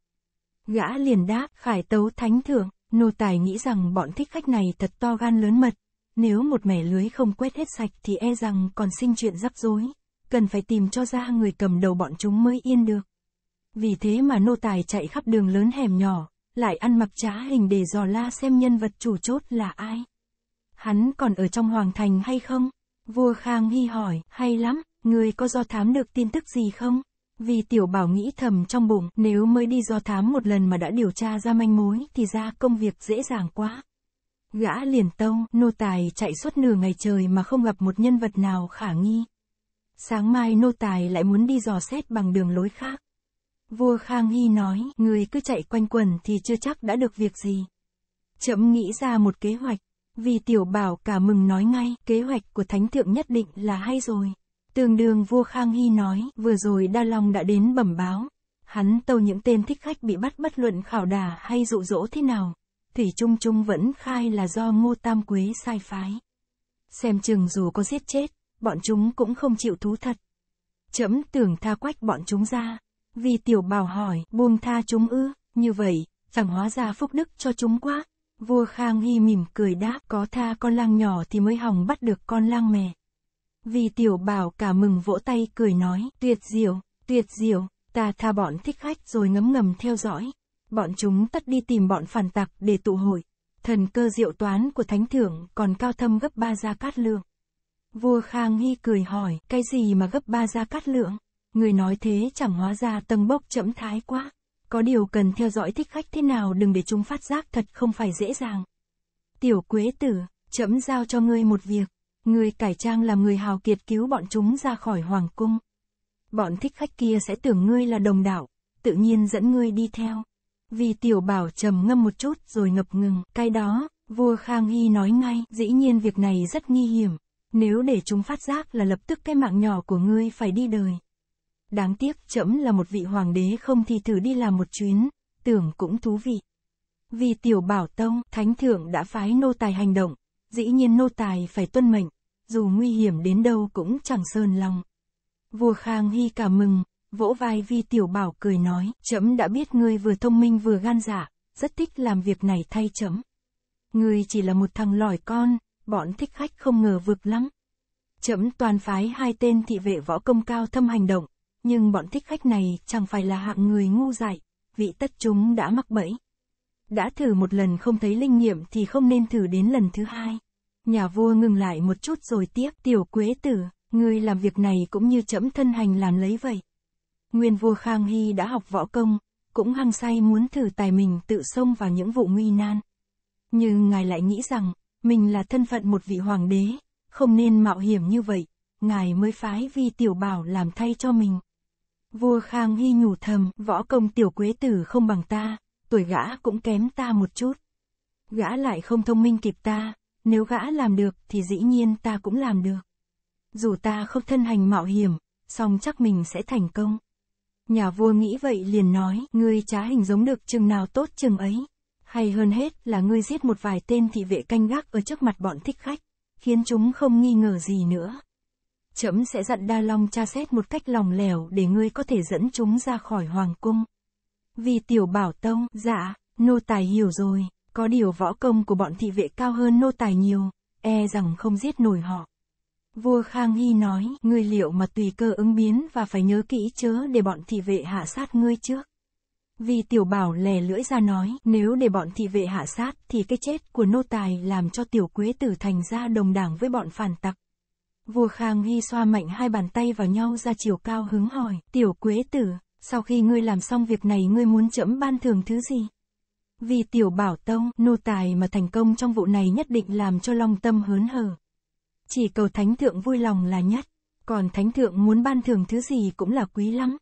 S1: gã liền đáp, khải tấu thánh thượng, nô tài nghĩ rằng bọn thích khách này thật to gan lớn mật, nếu một mẻ lưới không quét hết sạch thì e rằng còn sinh chuyện rắc rối, cần phải tìm cho ra người cầm đầu bọn chúng mới yên được. Vì thế mà nô tài chạy khắp đường lớn hẻm nhỏ, lại ăn mặc trá hình để dò la xem nhân vật chủ chốt là ai. Hắn còn ở trong hoàng thành hay không? Vua Khang Hy hỏi, hay lắm, người có do thám được tin tức gì không? Vì tiểu bảo nghĩ thầm trong bụng, nếu mới đi do thám một lần mà đã điều tra ra manh mối, thì ra công việc dễ dàng quá. Gã liền tông, nô tài chạy suốt nửa ngày trời mà không gặp một nhân vật nào khả nghi. Sáng mai nô tài lại muốn đi dò xét bằng đường lối khác. Vua Khang Hy nói, người cứ chạy quanh quần thì chưa chắc đã được việc gì. Chậm nghĩ ra một kế hoạch, vì tiểu bảo cả mừng nói ngay, kế hoạch của thánh thượng nhất định là hay rồi. Tương đương vua Khang Hy nói, vừa rồi Đa Long đã đến bẩm báo. Hắn tâu những tên thích khách bị bắt bất luận khảo đà hay dụ dỗ thế nào. Thủy Trung Trung vẫn khai là do Ngô Tam Quế sai phái. Xem chừng dù có giết chết, bọn chúng cũng không chịu thú thật. Chấm tưởng tha quách bọn chúng ra. Vì tiểu bảo hỏi, buông tha chúng ư, như vậy, chẳng hóa ra phúc đức cho chúng quá. Vua Khang Hy mỉm cười đáp, có tha con lang nhỏ thì mới hỏng bắt được con lang mẹ vì tiểu bảo cả mừng vỗ tay cười nói, tuyệt diệu, tuyệt diệu, ta tha bọn thích khách rồi ngấm ngầm theo dõi. Bọn chúng tất đi tìm bọn phản tặc để tụ hội. Thần cơ diệu toán của thánh thưởng còn cao thâm gấp ba gia cát lượng. Vua Khang Hy cười hỏi, cái gì mà gấp ba gia cát lượng? Người nói thế chẳng hóa ra tầng bốc chậm thái quá. Có điều cần theo dõi thích khách thế nào đừng để chúng phát giác thật không phải dễ dàng. Tiểu Quế Tử, chậm giao cho ngươi một việc. Người cải trang làm người hào kiệt cứu bọn chúng ra khỏi hoàng cung. Bọn thích khách kia sẽ tưởng ngươi là đồng đạo, tự nhiên dẫn ngươi đi theo. Vì tiểu bảo trầm ngâm một chút rồi ngập ngừng, cái đó, vua Khang Hy nói ngay, dĩ nhiên việc này rất nguy hiểm. Nếu để chúng phát giác là lập tức cái mạng nhỏ của ngươi phải đi đời. Đáng tiếc trẫm là một vị hoàng đế không thì thử đi làm một chuyến, tưởng cũng thú vị. Vì tiểu bảo tông, thánh thượng đã phái nô tài hành động, Dĩ nhiên nô tài phải tuân mệnh, dù nguy hiểm đến đâu cũng chẳng sơn lòng. Vua Khang Hy cả mừng, vỗ vai Vi Tiểu Bảo cười nói, chấm đã biết ngươi vừa thông minh vừa gan dạ, rất thích làm việc này thay chấm. Ngươi chỉ là một thằng lỏi con, bọn thích khách không ngờ vực lắm. Chấm toàn phái hai tên thị vệ võ công cao thâm hành động, nhưng bọn thích khách này chẳng phải là hạng người ngu dại, vị tất chúng đã mắc bẫy. Đã thử một lần không thấy linh nghiệm thì không nên thử đến lần thứ hai. Nhà vua ngừng lại một chút rồi tiếp tiểu quế tử, ngươi làm việc này cũng như chấm thân hành làm lấy vậy. Nguyên vua Khang Hy đã học võ công, cũng hăng say muốn thử tài mình tự xông vào những vụ nguy nan. Nhưng ngài lại nghĩ rằng, mình là thân phận một vị hoàng đế, không nên mạo hiểm như vậy, ngài mới phái vi tiểu bảo làm thay cho mình. Vua Khang Hy nhủ thầm, võ công tiểu quế tử không bằng ta, tuổi gã cũng kém ta một chút. Gã lại không thông minh kịp ta, nếu gã làm được thì dĩ nhiên ta cũng làm được. Dù ta không thân hành mạo hiểm, song chắc mình sẽ thành công. Nhà vua nghĩ vậy liền nói, ngươi trá hình giống được chừng nào tốt chừng ấy. Hay hơn hết là ngươi giết một vài tên thị vệ canh gác ở trước mặt bọn thích khách, khiến chúng không nghi ngờ gì nữa. Chấm sẽ dặn Đa Long tra xét một cách lòng lẻo để ngươi có thể dẫn chúng ra khỏi hoàng cung. Vì tiểu bảo tông, dạ, nô tài hiểu rồi, có điều võ công của bọn thị vệ cao hơn nô tài nhiều, e rằng không giết nổi họ. Vua Khang Hy nói, ngươi liệu mà tùy cơ ứng biến và phải nhớ kỹ chớ để bọn thị vệ hạ sát ngươi trước. Vì tiểu bảo lè lưỡi ra nói, nếu để bọn thị vệ hạ sát thì cái chết của nô tài làm cho tiểu quế tử thành ra đồng đảng với bọn phản tặc. Vua Khang Hy xoa mạnh hai bàn tay vào nhau ra chiều cao hứng hỏi, tiểu quế tử, sau khi ngươi làm xong việc này ngươi muốn chấm ban thưởng thứ gì? Vì tiểu bảo tông, nô tài mà thành công trong vụ này nhất định làm cho long tâm hớn hở. Chỉ cầu thánh thượng vui lòng là nhất, còn thánh thượng muốn ban thưởng thứ gì cũng là quý lắm.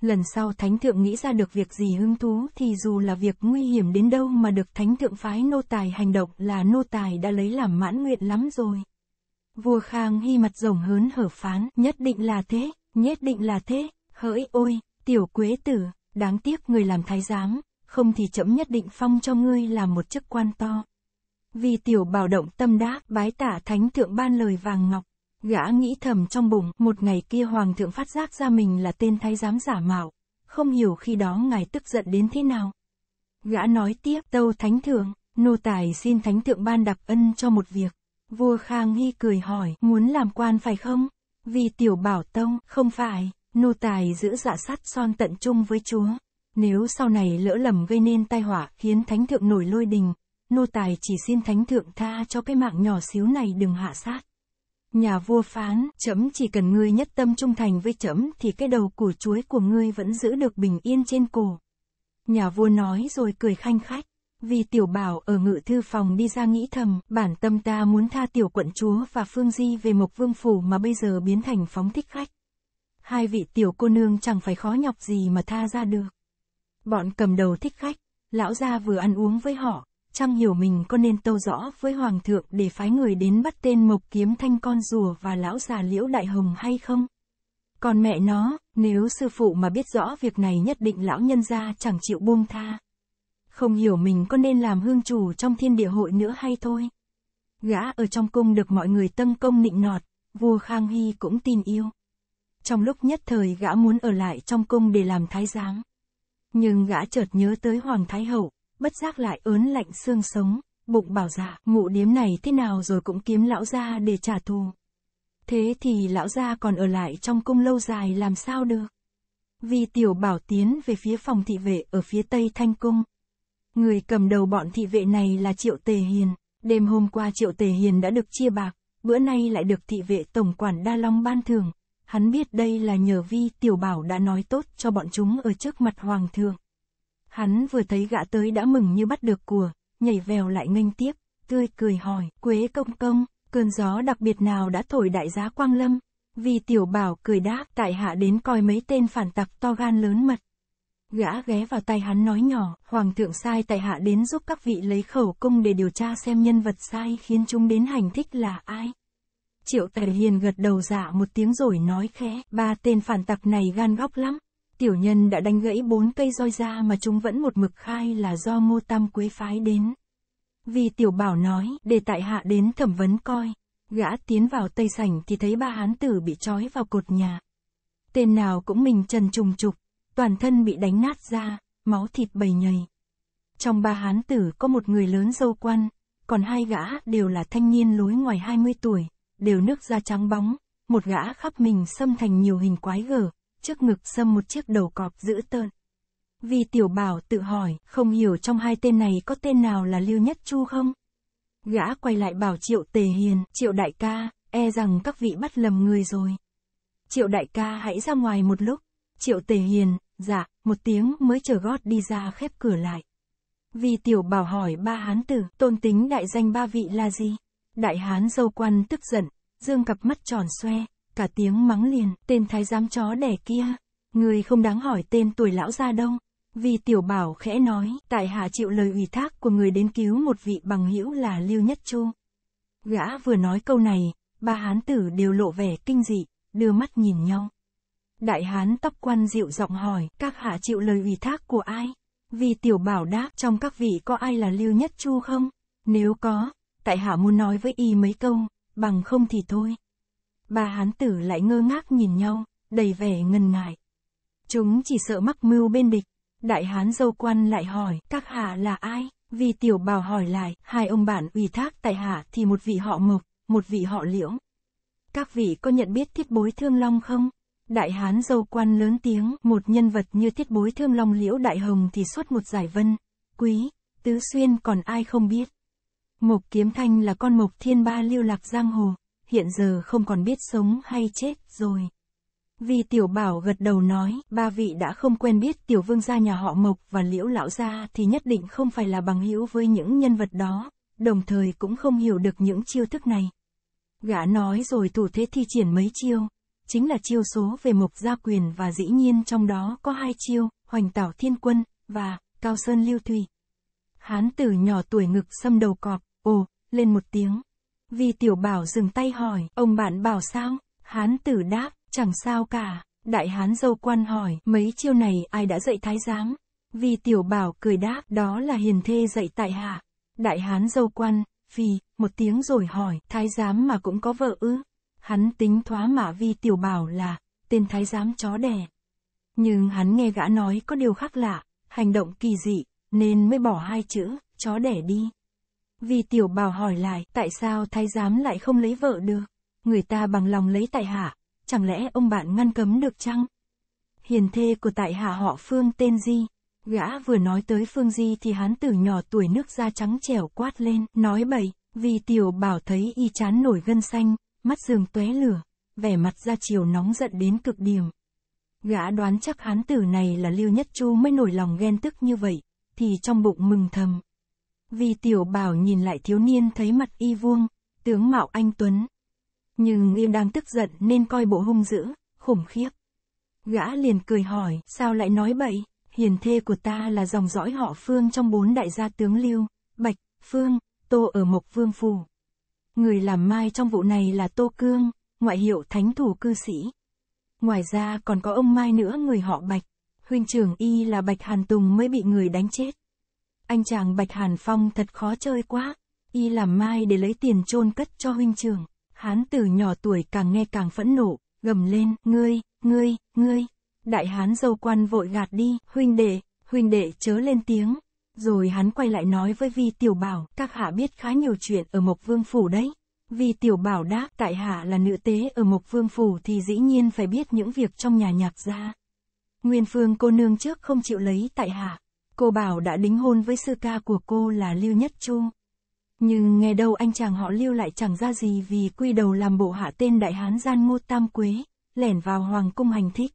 S1: Lần sau thánh thượng nghĩ ra được việc gì hứng thú thì dù là việc nguy hiểm đến đâu mà được thánh thượng phái nô tài hành động là nô tài đã lấy làm mãn nguyện lắm rồi. Vua Khang hy mặt rồng hớn hở phán, nhất định là thế, nhất định là thế, hỡi ôi, Tiểu quế tử, đáng tiếc người làm thái giám, không thì chấm nhất định phong cho ngươi làm một chức quan to. Vì tiểu bảo động tâm đắc bái tả thánh thượng ban lời vàng ngọc, gã nghĩ thầm trong bụng, một ngày kia hoàng thượng phát giác ra mình là tên thái giám giả mạo, không hiểu khi đó ngài tức giận đến thế nào. Gã nói tiếp, tâu thánh thượng, nô tài xin thánh thượng ban đặc ân cho một việc. Vua Khang Hy cười hỏi, muốn làm quan phải không? Vì tiểu bảo tông, không phải nu tài giữ dạ sát son tận trung với Chúa. Nếu sau này lỡ lầm gây nên tai họa khiến thánh thượng nổi lôi đình, nô tài chỉ xin thánh thượng tha cho cái mạng nhỏ xíu này đừng hạ sát. Nhà vua phán, chấm chỉ cần ngươi nhất tâm trung thành với chấm thì cái đầu củ chuối của ngươi vẫn giữ được bình yên trên cổ. Nhà vua nói rồi cười khanh khách, vì tiểu bảo ở ngự thư phòng đi ra nghĩ thầm, bản tâm ta muốn tha tiểu quận chúa và phương di về mục vương phủ mà bây giờ biến thành phóng thích khách hai vị tiểu cô nương chẳng phải khó nhọc gì mà tha ra được. Bọn cầm đầu thích khách, lão gia vừa ăn uống với họ, chăm hiểu mình có nên tâu rõ với hoàng thượng để phái người đến bắt tên mộc kiếm thanh con rùa và lão già liễu đại hồng hay không. Còn mẹ nó, nếu sư phụ mà biết rõ việc này nhất định lão nhân gia chẳng chịu buông tha. Không hiểu mình có nên làm hương chủ trong thiên địa hội nữa hay thôi. Gã ở trong cung được mọi người tâm công nịnh nọt, vua Khang Hy cũng tin yêu trong lúc nhất thời gã muốn ở lại trong cung để làm thái giám. Nhưng gã chợt nhớ tới Hoàng Thái Hậu, bất giác lại ớn lạnh xương sống, bụng bảo dạ, ngụ điếm này thế nào rồi cũng kiếm lão gia để trả thù. Thế thì lão gia còn ở lại trong cung lâu dài làm sao được? Vì tiểu bảo tiến về phía phòng thị vệ ở phía tây thanh cung. Người cầm đầu bọn thị vệ này là Triệu Tề Hiền, đêm hôm qua Triệu Tề Hiền đã được chia bạc, bữa nay lại được thị vệ tổng quản Đa Long ban thưởng, Hắn biết đây là nhờ vi tiểu bảo đã nói tốt cho bọn chúng ở trước mặt hoàng thượng. Hắn vừa thấy gã tới đã mừng như bắt được cùa, nhảy vèo lại nghênh tiếp, tươi cười hỏi, Quế công công, cơn gió đặc biệt nào đã thổi đại giá Quang Lâm? Vì tiểu bảo cười đáp, tại hạ đến coi mấy tên phản tặc to gan lớn mật. Gã ghé vào tay hắn nói nhỏ, hoàng thượng sai tại hạ đến giúp các vị lấy khẩu cung để điều tra xem nhân vật sai khiến chúng đến hành thích là ai. Triệu Tề Hiền gật đầu dạ một tiếng rồi nói khẽ, ba tên phản tặc này gan góc lắm. Tiểu nhân đã đánh gãy bốn cây roi ra mà chúng vẫn một mực khai là do ngô tam quế phái đến. Vì tiểu bảo nói, để tại hạ đến thẩm vấn coi. Gã tiến vào tây sảnh thì thấy ba hán tử bị trói vào cột nhà. Tên nào cũng mình trần trùng trục, toàn thân bị đánh nát ra, máu thịt bầy nhầy. Trong ba hán tử có một người lớn dâu quan, còn hai gã đều là thanh niên lối ngoài 20 tuổi, đều nước da trắng bóng, một gã khắp mình xâm thành nhiều hình quái gở, trước ngực xâm một chiếc đầu cọp dữ tợn. Vì tiểu bảo tự hỏi, không hiểu trong hai tên này có tên nào là Lưu Nhất Chu không? Gã quay lại bảo Triệu Tề Hiền, Triệu Đại ca, e rằng các vị bắt lầm người rồi. Triệu Đại ca hãy ra ngoài một lúc. Triệu Tề Hiền, dạ, một tiếng mới chờ gót đi ra khép cửa lại. Vì tiểu bảo hỏi ba hán tử, tôn tính đại danh ba vị là gì? Đại hán dâu quan tức giận, dương cặp mắt tròn xoe, cả tiếng mắng liền, tên thái giám chó đẻ kia, người không đáng hỏi tên tuổi lão gia đông. Vì tiểu bảo khẽ nói, tại hạ chịu lời ủy thác của người đến cứu một vị bằng hữu là Lưu Nhất Chu. Gã vừa nói câu này, ba hán tử đều lộ vẻ kinh dị, đưa mắt nhìn nhau. Đại hán tóc quan dịu giọng hỏi, các hạ chịu lời ủy thác của ai? Vì tiểu bảo đáp, trong các vị có ai là Lưu Nhất Chu không? Nếu có, tại hạ muốn nói với y mấy câu, bằng không thì thôi. Ba hán tử lại ngơ ngác nhìn nhau, đầy vẻ ngần ngại. Chúng chỉ sợ mắc mưu bên địch. Đại hán dâu quan lại hỏi, các hạ là ai? Vì tiểu bào hỏi lại, hai ông bạn ủy thác tại hạ thì một vị họ mộc, một vị họ liễu. Các vị có nhận biết thiết bối thương long không? Đại hán dâu quan lớn tiếng, một nhân vật như thiết bối thương long liễu đại hồng thì suốt một giải vân. Quý, tứ xuyên còn ai không biết. Mộc Kiếm Thanh là con Mộc Thiên Ba lưu lạc giang hồ, hiện giờ không còn biết sống hay chết rồi. Vì Tiểu Bảo gật đầu nói, ba vị đã không quen biết Tiểu Vương gia nhà họ Mộc và Liễu Lão gia thì nhất định không phải là bằng hữu với những nhân vật đó, đồng thời cũng không hiểu được những chiêu thức này. Gã nói rồi thủ thế thi triển mấy chiêu, chính là chiêu số về Mộc gia quyền và dĩ nhiên trong đó có hai chiêu, Hoành Tảo Thiên Quân và Cao Sơn Lưu Thủy. Hán tử nhỏ tuổi ngực xâm đầu cọp, ồ, lên một tiếng. Vì tiểu bảo dừng tay hỏi, ông bạn bảo sao? Hán tử đáp, chẳng sao cả. Đại hán dâu quan hỏi, mấy chiêu này ai đã dạy thái giám? Vì tiểu bảo cười đáp, đó là hiền thê dạy tại hạ. Đại hán dâu quan, vì một tiếng rồi hỏi, thái giám mà cũng có vợ ư? Hắn tính thoá mạ vi tiểu bảo là, tên thái giám chó đẻ. Nhưng hắn nghe gã nói có điều khác lạ, hành động kỳ dị, nên mới bỏ hai chữ, chó đẻ đi. Vì tiểu bảo hỏi lại, tại sao thái giám lại không lấy vợ được? Người ta bằng lòng lấy tại hạ, chẳng lẽ ông bạn ngăn cấm được chăng? Hiền thê của tại hạ họ Phương tên gì? Gã vừa nói tới Phương Di thì hán tử nhỏ tuổi nước da trắng trẻo quát lên, nói bậy, vì tiểu bảo thấy y chán nổi gân xanh, mắt giường tóe lửa, vẻ mặt ra chiều nóng giận đến cực điểm. Gã đoán chắc hán tử này là Lưu Nhất Chu mới nổi lòng ghen tức như vậy, thì trong bụng mừng thầm. Vi tiểu bảo nhìn lại thiếu niên thấy mặt y vuông, tướng mạo anh Tuấn. Nhưng y đang tức giận nên coi bộ hung dữ, khủng khiếp. Gã liền cười hỏi, sao lại nói bậy, hiền thê của ta là dòng dõi họ Phương trong bốn đại gia tướng Lưu, Bạch, Phương, Tô ở Mộc Vương Phủ. Người làm mai trong vụ này là Tô Cương, ngoại hiệu thánh thủ cư sĩ. Ngoài ra còn có ông Mai nữa người họ Bạch, huynh trưởng y là Bạch Hàn Tùng mới bị người đánh chết. Anh chàng Bạch Hàn Phong thật khó chơi quá. Y làm mai để lấy tiền chôn cất cho huynh trưởng Hán tử nhỏ tuổi càng nghe càng phẫn nộ, gầm lên, ngươi, ngươi, ngươi. Đại hán dâu quan vội gạt đi, huynh đệ, huynh đệ chớ lên tiếng. Rồi hắn quay lại nói với Vi Tiểu Bảo, các hạ biết khá nhiều chuyện ở Mộc Vương Phủ đấy. Vi Tiểu Bảo đáp, tại hạ là nữ tế ở Mộc Vương Phủ thì dĩ nhiên phải biết những việc trong nhà nhạc gia. Nguyên Phương cô nương trước không chịu lấy tại hạ, Cô bảo đã đính hôn với sư ca của cô là Lưu Nhất Chu. Nhưng nghe đâu anh chàng họ Lưu lại chẳng ra gì vì quy đầu làm bộ hạ tên đại hán gian ngô tam quế, lẻn vào hoàng cung hành thích.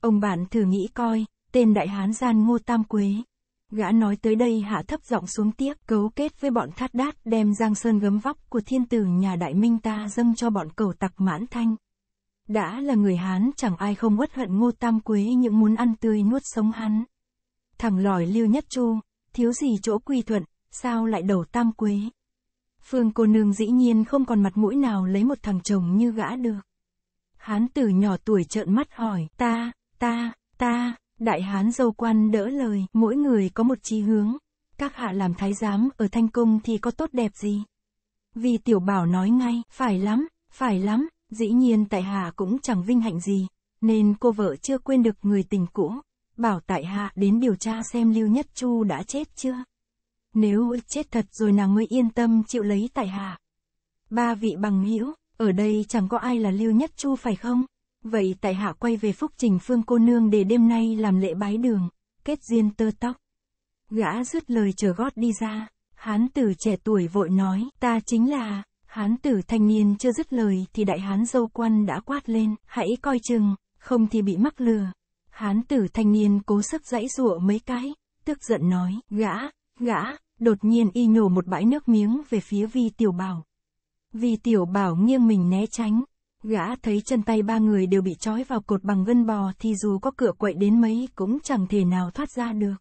S1: Ông bạn thử nghĩ coi, tên đại hán gian ngô tam quế. Gã nói tới đây hạ thấp giọng xuống tiếp, cấu kết với bọn thát đát đem giang sơn gấm vóc của thiên tử nhà đại minh ta dâng cho bọn cầu tặc mãn thanh. Đã là người Hán chẳng ai không uất hận ngô tam quế những muốn ăn tươi nuốt sống hắn thằng lòi lưu nhất chu, thiếu gì chỗ quy thuận, sao lại đầu tam quế. Phương cô nương dĩ nhiên không còn mặt mũi nào lấy một thằng chồng như gã được. Hán tử nhỏ tuổi trợn mắt hỏi, ta, ta, ta, đại hán dâu quan đỡ lời, mỗi người có một chí hướng. Các hạ làm thái giám ở thanh công thì có tốt đẹp gì? Vì tiểu bảo nói ngay, phải lắm, phải lắm, dĩ nhiên tại hạ cũng chẳng vinh hạnh gì, nên cô vợ chưa quên được người tình cũ bảo tại hạ đến điều tra xem Lưu Nhất Chu đã chết chưa. Nếu chết thật rồi nàng mới yên tâm chịu lấy tại hạ. Ba vị bằng hữu, ở đây chẳng có ai là Lưu Nhất Chu phải không? Vậy tại hạ quay về Phúc Trình Phương cô nương để đêm nay làm lễ bái đường, kết duyên tơ tóc. Gã dứt lời chờ gót đi ra, hán tử trẻ tuổi vội nói, ta chính là, hán tử thanh niên chưa dứt lời thì đại hán dâu quan đã quát lên, hãy coi chừng, không thì bị mắc lừa. Hán tử thanh niên cố sức dãy giụa mấy cái, tức giận nói, gã, gã, đột nhiên y nhổ một bãi nước miếng về phía vi tiểu bảo. Vi tiểu bảo nghiêng mình né tránh, gã thấy chân tay ba người đều bị trói vào cột bằng gân bò thì dù có cửa quậy đến mấy cũng chẳng thể nào thoát ra được.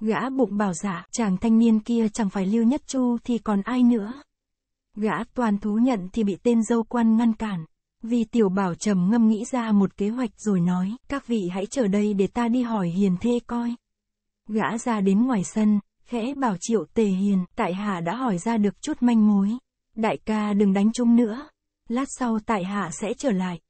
S1: Gã bụng bảo giả, dạ, chàng thanh niên kia chẳng phải lưu nhất chu thì còn ai nữa. Gã toàn thú nhận thì bị tên dâu quan ngăn cản vì tiểu bảo trầm ngâm nghĩ ra một kế hoạch rồi nói, các vị hãy chờ đây để ta đi hỏi hiền thê coi. Gã ra đến ngoài sân, khẽ bảo triệu tề hiền, tại hạ đã hỏi ra được chút manh mối. Đại ca đừng đánh chung nữa. Lát sau tại hạ sẽ trở lại.